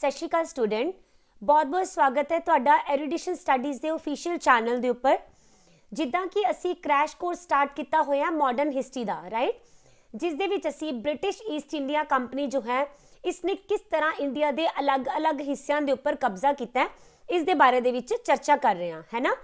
ਸਤਿ ਸ਼੍ਰੀ ਅਕਾਲ ਸਟੂਡੈਂਟ ਬਹੁਤ-ਬਹੁਤ ਸਵਾਗਤ ਹੈ ਤੁਹਾਡਾ ਐਰੂਡੀਸ਼ਨ ਸਟੱਡੀਜ਼ ਦੇ ਅਫੀਸ਼ੀਅਲ ਚੈਨਲ ਦੇ ਉੱਪਰ ਜਿੱਦਾਂ ਕਿ ਅਸੀਂ ਕ੍ਰੈਸ਼ ਕੋਰਸ ਸਟਾਰਟ ਕੀਤਾ ਹੋਇਆ ਮਾਡਰਨ ਹਿਸਟਰੀ ਦਾ ਰਾਈਟ ਜਿਸ ਦੇ ਵਿੱਚ ਅਸੀਂ ਬ੍ਰਿਟਿਸ਼ ਈਸਟ ਇੰਡੀਆ ਕੰਪਨੀ ਜੋ ਹੈ ਇਸ ਨੇ ਕਿਸ ਤਰ੍ਹਾਂ ਇੰਡੀਆ ਦੇ ਅਲੱਗ-ਅਲੱਗ ਹਿੱਸਿਆਂ ਦੇ ਉੱਪਰ ਕਬਜ਼ਾ ਕੀਤਾ ਹੈ ਇਸ ਦੇ ਬਾਰੇ ਦੇ ਵਿੱਚ ਚਰਚਾ ਕਰ ਰਹੇ ਹਾਂ ਹੈਨਾ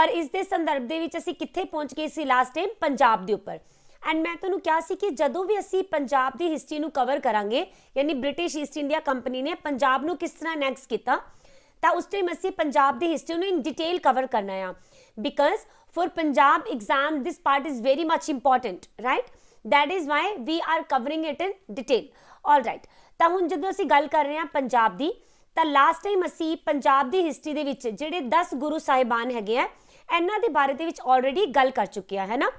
ਔਰ ਇਸ ਦੇ ਸੰਦਰਭ ਦੇ ਵਿੱਚ ਅਸੀਂ ਕਿੱਥੇ ਪਹੁੰਚ ਗਏ ਸੀ ਲਾਸਟ ਟਾਈਮ ਪੰਜਾਬ ਦੇ ਉੱਪਰ ਐਂਡ ਮੈਂ ਤੁਹਾਨੂੰ ਕਿਹਾ ਸੀ ਕਿ ਜਦੋਂ ਵੀ ਅਸੀਂ ਪੰਜਾਬ ਦੀ ਹਿਸਟਰੀ ਨੂੰ ਕਵਰ ਕਰਾਂਗੇ ਯਾਨੀ ਬ੍ਰਿਟਿਸ਼ ਈਸਟ ਇੰਡੀਆ ਕੰਪਨੀ ਨੇ ਪੰਜਾਬ ਨੂੰ ਕਿਸ ਤਰ੍ਹਾਂ ਅਨੈਕਸ ਕੀਤਾ ਤਾਂ ਉਸ ਟਾਈਮ ਅਸੀਂ ਪੰਜਾਬ ਦੀ ਹਿਸਟਰੀ ਨੂੰ ਇਨ ਡਿਟੇਲ ਕਵਰ ਕਰਨਾ ਆ because for Punjab exam this part is very much important right that is why we are covering it in detail all right ਤਾਂ ਹੁਣ ਜਦੋਂ ਅਸੀਂ ਗੱਲ ਕਰ ਰਹੇ ਹਾਂ ਪੰਜਾਬ ਦੀ ਤਾਂ ਲਾਸਟ ਟਾਈਮ ਅਸੀਂ ਪੰਜਾਬ ਦੀ ਹਿਸਟਰੀ ਦੇ ਵਿੱਚ ਜਿਹੜੇ 10 ਗੁਰੂ ਸਾਹਿਬਾਨ ਹੈਗੇ ਆ ਇਹਨਾਂ ਦੇ ਬਾਰੇ ਦੇ ਵਿੱਚ ਆਲਰੇਡੀ ਗੱਲ ਕਰ ਚੁੱਕਿਆ ਹੈ ਨਾ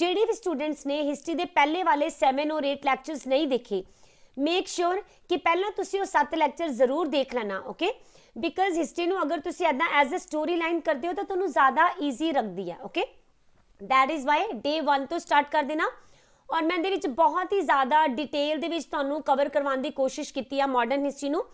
ਜਿਹੜੇ ਵੀ ਸਟੂਡੈਂਟਸ ਨੇ ਹਿਸਟਰੀ ਦੇ ਪਹਿਲੇ ਵਾਲੇ 7 ਔਰ 8 ਲੈਕਚਰਸ ਨਹੀਂ ਦੇਖੇ ਮੇਕ ਸ਼ੋਰ ਕਿ ਪਹਿਲਾਂ ਤੁਸੀਂ ਉਹ 7 ਲੈਕਚਰ ਜ਼ਰੂਰ ਦੇਖ ਲੈਣਾ ਓਕੇ ਬਿਕਾਜ਼ ਹਿਸਟਰੀ ਨੂੰ ਅਗਰ ਤੁਸੀਂ ਐਦਾਂ ਐਜ਼ ਅ ਸਟੋਰੀ ਲਾਈਨ ਕਰਦੇ ਹੋ ਤਾਂ ਤੁਹਾਨੂੰ ਜ਼ਿਆਦਾ ਈਜ਼ੀ ਰੱਖਦੀ ਹੈ okay that is why day 1 ਤੋਂ ਸਟਾਰਟ ਕਰ ਦੇਣਾ ਔਰ ਮੈਂ ਦੇ ਵਿੱਚ ਬਹੁਤ ਹੀ ਜ਼ਿਆਦਾ ਡਿਟੇਲ ਦੇ ਵਿੱਚ ਤੁਹਾਨੂੰ ਕਵਰ ਕਰਵਾਉਣ ਦੀ ਕੋਸ਼ਿਸ਼ ਕੀਤੀ ਆ ਮਾਡਰਨ ਹਿਸਟਰੀ ਨੂੰ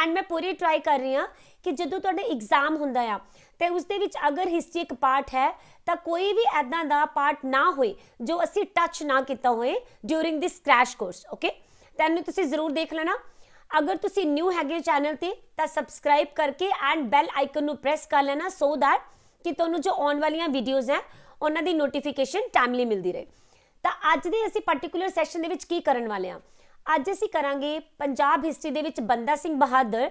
ਐਂਡ ਮੈਂ ਪੂਰੀ ਟਰਾਈ ਕਰ ਰਹੀ ਹਾਂ ਕਿ ਜਦੋਂ ਤੁਹਾਡੇ ਐਗਜ਼ਾਮ ਹੁੰਦਾ ਆ ਤੇ ਉਸ ਦੇ ਵਿੱਚ ਅਗਰ ਹਿਸਟਰੀ ਇੱਕ ਪਾਰਟ ਹੈ ਤਾਂ ਕੋਈ ਵੀ ਐਦਾਂ ਦਾ ਪਾਰਟ ਨਾ ਹੋਏ ਜੋ ਅਸੀਂ ਟੱਚ ਨਾ ਕੀਤਾ ਹੋਏ during this crash course okay ਤੈਨੂੰ ਤੁਸੀਂ ਜ਼ਰੂਰ ਦੇਖ ਲੈਣਾ ਅਗਰ ਤੁਸੀਂ ਨਿਊ ਹੈਗੇ ਚੈਨਲ ਤੇ ਤਾਂ ਸਬਸਕ੍ਰਾਈਬ ਕਰਕੇ ਐਂਡ ਬੈਲ ਆਈਕਨ ਨੂੰ ਪ੍ਰੈਸ ਕਰ ਲੈਣਾ ਸੋ ਦੈਟ ਕਿ ਤੁਹਾਨੂੰ ਜੋ ਆਉਣ ਵਾਲੀਆਂ ਵੀਡੀਓਜ਼ ਹੈ ਉਹਨਾਂ ਦੀ ਨੋਟੀਫਿਕੇਸ਼ਨ ਟਾਈਮਲੀ ਮਿਲਦੀ ਰਹੇ ਤਾਂ ਅੱਜ ਦੇ ਅਸੀਂ ਪਾਰਟਿਕੂਲਰ ਸੈਸ਼ਨ ਦੇ ਵਿੱਚ ਕੀ ਕਰਨ ਵਾਲੇ ਆ ਅੱਜ ਅਸੀਂ ਕਰਾਂਗੇ ਪੰਜਾਬ ਹਿਸਟਰੀ ਦੇ ਵਿੱਚ ਬੰਦਾ ਸਿੰਘ ਬਹਾਦਰ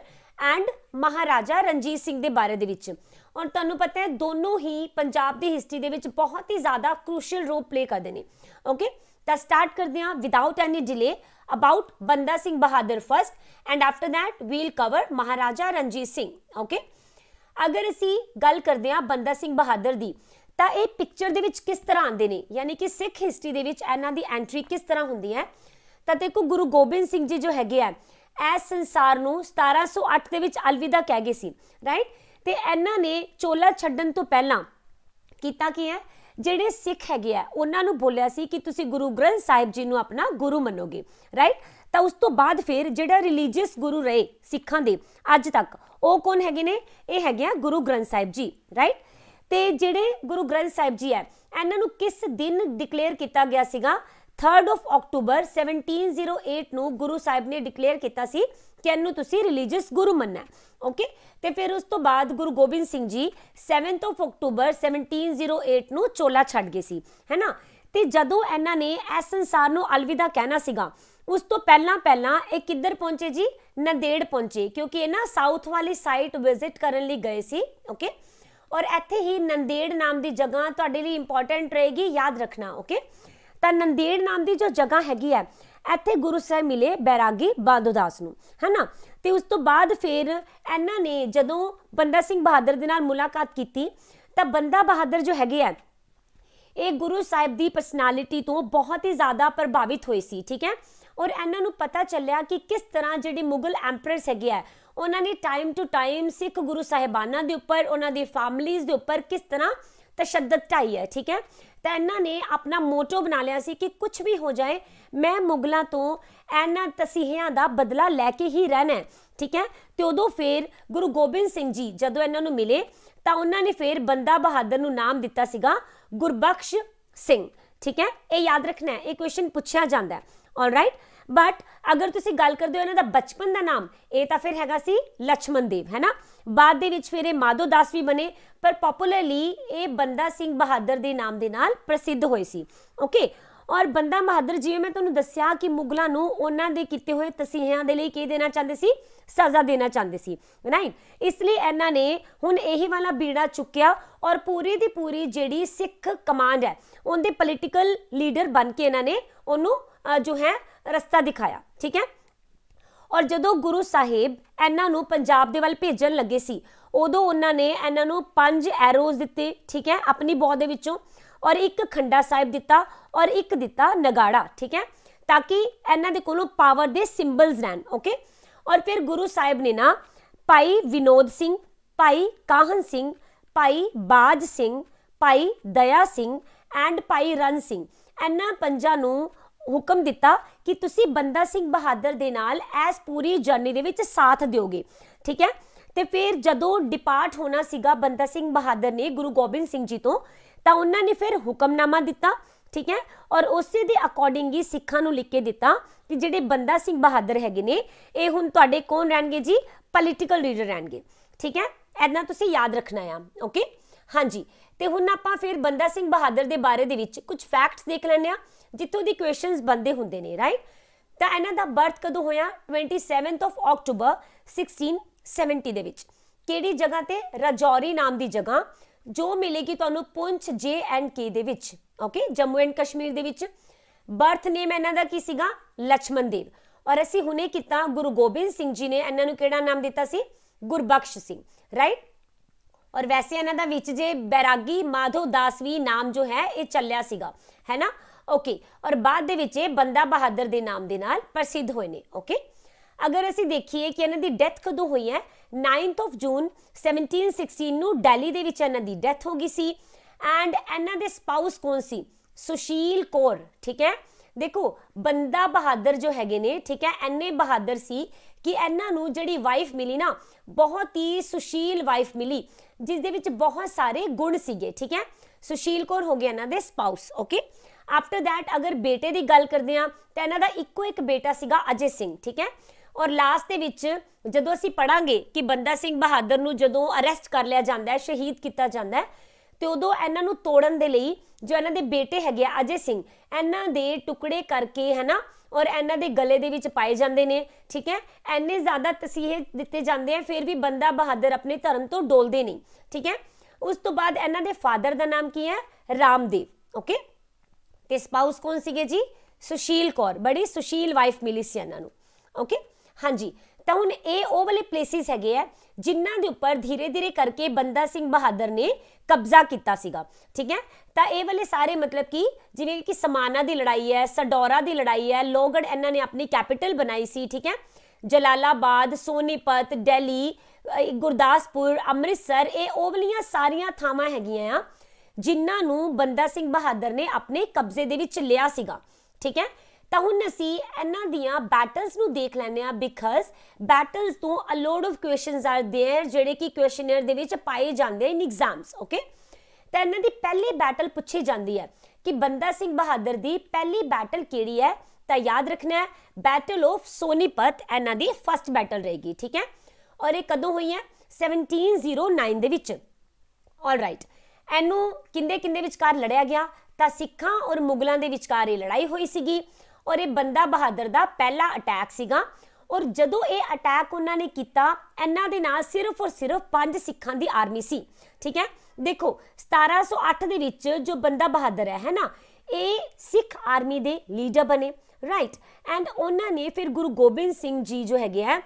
ਐਂਡ ਮਹਾਰਾਜਾ ਰਣਜੀਤ ਸਿੰਘ ਦੇ ਬਾਰੇ ਦੇ ਵਿੱਚ ਔਰ ਤੁਹਾਨੂੰ ਪਤਾ ਹੈ ਦੋਨੋਂ ਹੀ ਪੰਜਾਬ ਦੀ ਹਿਸਟਰੀ ਦੇ ਵਿੱਚ ਬਹੁਤ ਹੀ ਜ਼ਿਆਦਾ ਕ੍ਰੂਸ਼ੀਅਲ ਰੋਲ ਪਲੇ ਕਰਦੇ ਨੇ ਓਕੇ ਤਾਂ ਸਟਾਰਟ ਕਰਦੇ ਹਾਂ without any delay about Banda Singh Bahadur first and after that we'll cover Maharaja Ranjit Singh okay ਅਗਰ ਅਸੀਂ ਗੱਲ ਕਰਦੇ ਹਾਂ ਬੰਦਾ ਸਿੰਘ ਬਹਾਦਰ ਦੀ ਤਾਂ ਇਹ ਪਿਕਚਰ ਦੇ ਵਿੱਚ ਕਿਸ ਤਰ੍ਹਾਂ ਆਉਂਦੇ ਨੇ ਯਾਨੀ ਕਿ ਸਿੱਖ ਹਿਸਟਰੀ ਦੇ ਵਿੱਚ ਇਹਨਾਂ ਦੀ ਐਂਟਰੀ ਕਿਸ ਤਰ੍ਹਾਂ ਹੁੰਦੀ ਹੈ ਤਾਂ ਦੇਖੋ ਗੁਰੂ ਗੋਬਿੰਦ ਸਿੰਘ ਜੀ ਜੋ ਹੈਗੇ ਆ ਇਸ ਸੰਸਾਰ ਨੂੰ 1708 ਦੇ ਵਿੱਚ ਅਲਵਿਦਾ ਕਹਿ ਗਏ ਸੀ ਰਾਈਟ ਤੇ ਇਹਨਾਂ ਨੇ ਚੋਲਾ ਛੱਡਣ ਤੋਂ ਪਹਿਲਾਂ ਕੀਤਾ ਕੀ ਹੈ ਜਿਹੜੇ ਸਿੱਖ ਹੈਗੇ ਆ ਉਹਨਾਂ ਨੂੰ ਬੋਲਿਆ ਸੀ ਕਿ ਤੁਸੀਂ ਗੁਰੂ ਗ੍ਰੰਥ ਸਾਹਿਬ ਜੀ ਨੂੰ ਆਪਣਾ ਗੁਰੂ ਮੰਨੋਗੇ ਰਾਈਟ ਤਾਂ ਉਸ ਤੋਂ ਬਾਅਦ ਫਿਰ ਜਿਹੜਾ ਰਿਲੀਜੀਅਸ ਗੁਰੂ ਰਹੇ ਸਿੱਖਾਂ ਦੇ ਅੱਜ ਤੱਕ ਉਹ ਕੌਣ ਹੈਗੇ ਨੇ ਇਹ ਹੈਗੇ ਆ ਗੁਰੂ ਗ੍ਰੰਥ ਸਾਹਿਬ ਜੀ ਰਾਈਟ ਤੇ ਜਿਹੜੇ ਗੁਰੂ ਗ੍ਰੰਥ ਸਾਹਿਬ ਜੀ ਹੈ ਇਹਨਾਂ ਨੂੰ ਕਿਸ ਦਿਨ ਡਿਕਲੇਅਰ ਕੀਤਾ ਗਿਆ ਸੀਗਾ 3rd of October 1708 ਨੂੰ ਗੁਰੂ ਸਾਹਿਬ ਨੇ ਡਿਕਲੇਅਰ ਕੀਤਾ ਸੀ ਕਿ ਇਹਨੂੰ ਤੁਸੀਂ ਰਿਲੀਜੀਅਸ ਗੁਰੂ ਮੰਨਣਾ ਓਕੇ ਤੇ ਫਿਰ ਉਸ ਤੋਂ ਬਾਅਦ ਗੁਰੂ ਗੋਬਿੰਦ ਸਿੰਘ ਜੀ 7th of October 1708 ਨੂੰ ਚੋਲਾ ਛੱਡ ਗਏ ਸੀ ਹੈਨਾ ਤੇ ਜਦੋਂ ਇਹਨਾਂ ਨੇ ਇਸ ਸੰਸਾਰ ਨੂੰ ਅਲਵਿਦਾ ਕਹਿਣਾ ਸੀਗਾ ਉਸ ਤੋਂ ਪਹਿਲਾਂ ਪਹਿਲਾਂ ਇਹ ਕਿੱਧਰ ਪਹੁੰਚੇ ਜੀ ਨੰਦੇੜ ਪਹੁੰਚੇ ਕਿਉਂਕਿ ਇਹ ਨਾ ਸਾਊਥ ਵਾਲੀ ਸਾਈਟ ਵਿਜ਼ਿਟ ਕਰਨ ਲਈ ਗਏ ਸੀ ਓਕੇ ਔਰ ਇੱਥੇ ਹੀ ਨੰਦੇੜ ਨਾਮ ਦੀ ਜਗ੍ਹਾ ਤੁਹਾਡੇ ਲਈ ਇੰਪੋਰਟੈਂਟ ਰਹੇਗੀ ਯਾਦ ਰੱਖਣਾ ਓਕੇ ਤਾਂ ਨੰਦੇੜ ਨਾਮ ਦੀ ਜੋ ਜਗ੍ਹਾ ਹੈਗੀ ਹੈ ਇੱਥੇ ਗੁਰੂ ਸਾਹਿਬ ਮਿਲੇ ਬੈਰਾਗੀ ਬਾਦੋਦਾਸ ਨੂੰ ਹੈਨਾ ਤੇ ਉਸ ਤੋਂ ਬਾਅਦ ਫਿਰ ਇਹਨਾਂ ਨੇ ਜਦੋਂ ਬੰਦਾ ਸਿੰਘ ਬਹਾਦਰ ਦੇ ਨਾਲ ਮੁਲਾਕਾਤ ਕੀਤੀ ਤਾਂ ਬੰਦਾ ਬਹਾਦਰ ਜੋ ਹੈਗੇ ਆ ਇਹ ਗੁਰੂ ਸਾਹਿਬ ਦੀ ਪਰਸਨੈਲਿਟੀ ਤੋਂ ਬਹੁਤ ਹੀ ਜ਼ਿਆਦਾ ਪ੍ਰਭਾਵਿਤ ਹੋਏ ਸੀ ਠੀਕ ਹੈ ਔਰ ਇਹਨਾਂ ਨੂੰ ਪਤਾ ਚੱਲਿਆ ਕਿ ਕਿਸ ਤਰ੍ਹਾਂ ਜਿਹੜੀ ਮੁਗਲ ਐਮਪਰਸ ਹੈਗੇ ਆ ਉਹਨਾਂ ਨੇ time to time Sikh Guru ਸਾਹਿਬਾਨਾਂ ਦੇ ਉੱਪਰ ਉਹਨਾਂ ਦੀ ਫੈਮਲੀਆਂ ਦੇ ਉੱਪਰ ਕਿਸ ਤਰ੍ਹਾਂ ਤਸ਼ੱਦਦ ਟਾਈ ਹੈ ਠੀਕ ਹੈ ਤਾਂ ਇਹਨਾਂ ਨੇ ਆਪਣਾ ਮੋਟੋ ਬਣਾ ਲਿਆ ਸੀ ਕਿ ਕੁਝ ਵੀ ਹੋ ਜਾਏ ਮੈਂ ਮੁਗਲਾਂ ਤੋਂ ਇਹਨਾਂ ਤਸੀਹਿਆਂ ਦਾ ਬਦਲਾ ਲੈ ਕੇ ਹੀ ਰਹਿਣਾ ਹੈ ਠੀਕ ਹੈ ਤੇ ਉਦੋਂ ਫੇਰ ਗੁਰੂ ਗੋਬਿੰਦ ਸਿੰਘ ਜੀ ਜਦੋਂ ਇਹਨਾਂ ਨੂੰ ਮਿਲੇ ਤਾਂ ਉਹਨਾਂ ਨੇ ਫੇਰ ਬੰਦਾ ਬਹਾਦਰ ਨੂੰ ਨਾਮ ਦਿੱਤਾ ਸੀਗਾ ਗੁਰਬਖਸ਼ ਸਿੰਘ ਠੀਕ ਹੈ ਇਹ ਯਾਦ ਰੱਖਣਾ ਹੈ ਇਹ ਕੁਐਸਚਨ ਪੁੱਛਿਆ ਜਾਂਦਾ ਹੈ ਆਲਰਾਈਟ ਬਟ ਅਗਰ ਤੁਸੀਂ ਗੱਲ ਕਰਦੇ ਹੋ ਇਹਨਾਂ ਦਾ ਬਚਪਨ ਦਾ ਨਾਮ ਇਹ ਤਾਂ ਫਿਰ ਹੈਗਾ ਸੀ ਲక్ష్మణ ਦੇਵ ਹੈਨਾ ਬਾਅਦ ਦੇ ਵਿੱਚ ਫਿਰ ਇਹ ਮਾਦੋ ਦਾਸ ਵੀ ਬਣੇ ਪਰ ਪਪੂਲਰਲੀ ਇਹ ਬੰਦਾ ਸਿੰਘ ਬਹਾਦਰ ਦੇ ਨਾਮ ਦੇ ਨਾਲ ਪ੍ਰਸਿੱਧ ਹੋਏ ਸੀ ਓਕੇ ਔਰ ਬੰਦਾ ਬਹਾਦਰ ਜੀ ਮੈਂ ਤੁਹਾਨੂੰ ਦੱਸਿਆ ਕਿ ਮੁਗਲਾਂ ਨੂੰ ਉਹਨਾਂ ਦੇ ਕੀਤੇ ਹੋਏ ਤਸੀਹਿਆਂ ਦੇ ਲਈ ਕੀ ਦੇਣਾ ਚਾਹੁੰਦੇ ਸੀ ਸਜ਼ਾ ਦੇਣਾ ਚਾਹੁੰਦੇ ਸੀ ਨਹੀਂ ਇਸ ਲਈ ਇਹਨਾਂ ਨੇ ਹੁਣ ਇਹੀ ਵਾਲਾ ਬੀੜਾ ਚੁੱਕਿਆ ਔਰ ਪੂਰੀ ਦੀ ਪੂਰੀ ਜਿਹੜੀ ਸਿੱਖ ਕਮਾਂਡ ਹੈ ਉਹਦੇ ਪੋਲੀਟੀਕਲ ਲੀਡਰ ਬਣ ਕੇ ਇਹਨਾਂ ਨੇ ਉਹਨੂੰ ਜੋ ਹੈ ਰਸਤਾ ਦਿਖਾਇਆ ਠੀਕ ਹੈ ਔਰ ਜਦੋਂ ਗੁਰੂ ਸਾਹਿਬ ਇਹਨਾਂ ਨੂੰ ਪੰਜਾਬ ਦੇ ਵੱਲ ਭੇਜਣ ਲੱਗੇ ਸੀ ਉਦੋਂ ਉਹਨਾਂ ਨੇ ਇਹਨਾਂ ਨੂੰ ਪੰਜ ਐਰੋਜ਼ ਦਿੱਤੇ ਠੀਕ ਹੈ ਆਪਣੀ ਬੋਧ ਦੇ ਵਿੱਚੋਂ ਔਰ ਇੱਕ ਖੰਡਾ ਸਾਹਿਬ ਦਿੱਤਾ ਔਰ ਇੱਕ ਦਿੱਤਾ ਨਗਾੜਾ ਠੀਕ ਹੈ ਤਾਂ ਕਿ ਇਹਨਾਂ ਦੇ ਕੋਲੋਂ ਪਾਵਰ ਦੇ ਸਿੰਬਲਸ ਰਹਿਣ ਓਕੇ ਔਰ ਫਿਰ ਗੁਰੂ ਸਾਹਿਬ ਨੇ ਨਾ ਭਾਈ ਵਿਨੋਦ ਸਿੰਘ ਭਾਈ ਕਾਹਨ ਸਿੰਘ ਭਾਈ ਬਾਜ ਸਿੰਘ ਭਾਈ ਦਇਆ ਸਿੰਘ ਐਂਡ ਭਾਈ ਰਣ ਸਿੰਘ ਇਹਨਾਂ ਪੰਜਾਂ ਨੂੰ ਹੁਕਮ ਦਿੱਤਾ ਕਿ ਤੁਸੀਂ ਬੰਦਾ ਸਿੰਘ ਬਹਾਦਰ ਦੇ ਨਾਲ ਐਸ ਪੂਰੀ ਜਰਨੀ ਦੇ ਵਿੱਚ ਸਾਥ ਦਿਓਗੇ ਠੀਕ ਹੈ ਤੇ ਫਿਰ ਜਦੋਂ ਡਿਪਾਰਟ ਹੋਣਾ ਸੀਗਾ ਬੰਦਾ ਸਿੰਘ ਬਹਾਦਰ ਨੇ ਗੁਰੂ ਗੋਬਿੰਦ ਸਿੰਘ ਜੀ ਤੋਂ ਤਾਂ ਉਹਨਾਂ ਨੇ ਫਿਰ ਹੁਕਮਨਾਮਾ ਦਿੱਤਾ ਠੀਕ ਹੈ ਔਰ ਉਸੇ ਦੇ ਅਕੋਰਡਿੰਗ ਹੀ ਸਿੱਖਾਂ ਨੂੰ ਲਿਖ ਕੇ ਦਿੱਤਾ ਕਿ ਜਿਹੜੇ ਬੰਦਾ ਸਿੰਘ ਬਹਾਦਰ ਹੈਗੇ ਨੇ ਇਹ ਹੁਣ ਤੁਹਾਡੇ ਕੋਣ ਰਹਿਣਗੇ ਜੀ ਪੋਲੀਟੀਕਲ ਲੀਡਰ ਰਹਿਣਗੇ ਠੀਕ ਹੈ ਐਦਾਂ ਤੁਸੀਂ ਯਾਦ ਰੱਖਣਾ ਆ ਓਕੇ ਹਾਂਜੀ ਤੇ ਹੁਣ ਆਪਾਂ ਫਿਰ ਬੰਦਾ ਸਿੰਘ ਬਹਾਦਰ ਦੇ ਬਾਰੇ ਦੇ ਵਿੱਚ ਕੁਝ ਫੈਕਟਸ ਦੇਖ ਲੈਣੇ ਆ ਜਿੱਥੋਂ ਦੀ ਕੁਐਸਚਨਸ ਬੰਦੇ ਹੁੰਦੇ ਨੇ ਰਾਈਟ ਤਾਂ ਇਹਨਾਂ ਦਾ ਬਰਥ ਕਦੋਂ ਹੋਇਆ 27th ਆਫ ਅਕਟੂਬਰ 1670 ਦੇ ਵਿੱਚ ਕਿਹੜੀ ਜਗ੍ਹਾ ਤੇ ਰਜੌਰੀ ਨਾਮ ਦੀ ਜਗ੍ਹਾ ਜੋ ਮਿਲੇਗੀ ਤੁਹਾਨੂੰ ਪੁੰਛ ਜੇ ਐਂਡ ਕੇ ਦੇ ਵਿੱਚ ਓਕੇ ਜੰਮੂ ਐਂਡ ਕਸ਼ਮੀਰ ਦੇ ਵਿੱਚ ਬਰਥ ਨੇਮ ਇਹਨਾਂ ਦਾ ਕੀ ਸੀਗਾ ਲక్ష్మణ ਦੇਵ ਔਰ ਅਸੀਂ ਹੁਣੇ ਕੀਤਾ ਗੁਰੂ ਗੋਬਿੰਦ ਸਿੰਘ ਜੀ ਨੇ ਇਹਨਾਂ ਨੂੰ ਕਿਹੜਾ ਨਾਮ ਦਿੱਤਾ ਸੀ ਗੁਰਬਖਸ਼ ਸਿੰਘ ਰਾਈਟ ਔਰ ਵੈਸੇ ਇਹਨਾਂ ਦਾ ਵਿੱਚ ਜੇ ਬੈਰਾਗੀ ਮਾਧੋ ਦਾਸ ਵੀ ਨਾਮ ਜੋ ਹੈ ਇਹ ਚੱਲਿਆ ਸੀਗਾ ਹੈਨਾ ਓਕੇ ਔਰ ਬਾਅਦ ਦੇ ਵਿੱਚ ਇਹ ਬੰਦਾ ਬਹਾਦਰ ਦੇ ਨਾਮ ਦੇ ਨਾਲ ਪ੍ਰਸਿੱਧ ਹੋਏ ਨੇ ਓਕੇ ਅਗਰ ਅਸੀਂ ਦੇਖੀਏ ਕਿ ਇਹਨਾਂ ਦੀ ਡੈਥ ਕਦੋਂ ਹੋਈ ਹੈ 9th ਆਫ ਜੂਨ 1716 ਨੂੰ ਦਿੱਲੀ ਦੇ ਵਿੱਚ ਇਹਨਾਂ ਦੀ ਡੈਥ ਹੋ ਗਈ ਸੀ ਐਂਡ ਇਹਨਾਂ ਦੇ ਸਪਾਊਸ ਕੌਣ ਸੀ ਸੁਸ਼ੀਲ ਕੌਰ ਠੀਕ ਹੈ ਦੇਖੋ ਬੰਦਾ ਬਹਾਦਰ ਜੋ ਹੈਗੇ ਨੇ ਠੀਕ ਹੈ ਐਨੇ ਬਹਾਦਰ ਸੀ ਕਿ ਇਹਨਾਂ ਨੂੰ ਜਿਹੜੀ ਵਾਈਫ ਮਿਲੀ ਨਾ ਬਹੁਤ ਹੀ ਸੁਸ਼ੀਲ ਵਾਈਫ ਮਿਲੀ ਜਿਸ ਦੇ ਵਿੱਚ ਬਹੁਤ ਸਾਰੇ ਗੁਣ ਸੀਗੇ ਠੀਕ ਹੈ ਸੁਸ਼ੀਲ ਕੌਰ ਹੋ ਗਿਆ ਇਹਨਾਂ ਦੇ ਸਪਾਊਸ ਓਕੇ ਆਫਟਰ ਥੈਟ ਅਗਰ ਬੇਟੇ ਦੀ ਗੱਲ ਕਰਦੇ ਆ ਤਾਂ ਇਹਨਾਂ ਦਾ ਇੱਕੋ ਇੱਕ ਬੇਟਾ ਸੀਗਾ ਅਜੇ ਸਿੰਘ ਠੀਕ ਹੈ ਔਰ ਲਾਸਟ ਦੇ ਵਿੱਚ ਜਦੋਂ ਅਸੀਂ ਪੜਾਂਗੇ ਕਿ ਬੰਦਾ ਸਿੰਘ ਬਹਾਦਰ ਨੂੰ ਜਦੋਂ ਅਰੈਸਟ ਕਰ ਲਿਆ ਜਾਂਦਾ ਹੈ ਸ਼ਹੀਦ ਕੀਤਾ ਜਾਂਦਾ ਹੈ ਤੇ ਉਦੋਂ ਇਹਨਾਂ ਨੂੰ ਤੋੜਨ ਦੇ ਲਈ ਜੋ ਇਹਨਾਂ ਦੇ ਬੇਟੇ ਹੈਗੇ ਆ ਅਜੇ ਸਿੰਘ ਇਹਨਾਂ ਦੇ ਟੁਕੜੇ ਕਰਕੇ ਹੈ ਨਾ ਔਰ ਇਹਨਾਂ ਦੇ ਗਲੇ ਦੇ ਵਿੱਚ ਪਾਏ ਜਾਂਦੇ ਨੇ ਠੀਕ ਹੈ ਐਨੇ ਜ਼ਿਆਦਾ ਤਸੀਹੇ ਦਿੱਤੇ ਜਾਂਦੇ ਆ ਫਿਰ ਵੀ ਬੰਦਾ ਬਹਾਦਰ ਆਪਣੇ ਧਰਮ ਤੋਂ ਡੋਲਦੇ ਨਹੀਂ ਠੀਕ ਹੈ ਉਸ ਤੋਂ ਬਾਅਦ ਇਹਨਾਂ ਦੇ ਫਾਦਰ ਦਾ ਨਾਮ ਕੀ ਹੈ ਰਾਮਦੇਵ ਓਕੇ ਤੇ ਸਪਾਊਸ ਕੌਣ ਸੀਗੇ ਜੀ ਸੁਸ਼ੀਲ ਕੌਰ ਬੜੀ ਸੁਸ਼ੀਲ ਵਾਈਫ ਮਿਲੀ ਸੀ ਇਹਨਾਂ ਨੂੰ ਓਕੇ ਹਾਂਜੀ ਤਾਂ ਹੁਣ ਇਹ ਉਹ ਵਾਲੇ ਪਲੇਸਿਸ ਹੈਗੇ ਆ ਜਿਨ੍ਹਾਂ ਦੇ ਉੱਪਰ ਧੀਰੇ-ਧੀਰੇ ਕਰਕੇ ਬੰਦਾ ਸਿੰਘ ਬਹਾਦਰ ਨੇ ਕਬਜ਼ਾ ਕੀਤਾ ਸੀਗਾ ਠੀਕ ਹੈ ਤਾਂ ਇਹ ਵਾਲੇ ਸਾਰੇ ਮਤਲਬ ਕਿ ਜਿਵੇਂ ਕਿ ਸਮਾਨਾ ਦੀ ਲੜਾਈ ਹੈ ਸਡੋਰਾ ਦੀ ਲੜਾਈ ਹੈ ਲੋਗੜ ਇਹਨਾਂ ਨੇ ਆਪਣੀ ਕੈਪੀਟਲ ਬਣਾਈ ਸੀ ਠੀਕ ਹੈ ਜਲਾਲਾਬਾਦ ਸੋਨੀਪਤ ਦਿੱਲੀ ਗੁਰਦਾਸਪੁਰ ਅੰਮ੍ਰਿਤਸਰ ਇਹ ਉਹ ਵਾਲੀਆਂ ਸਾਰੀਆਂ ਥਾਵਾਂ ਹੈਗੀਆਂ ਆ ਜਿਨ੍ਹਾਂ ਨੂੰ ਬੰਦਾ ਸਿੰਘ ਬਹਾਦਰ ਨੇ ਆਪਣੇ ਕਬਜ਼ੇ ਦੇ ਵਿੱਚ ਲਿਆ ਸੀਗਾ ਠੀਕ ਹੈ ਤਾਂ ਹੁਣ ਅਸੀਂ ਇਹਨਾਂ ਦੀਆਂ ਬੈਟਲਸ ਨੂੰ ਦੇਖ ਲੈਂਦੇ ਆ ਬਿਕਾਜ਼ ਬੈਟਲਸ ਤੋਂ a lot of questions are there ਜਿਹੜੇ ਕਿ ਕੁਐਸਚਨਰ ਦੇ ਵਿੱਚ ਪਾਏ ਜਾਂਦੇ ਇਨ ਐਗਜ਼ਾਮਸ ਓਕੇ ਤਾਂ ਇਹਨਾਂ ਦੀ ਪਹਿਲੀ ਬੈਟਲ ਪੁੱਛੀ ਜਾਂਦੀ ਹੈ ਕਿ ਬੰਦਾ ਸਿੰਘ ਬਹਾਦਰ ਦੀ ਪਹਿਲੀ ਬੈਟਲ ਕਿਹੜੀ ਹੈ ਤਾਂ ਯਾਦ ਰੱਖਣਾ ਹੈ ਬੈਟਲ ਆਫ ਸੋਨੀਪਤ ਇਹਨਾਂ ਦੀ ਫਰਸਟ ਬੈਟਲ ਰਹੇਗੀ ਠੀਕ ਹੈ ਔਰ ਇਹ ਕਦੋਂ ਹੋਈ ਹੈ 1709 ਦੇ ਵਿੱਚ ਆਲ ਰਾਈਟ ਇਹਨੂੰ ਕਿੰਦੇ ਕਿੰਦੇ ਵਿਚਕਾਰ ਲੜਿਆ ਗਿਆ ਤਾਂ ਸਿੱਖਾਂ ਔਰ ਮੁਗਲਾਂ ਦੇ ਵਿਚਕਾਰ ਇਹ ਲੜਾਈ ਹੋਈ ਸੀਗੀ ਔਰ ਇਹ ਬੰਦਾ ਬਹਾਦਰ ਦਾ ਪਹਿਲਾ ਅਟੈਕ ਸੀਗਾ ਔਰ ਜਦੋਂ ਇਹ ਅਟੈਕ ਉਹਨਾਂ ਨੇ ਕੀਤਾ ਇਹਨਾਂ ਦੇ ਨਾਲ ਸਿਰਫ ਔਰ ਸਿਰਫ ਪੰਜ ਸਿੱਖਾਂ ਦੀ ਆਰਮੀ ਸੀ ਠੀਕ ਹੈ ਦੇਖੋ 1708 ਦੇ ਵਿੱਚ ਜੋ ਬੰਦਾ ਬਹਾਦਰ ਹੈ ਹੈ ਨਾ ਇਹ ਸਿੱਖ ਆਰਮੀ ਦੇ ਲੀਡਰ ਬਣੇ ਰਾਈਟ ਐਂਡ ਉਹਨਾਂ ਨੇ ਫਿਰ ਗੁਰੂ ਗੋਬਿੰਦ ਸਿੰਘ ਜੀ ਜੋ ਹੈਗੇ ਆ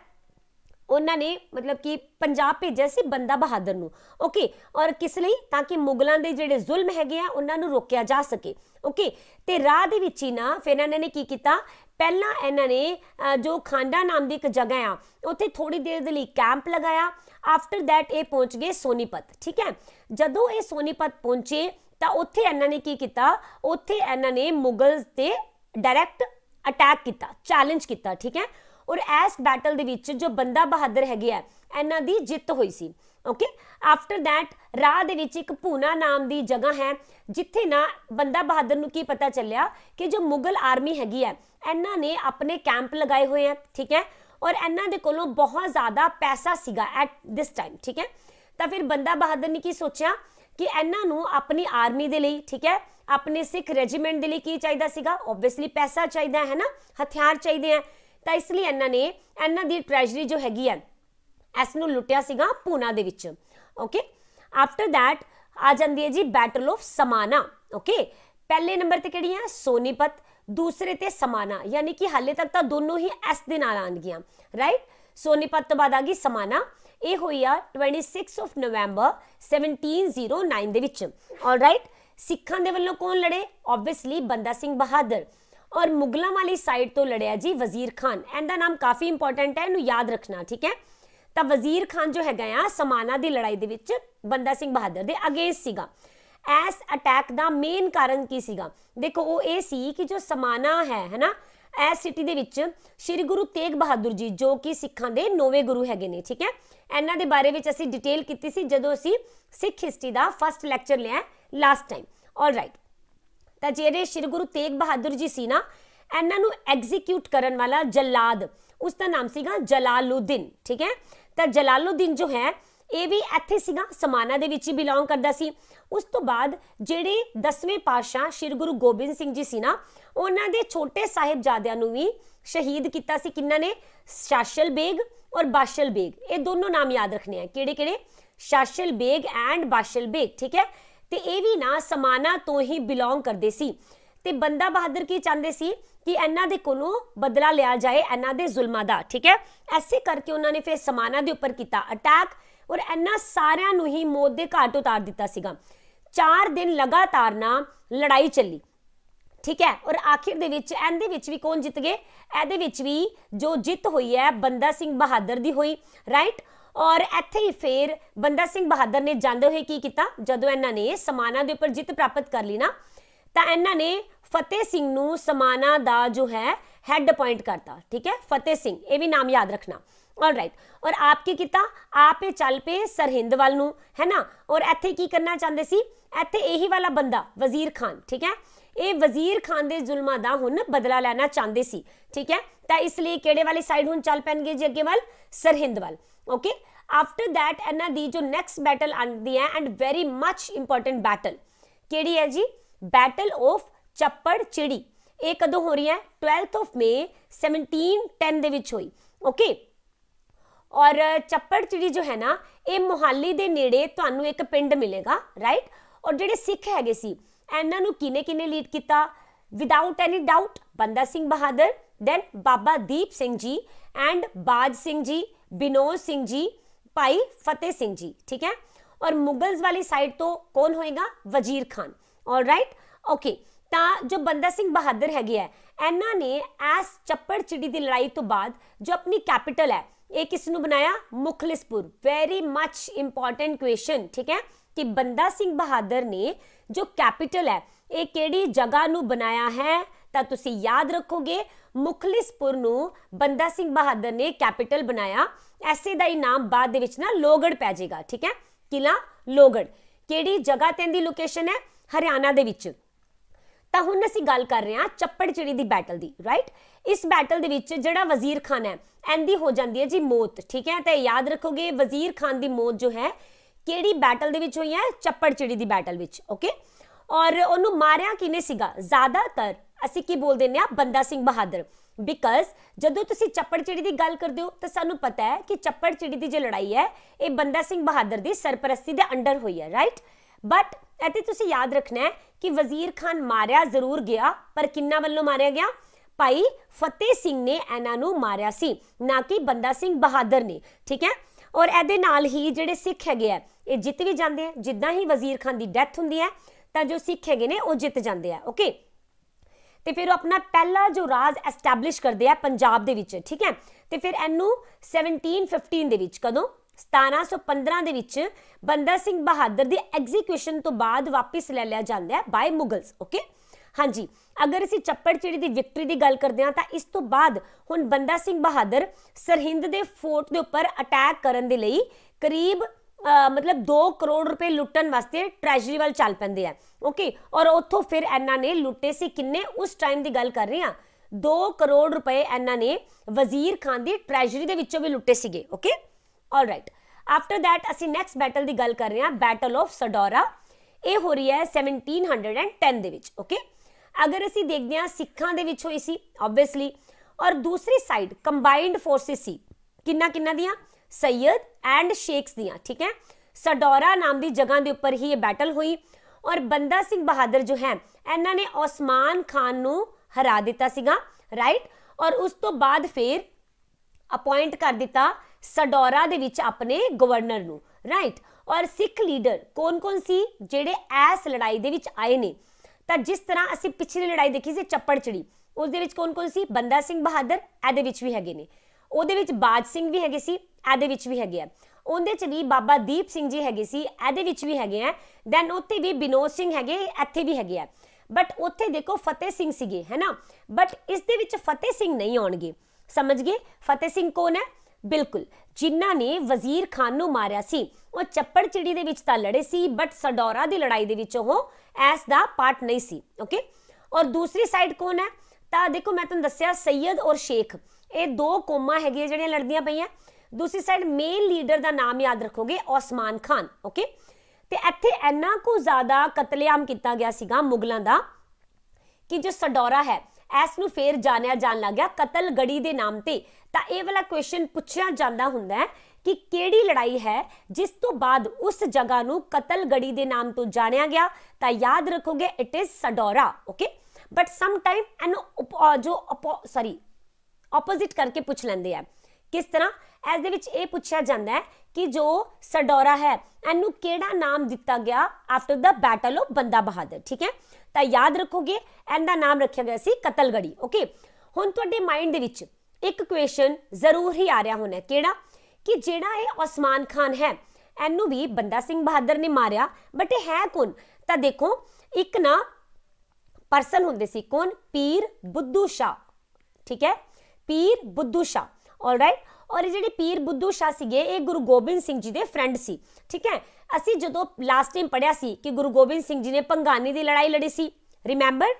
ਉਹਨਾਂ ਨੇ ਮਤਲਬ ਕਿ ਪੰਜਾਬ ਭੇਜਿਆ ਸੀ ਬੰਦਾ ਬਹਾਦਰ ਨੂੰ ਓਕੇ ਔਰ ਕਿਸ ਲਈ ਤਾਂ ਕਿ ਮੁਗਲਾਂ ਦੇ ਜਿਹੜੇ ਜ਼ੁਲਮ ਹੈਗੇ ਆ ਉਹਨਾਂ ਨੂੰ ਰੋਕਿਆ ਜਾ ਸਕੇ ਓਕੇ ਤੇ ਰਾਹ ਦੇ ਵਿੱਚ ਹੀ ਨਾ ਫਿਰ ਇਹਨਾਂ ਨੇ ਕੀ ਕੀਤਾ ਪਹਿਲਾਂ ਇਹਨਾਂ ਨੇ ਜੋ ਖਾਂਡਾ ਨਾਮ ਦੀ ਇੱਕ ਜਗ੍ਹਾ ਆ ਉੱਥੇ ਥੋੜੀ ਦੇਰ ਦੇ ਲਈ ਕੈਂਪ ਲਗਾਇਆ ਆਫਟਰ ਥੈਟ ਇਹ ਪਹੁੰਚ ਗਏ ਸੋਨੀਪਤ ਠੀਕ ਹੈ ਜਦੋਂ ਇਹ ਸੋਨੀਪਤ ਪਹੁੰਚੇ ਤਾਂ ਉੱਥੇ ਇਹਨਾਂ ਨੇ ਕੀ ਕੀਤਾ ਉੱਥੇ ਇਹਨਾਂ ਨੇ ਮੁਗਲਸ ਤੇ ਡਾਇਰੈਕਟ ਅਟੈਕ ਕੀਤਾ ਚੈਲੰਜ ਕੀਤਾ ਠੀਕ ਹੈ ਔਰ ਇਸ ਬੈਟਲ ਦੇ ਵਿੱਚ ਜੋ ਬੰਦਾ ਬਹਾਦਰ ਹੈਗੇ ਆ ਇਹਨਾਂ ਦੀ ਜਿੱਤ ਹੋਈ ਸੀ ਓਕੇ ਆਫਟਰ ਥੈਟ ਰਾਹ ਦੇ ਵਿੱਚ ਇੱਕ ਪੂਨਾ ਨਾਮ ਦੀ ਜਗ੍ਹਾ ਹੈ ਜਿੱਥੇ ਨਾ ਬੰਦਾ ਬਹਾਦਰ ਨੂੰ ਕੀ ਪਤਾ ਚੱਲਿਆ ਕਿ ਜੋ ਮੁਗਲ ਆਰਮੀ ਹੈਗੀ ਹੈ ਇਹਨਾਂ ਨੇ ਆਪਣੇ ਕੈਂਪ ਲਗਾਏ ਹੋਏ ਆ ਠੀਕ ਹੈ ਔਰ ਇਹਨਾਂ ਦੇ ਕੋਲੋਂ ਬਹੁਤ ਜ਼ਿਆਦਾ ਪੈਸਾ ਸੀਗਾ ਐਟ ਦਿਸ ਟਾਈਮ ਠੀਕ ਹੈ ਤਾਂ ਫਿਰ ਬੰਦਾ ਬਹਾਦਰ ਨੇ ਕੀ ਸੋਚਿਆ ਕਿ ਇਹਨਾਂ ਨੂੰ ਆਪਣੀ ਆਰਮੀ ਦੇ ਲਈ ਠੀਕ ਹੈ ਆਪਣੇ ਸਿੱਖ ਰੈਜੀਮੈਂਟ ਦੇ ਲਈ ਕੀ ਚਾਹੀਦਾ ਸੀਗਾ ਆਬਵੀਅਸਲੀ ਪੈਸਾ ਚਾਹੀਦਾ ਹੈ ਨਾ ਹਥਿਆਰ ਚਾਹੀਦੇ ਆ ਤਾਂ ਇਸ ਲਈ ਇਹਨਾਂ ਨੇ ਇਹਨਾਂ ਦੀ ਟ੍ਰੈਜਰੀ ਜੋ ਹੈਗੀ ਆ ਇਸ ਨੂੰ ਲੁੱਟਿਆ ਸੀਗਾ ਪੂਨਾ ਦੇ ਵਿੱਚ ਓਕੇ ਆਫਟਰ ਥੈਟ ਆ ਜਾਂਦੀ ਹੈ ਜੀ ਬੈਟਲ ਆਫ ਸਮਾਨਾ ਓਕੇ ਪਹਿਲੇ ਨੰਬਰ ਤੇ ਕਿਹੜੀ ਆ ਸੋਨੀਪਤ ਦੂਸਰੇ ਤੇ ਸਮਾਨਾ ਯਾਨੀ ਕਿ ਹਾਲੇ ਤੱਕ ਤਾਂ ਦੋਨੋਂ ਹੀ ਇਸ ਦੇ ਨਾਲ ਆਣਗੀਆਂ ਰਾਈਟ ਸੋਨੀਪਤ ਤੋਂ ਬਾਅਦ ਆ ਗਈ ਸਮਾਨਾ ਇਹ ਹੋਈ ਆ 26 ਆਫ ਨਵੰਬਰ 1709 ਦੇ ਵਿੱਚ ਆਲਰਾਈਟ ਰਾਈਟ ਸਿੱਖਾਂ ਦੇ ਵੱਲੋਂ ਕੌਣ ਲੜੇ ਆਬਵੀਅਸਲੀ ਬੰਦਾ ਸਿੰਘ ਬਹਾਦਰ ਔਰ ਮੁਗਲਾਂ ਵਾਲੀ ਸਾਈਡ ਤੋਂ ਲੜਿਆ ਜੀ ਵਜ਼ੀਰ ਖਾਨ ਇਹਦਾ ਨਾਮ ਕਾਫੀ ਇੰਪੋਰਟੈਂਟ ਹੈ ਇਹਨੂੰ ਯਾਦ ਰੱਖਣਾ ਠੀਕ ਹੈ ਤਾਂ ਵਜ਼ੀਰ ਖਾਨ ਜੋ ਹੈਗਾ ਆ ਸਮਾਨਾ ਦੀ ਲੜਾਈ ਦੇ ਵਿੱਚ ਬੰਦਾ ਸਿੰਘ ਬਹਾਦਰ ਦੇ ਅਗੇਂਸਟ ਸੀਗਾ ਐਸ ਅਟੈਕ ਦਾ ਮੇਨ ਕਾਰਨ ਕੀ ਸੀਗਾ ਦੇਖੋ ਉਹ ਇਹ ਸੀ ਕਿ ਜੋ ਸਮਾਨਾ ਹੈ ਹੈਨਾ ਐਸ ਸਿਟੀ ਦੇ ਵਿੱਚ ਸ੍ਰੀ ਗੁਰੂ ਤੇਗ ਬਹਾਦਰ ਜੀ ਜੋ ਕਿ ਸਿੱਖਾਂ ਦੇ ਨੌਵੇਂ ਗੁਰੂ ਹੈਗੇ ਨੇ ਠੀਕ ਹੈ ਇਹਨਾਂ ਦੇ ਬਾਰੇ ਵਿੱਚ ਅਸੀਂ ਡਿਟੇਲ ਕੀਤੀ ਸੀ ਜਦੋਂ ਅਸੀਂ ਸਿੱਖ ਹਿਸਟਰੀ ਦਾ ਫਸਟ ਲੈਕਚਰ ਲਿਆ ਲਾਸਟ ਟਾਈਮ ਆਲ ਰਾਈਟ ਤਾਂ ਜਿਹੜੇ ਸ਼੍ਰੀ ਗੁਰੂ ਤੇਗ ਬਹਾਦਰ ਜੀ ਸੀ ਨਾ ਇਹਨਾਂ ਨੂੰ ਐਗਜ਼ੀਕਿਊਟ ਕਰਨ ਵਾਲਾ ਜਲਾਦ ਉਸ ਦਾ ਨਾਮ ਸੀਗਾ ਜਲਾਲਉਦੀਨ ਠੀਕ ਹੈ ਤਾਂ ਜਲਾਲਉਦੀਨ ਜੋ ਹੈ ਇਹ ਵੀ ਇੱਥੇ ਸੀਗਾ ਸਮਾਨਾ ਦੇ ਵਿੱਚ ਹੀ ਬਿਲੋਂਗ ਕਰਦਾ ਸੀ ਉਸ ਤੋਂ ਬਾਅਦ ਜਿਹੜੇ 10ਵੇਂ ਪਾਤਸ਼ਾਹ ਸ਼੍ਰੀ ਗੁਰੂ ਗੋਬਿੰਦ ਸਿੰਘ ਜੀ ਸੀ ਨਾ ਉਹਨਾਂ ਦੇ ਛੋਟੇ ਸਾਹਿਬਜ਼ਾਦਿਆਂ ਨੂੰ ਵੀ ਸ਼ਹੀਦ ਕੀਤਾ ਸੀ ਕਿੰਨਾਂ ਨੇ ਸ਼ਾਸ਼ਲ ਬੇਗ ਔਰ ਬਾਸ਼ਲ ਬੇਗ ਇਹ ਦੋਨੋਂ ਨਾਮ ਯਾਦ ਰੱਖਣੇ ਆ ਕਿਹੜੇ ਕਿਹੜੇ ਸ਼ਾਸ਼ਲ ਬੇਗ ਐਂਡ ਬਾਸ਼ਲ ਬੇਗ ਠੀਕ ਹੈ ਤੇ ਇਹ ਵੀ ਨਾ ਸਮਾਨਾ ਤੋਂ ਹੀ ਬਿਲੋਂਗ ਕਰਦੇ ਸੀ ਤੇ ਬੰਦਾ ਬਹਾਦਰ ਕੀ ਚਾਹੁੰਦੇ ਸੀ ਕਿ ਇਹਨਾਂ ਦੇ ਕੋਲੋਂ ਬਦਲਾ ਲਿਆ ਜਾਏ ਇਹਨਾਂ ਦੇ ਜ਼ੁਲਮਾਂ ਦਾ ਠੀਕ ਹੈ ਐਸੇ ਕਰਕੇ ਉਹਨਾਂ ਨੇ ਫਿਰ ਸਮਾਨਾ ਦੇ ਉੱਪਰ ਕੀਤਾ ਅਟੈਕ ਔਰ ਇਹਨਾਂ ਸਾਰਿਆਂ ਨੂੰ ਹੀ ਮੌਤ ਦੇ ਘਾਟ ਉਤਾਰ ਦਿੱਤਾ ਸੀਗਾ 4 ਦਿਨ ਲਗਾਤਾਰ ਨਾ ਲੜਾਈ ਚੱਲੀ ਠੀਕ ਹੈ ਔਰ ਆਖਿਰ ਦੇ ਵਿੱਚ ਇਹਦੇ ਵਿੱਚ ਵੀ ਕੌਣ ਜਿੱਤ ਗਏ ਇਹਦੇ ਵਿੱਚ ਵੀ ਜੋ ਜਿੱਤ ਹੋਈ ਹੈ ਬੰਦਾ ਸਿੰਘ ਬਹਾਦਰ ਦੀ ਹੋਈ ਰਾਈਟ ਔਰ ਇੱਥੇ ਹੀ ਫੇਰ ਬੰਦਾ ਸਿੰਘ ਬਹਾਦਰ ਨੇ ਜਾਂਦੇ ਹੋਏ ਕੀ ਕੀਤਾ ਜਦੋਂ ਇਹਨਾਂ ਨੇ ਸਮਾਨਾ ਦੇ ਉੱਪਰ ਜਿੱਤ ਪ੍ਰਾਪਤ ਕਰ ਲਈ ਨਾ ਤਾਂ ਇਹਨਾਂ ਨੇ ਫਤਿਹ ਸਿੰਘ ਨੂੰ ਸਮਾਨਾ ਦਾ ਜੋ ਹੈ ਹੈੱਡ ਅਪਾਇੰਟ ਕਰਤਾ ਠੀਕ ਹੈ ਫਤਿਹ ਸਿੰਘ ਇਹ ਵੀ ਨਾਮ ਯਾਦ ਰੱਖਣਾ ਆਲ ਰਾਈਟ ਔਰ ਆਪ ਕੀ ਕੀਤਾ ਆਪੇ ਚੱਲ ਪਏ ਸਰਹਿੰਦ ਵੱਲ ਨੂੰ ਹੈ ਨਾ ਔਰ ਇੱਥੇ ਕੀ ਕਰਨਾ ਚਾਹੁੰਦੇ ਸੀ ਇੱਥੇ ਇਹੀ ਵਾਲਾ ਬੰਦਾ ਵਜ਼ੀਰ ਖਾਨ ਠੀਕ ਹੈ ਇਹ ਵਜ਼ੀਰ ਖਾਨ ਦੇ ਜ਼ੁਲਮਾਂ ਦਾ ਹੁਣ ਬਦਲਾ ਲੈਣਾ ਚਾਹੁੰਦੇ ਸੀ ਠੀਕ ਹੈ ਤਾਂ ਇਸ ਲਈ ਕਿਹੜੇ ਵਾਲੀ ਸਾਈਡ ਹੁਣ ਚੱਲ ਪੈਣਗੇ ਜੀ ਅੱਗੇ ਵੱਲ ਸਰਹਿੰਦ ਵੱਲ okay after that ਇਹਨਾਂ ਦੀ ਜੋ ਨੈਕਸਟ ਬੈਟਲ ਆਉਂਦੀ ਹੈ and very much important battle ਕਿਹੜੀ ਹੈ ਜੀ ਬੈਟਲ ਆਫ ਚੱਪੜ ਚਿੜੀ ਇਹ ਕਦੋਂ ਹੋ ਰਹੀ ਹੈ 12th ਆਫ May 1710 ਦੇ ਵਿੱਚ ਹੋਈ ਓਕੇ ਔਰ ਚੱਪੜ ਚਿੜੀ ਜੋ ਹੈ ਨਾ ਇਹ ਮੁਹਾਲੀ ਦੇ ਨੇੜੇ ਤੁਹਾਨੂੰ ਇੱਕ ਪਿੰਡ ਮਿਲੇਗਾ ਰਾਈਟ ਔਰ ਜਿਹੜੇ ਸਿੱਖ ਹੈਗੇ ਸੀ ਇਹਨਾਂ ਨੂੰ ਕਿਨੇ ਕਿਨੇ ਲੀਡ ਕੀਤਾ without any doubt Banda Singh Bahadur then Baba Deep Singh ji and ਬਾਜ ਸਿੰਘ ਜੀ ਬਿਨੋਦ ਸਿੰਘ ਜੀ ਭਾਈ फतेह ਸਿੰਘ ਜੀ ਠੀਕ ਹੈ ਔਰ ਮੁਗਲਜ਼ ਵਾਲੀ ਸਾਈਡ ਤੋਂ ਕੌਣ ਹੋਏਗਾ Wazir Khan all right okay ਤਾਂ ਜੋ ਬੰਦਾ ਸਿੰਘ ਬਹਾਦਰ ਹੈਗੇ ਆ ਇਹਨਾਂ ਨੇ ਐਸ ਚੱਪੜ ਚਿੜੀ ਦੀ ਲੜਾਈ ਤੋਂ ਬਾਅਦ ਜੋ ਆਪਣੀ ਕੈਪੀਟਲ ਹੈ ਇਹ ਕਿਸ ਨੂੰ ਬਣਾਇਆ Mukhlispur very much important question ਠੀਕ ਹੈ ਕਿ ਬੰਦਾ ਸਿੰਘ ਬਹਾਦਰ ਨੇ ਜੋ ਕੈਪੀਟਲ ਹੈ ਇਹ ਕਿਹੜੀ ਜਗ੍ਹਾ ਨੂੰ ਬਣਾਇਆ ਹੈ ਤਾਂ ਤੁਸੀਂ ਯਾਦ ਰੱਖੋਗੇ ਮੁਖਲਿਸਪੁਰ ਨੂੰ ਬੰਦਾ ਸਿੰਘ ਬਹਾਦਰ ਨੇ ਕੈਪੀਟਲ ਬਣਾਇਆ ਐਸੇ ਦਾ ਹੀ ਨਾਮ ਬਾਅਦ ਦੇ ਵਿੱਚ ਨਾ ਲੋਗੜ ਪੈ ਜਾਏਗਾ ਠੀਕ ਹੈ ਕਿਲਾ ਲੋਗੜ ਕਿਹੜੀ ਜਗ੍ਹਾ ਤੇ ਦੀ ਲੋਕੇਸ਼ਨ ਹੈ ਹਰਿਆਣਾ ਦੇ ਵਿੱਚ ਤਾਂ ਹੁਣ ਅਸੀਂ ਗੱਲ ਕਰ ਰਹੇ ਹਾਂ ਚੱਪੜ ਚਿੜੀ ਦੀ ਬੈਟਲ ਦੀ ਰਾਈਟ ਇਸ ਬੈਟਲ ਦੇ ਵਿੱਚ ਜਿਹੜਾ ਵਜ਼ੀਰ ਖਾਨ ਹੈ ਐਂਦੀ ਹੋ ਜਾਂਦੀ ਹੈ ਜੀ ਮੌਤ ਠੀਕ ਹੈ ਤੇ ਯਾਦ ਰੱਖੋਗੇ ਵਜ਼ੀਰ ਖਾਨ ਦੀ ਮੌਤ ਜੋ ਹੈ ਕਿਹੜੀ ਬੈਟਲ ਦੇ ਵਿੱਚ ਹੋਈ ਹੈ ਚੱਪੜ ਚਿੜੀ ਦੀ ਬੈਟਲ ਵਿੱਚ ਓਕੇ ਔਰ ਉਹਨੂੰ ਮਾਰਿਆ ਕਿਨੇ ਸੀਗਾ ਜ਼ਿਆਦਾਤਰ ਅਸੀਂ ਕੀ ਬੋਲ ਦਿੰਨੇ ਆ ਬੰਦਾ ਸਿੰਘ ਬਹਾਦਰ ਬਿਕਾਜ਼ ਜਦੋਂ ਤੁਸੀਂ ਚੱਪੜ ਚਿੜੀ ਦੀ ਗੱਲ ਕਰਦੇ ਹੋ ਤਾਂ ਸਾਨੂੰ ਪਤਾ ਹੈ ਕਿ ਚੱਪੜ ਚਿੜੀ ਦੀ ਜੋ ਲੜਾਈ ਹੈ ਇਹ ਬੰਦਾ ਸਿੰਘ ਬਹਾਦਰ ਦੀ ਸਰਪ੍ਰਸਤੀ ਦੇ ਅੰਡਰ ਹੋਈ ਹੈ ਰਾਈਟ ਬਟ ਅਤੇ ਤੁਸੀਂ ਯਾਦ ਰੱਖਣਾ ਹੈ ਕਿ ਵਜ਼ੀਰ ਖਾਨ ਮਾਰਿਆ ਜ਼ਰੂਰ ਗਿਆ ਪਰ ਕਿੰਨਾ ਵੱਲੋਂ ਮਾਰਿਆ ਗਿਆ ਭਾਈ ਫਤਿਹ ਸਿੰਘ ਨੇ ਇਹਨਾਂ ਨੂੰ ਮਾਰਿਆ ਸੀ ਨਾ ਕਿ ਬੰਦਾ ਸਿੰਘ ਬਹਾਦਰ ਨੇ ਠੀਕ ਹੈ ਔਰ ਇਹਦੇ ਨਾਲ ਹੀ ਜਿਹੜੇ ਸਿੱਖ ਹੈਗੇ ਆ ਇਹ ਜਿੱਤ ਵੀ ਜਾਂਦੇ ਆ ਜਿੱਦਾਂ ਹੀ ਵਜ਼ੀਰ ਖਾਨ ਦੀ ਡੈਥ ਹੁੰਦੀ ਹੈ ਤਾਂ ਜੋ ਸਿੱਖ ਹੈਗੇ ਨੇ ਉਹ ਜਿੱਤ ਜਾਂਦੇ ਆ ਓਕੇ ਤੇ ਫਿਰ ਉਹ ਆਪਣਾ ਪਹਿਲਾ ਜੋ ਰਾਜ ਐਸਟੈਬਲਿਸ਼ ਕਰਦੇ ਆ ਪੰਜਾਬ ਦੇ ਵਿੱਚ ਠੀਕ ਹੈ ਤੇ ਫਿਰ ਇਹਨੂੰ 1715 ਦੇ ਵਿੱਚ ਕਦੋਂ 1715 ਦੇ ਵਿੱਚ ਬੰਦਾ ਸਿੰਘ ਬਹਾਦਰ ਦੀ ਐਗਜ਼ੀਕਿਊਸ਼ਨ ਤੋਂ ਬਾਅਦ ਵਾਪਸ ਲੈ ਲਿਆ ਜਾਂਦਾ ਹੈ ਬਾਈ ਮੁਗਲਸ ਓਕੇ ਹਾਂਜੀ ਅਗਰ ਅਸੀਂ ਚੱਪੜ ਚਿੜੀ ਦੀ ਵਿਕਟਰੀ ਦੀ ਗੱਲ ਕਰਦੇ ਹਾਂ ਤਾਂ ਇਸ ਤੋਂ ਬਾਅਦ ਹੁਣ ਬੰਦਾ ਸਿੰਘ ਬਹਾਦਰ ਸਰਹਿੰਦ ਦੇ ਫੋਰਟ ਦੇ ਉੱਪਰ ਅਟੈਕ ਕਰਨ ਦੇ ਲਈ ਕਰੀਬ ਮਤਲਬ 2 ਕਰੋੜ ਰੁਪਏ ਲੁੱਟਣ ਵਾਸਤੇ ਟ੍ਰੈਜਰੀ ਵੱਲ ਚੱਲ ਪੈਂਦੇ ਆ ਓਕੇ ਔਰ ਉੱਥੋਂ ਫਿਰ ਇਹਨਾਂ ਨੇ ਲੁੱਟੇ ਸੀ ਕਿੰਨੇ ਉਸ ਟਾਈਮ ਦੀ ਗੱਲ ਕਰ ਰਹੇ ਆ 2 ਕਰੋੜ ਰੁਪਏ ਇਹਨਾਂ ਨੇ ਵਜ਼ੀਰ ਖਾਨ ਦੀ ਟ੍ਰੈਜਰੀ ਦੇ ਵਿੱਚੋਂ ਵੀ ਲੁੱਟੇ ਸੀਗੇ ਓਕੇ ਰਾਈਟ ਆਫਟਰ ਥੈਟ ਅਸੀਂ ਨੈਕਸਟ ਬੈਟਲ ਦੀ ਗੱਲ ਕਰ ਰਹੇ ਆ ਬੈਟਲ ਆਫ ਸਡੋਰਾ ਇਹ ਹੋ ਰਹੀ ਹੈ 1710 ਦੇ ਵਿੱਚ ਓਕੇ ਅਗਰ ਅਸੀਂ ਦੇਖਦੇ ਹਾਂ ਸਿੱਖਾਂ ਦੇ ਵਿੱਚ ਹੋਈ ਸੀ ਆਬਵੀਅਸਲੀ ਔਰ ਦੂਸਰੀ ਸਾਈਡ ਕੰਬਾਈਨਡ ਫੋਰਸਿਸ ਸੀ ਕਿੰਨਾ ਕਿੰਨਾ ਦੀਆਂ ਸੈਯਦ ਐਂਡ ਸ਼ੇਖਸ ਦੀਆਂ ਠੀਕ ਹੈ ਸਡੋਰਾ ਨਾਮ ਦੀ ਜਗ੍ਹਾ ਦੇ ਉੱਪਰ ਹੀ ਇਹ ਬੈਟਲ ਹੋਈ ਔਰ ਬੰਦਾ ਸਿੰਘ ਬਹਾਦਰ ਜੋ ਹੈ ਇਹਨਾਂ ਨੇ ਉਸਮਾਨ ਖਾਨ ਨੂੰ ਹਰਾ ਦਿੱਤਾ ਸੀਗਾ ਰਾਈਟ ਔਰ ਉਸ ਤੋਂ ਬਾਅਦ ਫਿਰ ਅਪਾਇੰਟ ਕਰ ਦਿੱਤਾ ਸਡੋਰਾ ਦੇ ਵਿੱਚ ਆਪਣੇ ਗਵਰਨਰ ਨੂੰ ਰਾਈਟ ਔਰ ਸਿੱਖ ਲੀਡਰ ਕੌਣ-ਕੌਣ ਸੀ ਜਿਹੜੇ ਐਸ ਲੜਾਈ ਦੇ ਵਿੱਚ ਆਏ ਨੇ ਤਾਂ ਜਿਸ ਤਰ੍ਹਾਂ ਅਸੀਂ ਪਿਛਲੀ ਲੜਾਈ ਦੇਖੀ ਸੀ ਚੱਪੜ ਚੜੀ ਉਸ ਦੇ ਵਿੱਚ ਕੌਣ-ਕੌਣ ਸੀ ਬੰਦਾ ਸਿੰਘ ਬਹਾਦਰ ਇਹਦੇ ਵਿੱਚ ਵੀ ਹੈਗੇ ਨੇ ਉਹਦੇ ਵਿੱਚ ਬਾਜ ਸਿੰਘ ਵੀ ਹੈਗੇ ਸੀ ਇਹਦੇ ਵਿੱਚ ਵੀ ਹੈਗੇ ਆ ਉਹਦੇ ਚ ਵੀ ਬਾਬਾ ਦੀਪ ਸਿੰਘ ਜੀ ਹੈਗੇ ਸੀ ਇਹਦੇ ਵਿੱਚ ਵੀ ਹੈਗੇ ਆ ਦੈਨ ਉੱਥੇ ਵੀ ਬਿਨੋਦ ਸਿੰਘ ਹੈਗੇ ਇੱਥੇ ਵੀ ਹੈਗੇ ਆ ਬਟ ਉੱਥੇ ਦੇਖੋ ਫਤਿਹ ਸਿੰਘ ਸੀਗੇ ਹੈਨਾ ਬਟ ਇਸ ਦੇ ਵਿੱਚ ਫਤਿਹ ਸਿੰਘ ਨਹੀਂ ਆਉਣਗੇ ਸਮਝ ਗਏ ਫਤਿਹ ਸਿੰਘ ਕੌਣ ਹੈ ਬਿਲਕੁਲ ਜਿਨ੍ਹਾਂ ਨੇ ਵਜ਼ੀਰ ਖਾਨ ਨੂੰ ਮਾਰਿਆ ਸੀ ਉਹ ਚੱਪੜ ਚਿੜੀ ਦੇ ਵਿੱਚ ਤਾਂ ਲੜੇ ਸੀ ਬਟ ਸਡੋਰਾ ਦੀ ਲੜਾਈ ਦੇ ਵਿੱਚ ਉਹ ਐਸ ਦਾ ਪਾਰਟ ਨਹੀਂ ਸੀ ਓਕੇ ਔਰ ਦੂਸਰੀ ਸਾਈਡ ਕੌਣ ਹੈ ਤਾਂ ਦੇਖੋ ਮੈਂ ਤੁਹਾਨੂੰ ਦੱਸਿਆ ਸੈਦ ਔਰ ਸ਼ੇਖ ਇਹ ਦੋ ਕੋਮਾ ਹੈਗੇ ਜਿਹੜੀਆਂ ਲੜਦੀਆਂ ਪਈਆਂ ਦੂਸਰੀ ਸਾਈਡ ਮੇਨ ਲੀਡਰ ਦਾ ਨਾਮ ਯਾਦ ਰੱਖੋਗੇ ਉਸਮਾਨ ਖਾਨ ਓਕੇ ਤੇ ਇੱਥੇ ਇੰਨਾ ਕੋ ਜ਼ਿਆਦਾ ਕਤਲੇਆਮ ਕੀਤਾ ਗਿਆ ਸੀਗਾ ਮੁਗਲਾਂ ਦਾ ਕਿ ਜੋ ਸਡੋਰਾ ਹੈ ਐਸ ਨੂੰ ਫੇਰ ਜਾਣਿਆ ਜਾਣ ਲੱਗਿਆ ਕਤਲ ਗੜੀ ਦੇ ਨਾਮ ਤੇ ਤਾਂ ਇਹ ਵਾਲਾ ਕੁਐਸਚਨ ਪੁੱਛਿਆ ਜਾਂਦਾ ਹੁੰਦਾ ਹੈ ਕਿ ਕਿਹੜੀ ਲੜਾਈ ਹੈ ਜਿਸ ਤੋਂ ਬਾਅਦ ਉਸ ਜਗ੍ਹਾ ਨੂੰ ਕਤਲ ਗੜੀ ਦੇ ਨਾਮ ਤੋਂ ਜਾਣਿਆ ਗਿਆ ਤਾਂ ਯਾਦ ਰੱਖੋਗੇ it is Sadhaura okay but some time an ਜੋ ਸੌਰੀ ਆਪੋਜ਼ਿਟ ਕਰਕੇ ਪੁੱਛ ਲੈਂਦੇ ਆ ਕਿਸ ਤਰ੍ਹਾਂ ਇਸ ਦੇ ਵਿੱਚ ਇਹ ਪੁੱਛਿਆ ਜਾਂਦਾ ਹੈ ਕਿ ਜੋ ਸਡੋਰਾ ਹੈ ਇਹਨੂੰ ਕਿਹੜਾ ਨਾਮ ਦਿੱਤਾ ਗਿਆ ਆਫਟਰ ਦਾ ਬੈਟਲ ਆਫ ਬੰਦਾ ਬਹਾਦਰ ਠੀਕ ਹੈ ਤਾਂ ਯਾਦ ਰੱਖੋਗੇ ਇਹਦਾ ਨਾਮ ਰੱਖਿਆ ਗਿਆ ਸੀ ਕਤਲਗੜੀ ਓਕੇ ਹੁਣ ਤੁਹਾਡੇ ਮਾਈਂਡ ਦੇ ਵਿੱਚ ਇੱਕ ਕੁਐਸਚਨ ਜ਼ਰੂਰ ਹੀ ਆ ਰਿਹਾ ਹੋਣਾ ਕਿਹੜਾ ਕਿ ਜਿਹੜਾ ਇਹ ਉਸਮਾਨ ਖਾਨ ਹੈ ਇਹਨੂੰ ਵੀ ਬੰਦਾ ਸਿੰਘ ਬਹਾਦਰ ਨੇ ਮਾਰਿਆ ਬਟ ਇਹ ਹੈ ਕੌਣ ਤਾਂ ਦੇਖੋ ਇੱਕ ਨਾ ਪਰਸਨ ਹੁੰਦੇ ਸੀ ਕੌਣ ਪੀਰ ਬੁੱਧੂ ਸ਼ਾ ਠੀਕ ਹੈ ਪੀਰ ਬੁੱਧੂ ਸ਼ਾ ਆਲਰਾਈਟ ਔਰ ਇਹ ਜਿਹੜੇ ਪੀਰ ਬੁੱਧੂ ਸ਼ਾ ਸੀਗੇ ਇਹ ਗੁਰੂ ਗੋਬਿੰਦ ਸਿੰਘ ਜੀ ਦੇ ਫਰੈਂਡ ਸੀ ਠੀਕ ਹੈ ਅਸੀਂ ਜਦੋਂ ਲਾਸਟ ਟਾਈਮ ਪੜਿਆ ਸੀ ਕਿ ਗੁਰੂ ਗੋਬਿੰਦ ਸਿੰਘ ਜੀ ਨੇ ਪੰਗਾਨੀ ਦੀ ਲੜਾਈ ਲੜੀ ਸੀ ਰਿਮੈਂਬਰ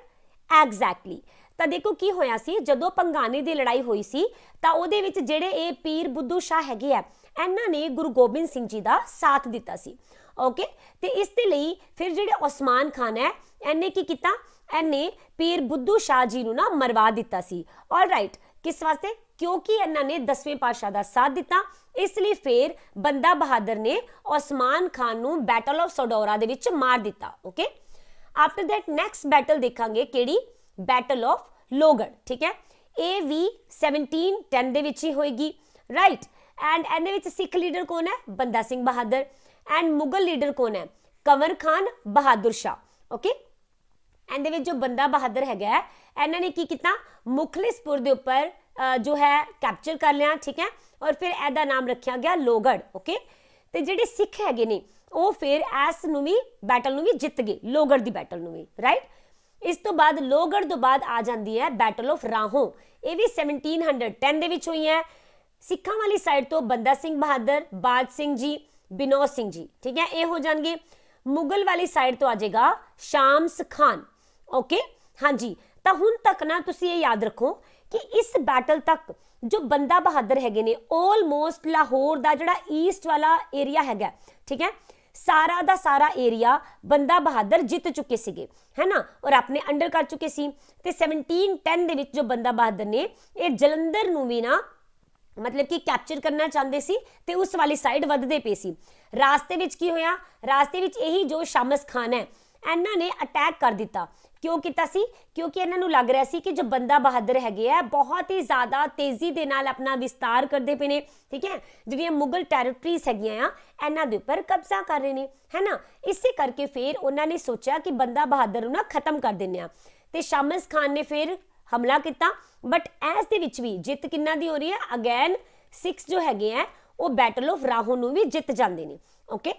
ਐਗਜ਼ੈਕਟਲੀ ਤਾਂ ਦੇਖੋ ਕੀ ਹੋਇਆ ਸੀ ਜਦੋਂ ਪੰਗਾਨੀ ਦੀ ਲੜਾਈ ਹੋਈ ਸੀ ਤਾਂ ਉਹਦੇ ਵਿੱਚ ਜਿਹੜੇ ਇਹ ਪੀਰ ਬੁੱਧੂ ਸ਼ਾਹ ਹੈਗੇ ਆ ਇਹਨਾਂ ਨੇ ਗੁਰੂ ਗੋਬਿੰਦ ਸਿੰਘ ਜੀ ਦਾ ਸਾਥ ਦਿੱਤਾ ਸੀ ਓਕੇ ਤੇ ਇਸ ਦੇ ਲਈ ਫਿਰ ਜਿਹੜੇ ਉਸਮਾਨ ਖਾਨ ਹੈ ਇਹਨੇ ਕੀ ਕੀਤਾ ਇਹਨੇ ਪੀਰ ਬੁੱਧੂ ਸ਼ਾਹ ਜੀ ਨੂੰ ਨਾ ਮਰਵਾ ਦਿੱਤਾ ਸੀ ਆਲ ਰਾਈਟ ਕਿਸ ਵਾਸਤੇ ਕਿਉਂਕਿ ਇਹਨਾਂ ਨੇ 10ਵੇਂ ਪਾਸ਼ਾ ਦਾ ਸਾਥ ਦਿੱਤਾ ਇਸ ਲਈ ਫੇਰ ਬੰਦਾ ਬਹਾਦਰ ਨੇ ਉਸਮਾਨ ਖਾਨ ਨੂੰ ਬੈਟਲ ਆਫ ਸੋਡੋਰਾ ਦੇ ਵਿੱਚ ਮਾਰ ਦਿੱਤਾ okay after that next battle ਦੇਖਾਂਗੇ ਕਿਹੜੀ ਬੈਟਲ ਆਫ ਲੋਗੜ ਠੀਕ ਹੈ ਇਹ ਵੀ 1710 ਦੇ ਵਿੱਚ ਹੀ ਹੋਏਗੀ ਰਾਈਟ ਐਂਡ ਇਹਦੇ ਵਿੱਚ ਸਿੱਖ ਲੀਡਰ ਕੌਣ ਹੈ ਬੰਦਾ ਸਿੰਘ ਬਹਾਦਰ ਐਂਡ ਮੁਗਲ ਲੀਡਰ ਕੌਣ ਹੈ ਕਵਰ ਖਾਨ ਬਹਾਦਰ ਸ਼ਾ ਓਕੇ ਇਹਦੇ ਵਿੱਚ ਜੋ ਬੰਦਾ ਬਹਾਦਰ ਹੈਗਾ ਇਹਨਾਂ ਨੇ ਕੀ ਕੀਤਾ ਮੁਖਲਿਸਪੁਰ ਦੇ ਉੱਪਰ ਜੋ ਹੈ ਕੈਪਚਰ ਕਰ ਲਿਆ ਠੀਕ ਹੈ ਔਰ ਫਿਰ ਇਹਦਾ ਨਾਮ ਰੱਖਿਆ ਗਿਆ ਲੋਗੜ ਓਕੇ ਤੇ ਜਿਹੜੇ ਸਿੱਖ ਹੈਗੇ ਨੇ ਉਹ ਫਿਰ ਐਸ ਨੂੰ ਵੀ ਬੈਟਲ ਨੂੰ ਵੀ ਜਿੱਤ ਗਏ ਲੋਗੜ ਦੀ ਬੈਟਲ ਨੂੰ ਵੀ ਰਾਈਟ ਇਸ ਤੋਂ ਬਾਅਦ ਲੋਗੜ ਤੋਂ ਬਾਅਦ ਆ ਜਾਂਦੀ ਹੈ ਬੈਟਲ ਆਫ ਰਾਹੋਂ ਇਹ ਵੀ 1710 ਦੇ ਵਿੱਚ ਹੋਈ ਹੈ ਸਿੱਖਾਂ ਵਾਲੀ ਸਾਈਡ ਤੋਂ ਬੰਦਾ ਸਿੰਘ ਬਹਾਦਰ ਬਾਜ ਸਿੰਘ ਜੀ ਬਿਨੋ ਸਿੰਘ ਜੀ ਠੀਕ ਹੈ ਇਹ ਹੋ ਜਾਣਗੇ ਮੁਗਲ ਵਾਲੀ ਸਾਈਡ ਤੋਂ ਆ ਜਾਏਗਾ ਸ਼ਾਮਸ ਖਾਨ ਓਕੇ ਹਾਂਜੀ ਤਾਂ ਹੁਣ ਤੱਕ ਨਾ ਤੁਸੀਂ ਇਹ ਯਾਦ ਰੱਖੋ ਕਿ ਇਸ ਬੈਟਲ ਤੱਕ ਜੋ ਬੰਦਾ ਬਹਾਦਰ ਹੈਗੇ ਨੇ ਆਲਮੋਸਟ ਲਾਹੌਰ ਦਾ ਜਿਹੜਾ ਈਸਟ ਵਾਲਾ ਏਰੀਆ ਹੈਗਾ ਠੀਕ ਹੈ ਸਾਰਾ ਦਾ ਸਾਰਾ ਏਰੀਆ ਬੰਦਾ ਬਹਾਦਰ ਜਿੱਤ ਚੁੱਕੇ ਸੀਗੇ ਹੈਨਾ ਔਰ ਆਪਣੇ ਅੰਡਰ ਕਰ ਚੁੱਕੇ ਸੀ ਤੇ 1710 ਦੇ ਵਿੱਚ ਜੋ ਬੰਦਾ ਬਹਾਦਰ ਨੇ ਇਹ ਜਲੰਧਰ ਨੂੰ ਵੀ ਨਾ ਮਤਲਬ ਕਿ ਕੈਪਚਰ ਕਰਨਾ ਚਾਹੁੰਦੇ ਸੀ ਤੇ ਉਸ ਵਾਲੀ ਸਾਈਡ ਵੱਧਦੇ ਪਏ ਸੀ ਰਾਸਤੇ ਵਿੱਚ ਕੀ ਹੋਇਆ ਰਾਸਤੇ ਵਿੱਚ ਇਹੀ ਜੋ ਸ਼ਾਮਸ ਖਾਨ ਹੈ ਇਹਨਾਂ ਨੇ ਅਟੈਕ ਕਰ ਦਿੱਤਾ ਕਿਉਂ ਕੀਤਾ ਸੀ ਕਿਉਂਕਿ ਇਹਨਾਂ ਨੂੰ ਲੱਗ ਰਿਹਾ ਸੀ ਕਿ ਜੋ ਬੰਦਾ ਬਹਾਦਰ ਹੈਗੇ ਆ ਬਹੁਤ ਹੀ ਜ਼ਿਆਦਾ ਤੇਜ਼ੀ ਦੇ ਨਾਲ ਆਪਣਾ ਵਿਸਤਾਰ ਕਰਦੇ ਪਏ ਨੇ ਠੀਕ ਹੈ ਜਿਹੜੀਆਂ ਮੁਗਲ ਟੈਰੀਟਰੀਜ਼ ਹੈਗੀਆਂ ਆ ਇਹਨਾਂ ਦੇ ਉੱਪਰ ਕਬਜ਼ਾ ਕਰ ਰਹੇ ਨੇ ਹੈਨਾ ਇਸੇ ਕਰਕੇ ਫਿਰ ਉਹਨਾਂ ਨੇ ਸੋਚਿਆ ਕਿ ਬੰਦਾ ਬਹਾਦਰ ਨੂੰ ਨਾ ਖਤਮ ਕਰ ਦਿੰਨੇ ਆ ਤੇ ਸ਼ਾਮਸ ਖਾਨ ਨੇ ਫਿਰ ਹਮਲਾ ਕੀਤਾ ਬਟ ਐਸ ਦੇ ਵਿੱਚ ਵੀ ਜਿੱਤ ਕਿੰਨਾ ਦੀ ਹੋ ਰਹੀ ਹੈ ਅਗੇਨ 6 ਜੋ ਹੈਗੇ ਆ ਉਹ ਬੈਟਲ ਆਫ ਰਾਹੋ ਨੂੰ ਵੀ ਜਿੱਤ ਜਾਂਦੇ ਨੇ ਓਕੇ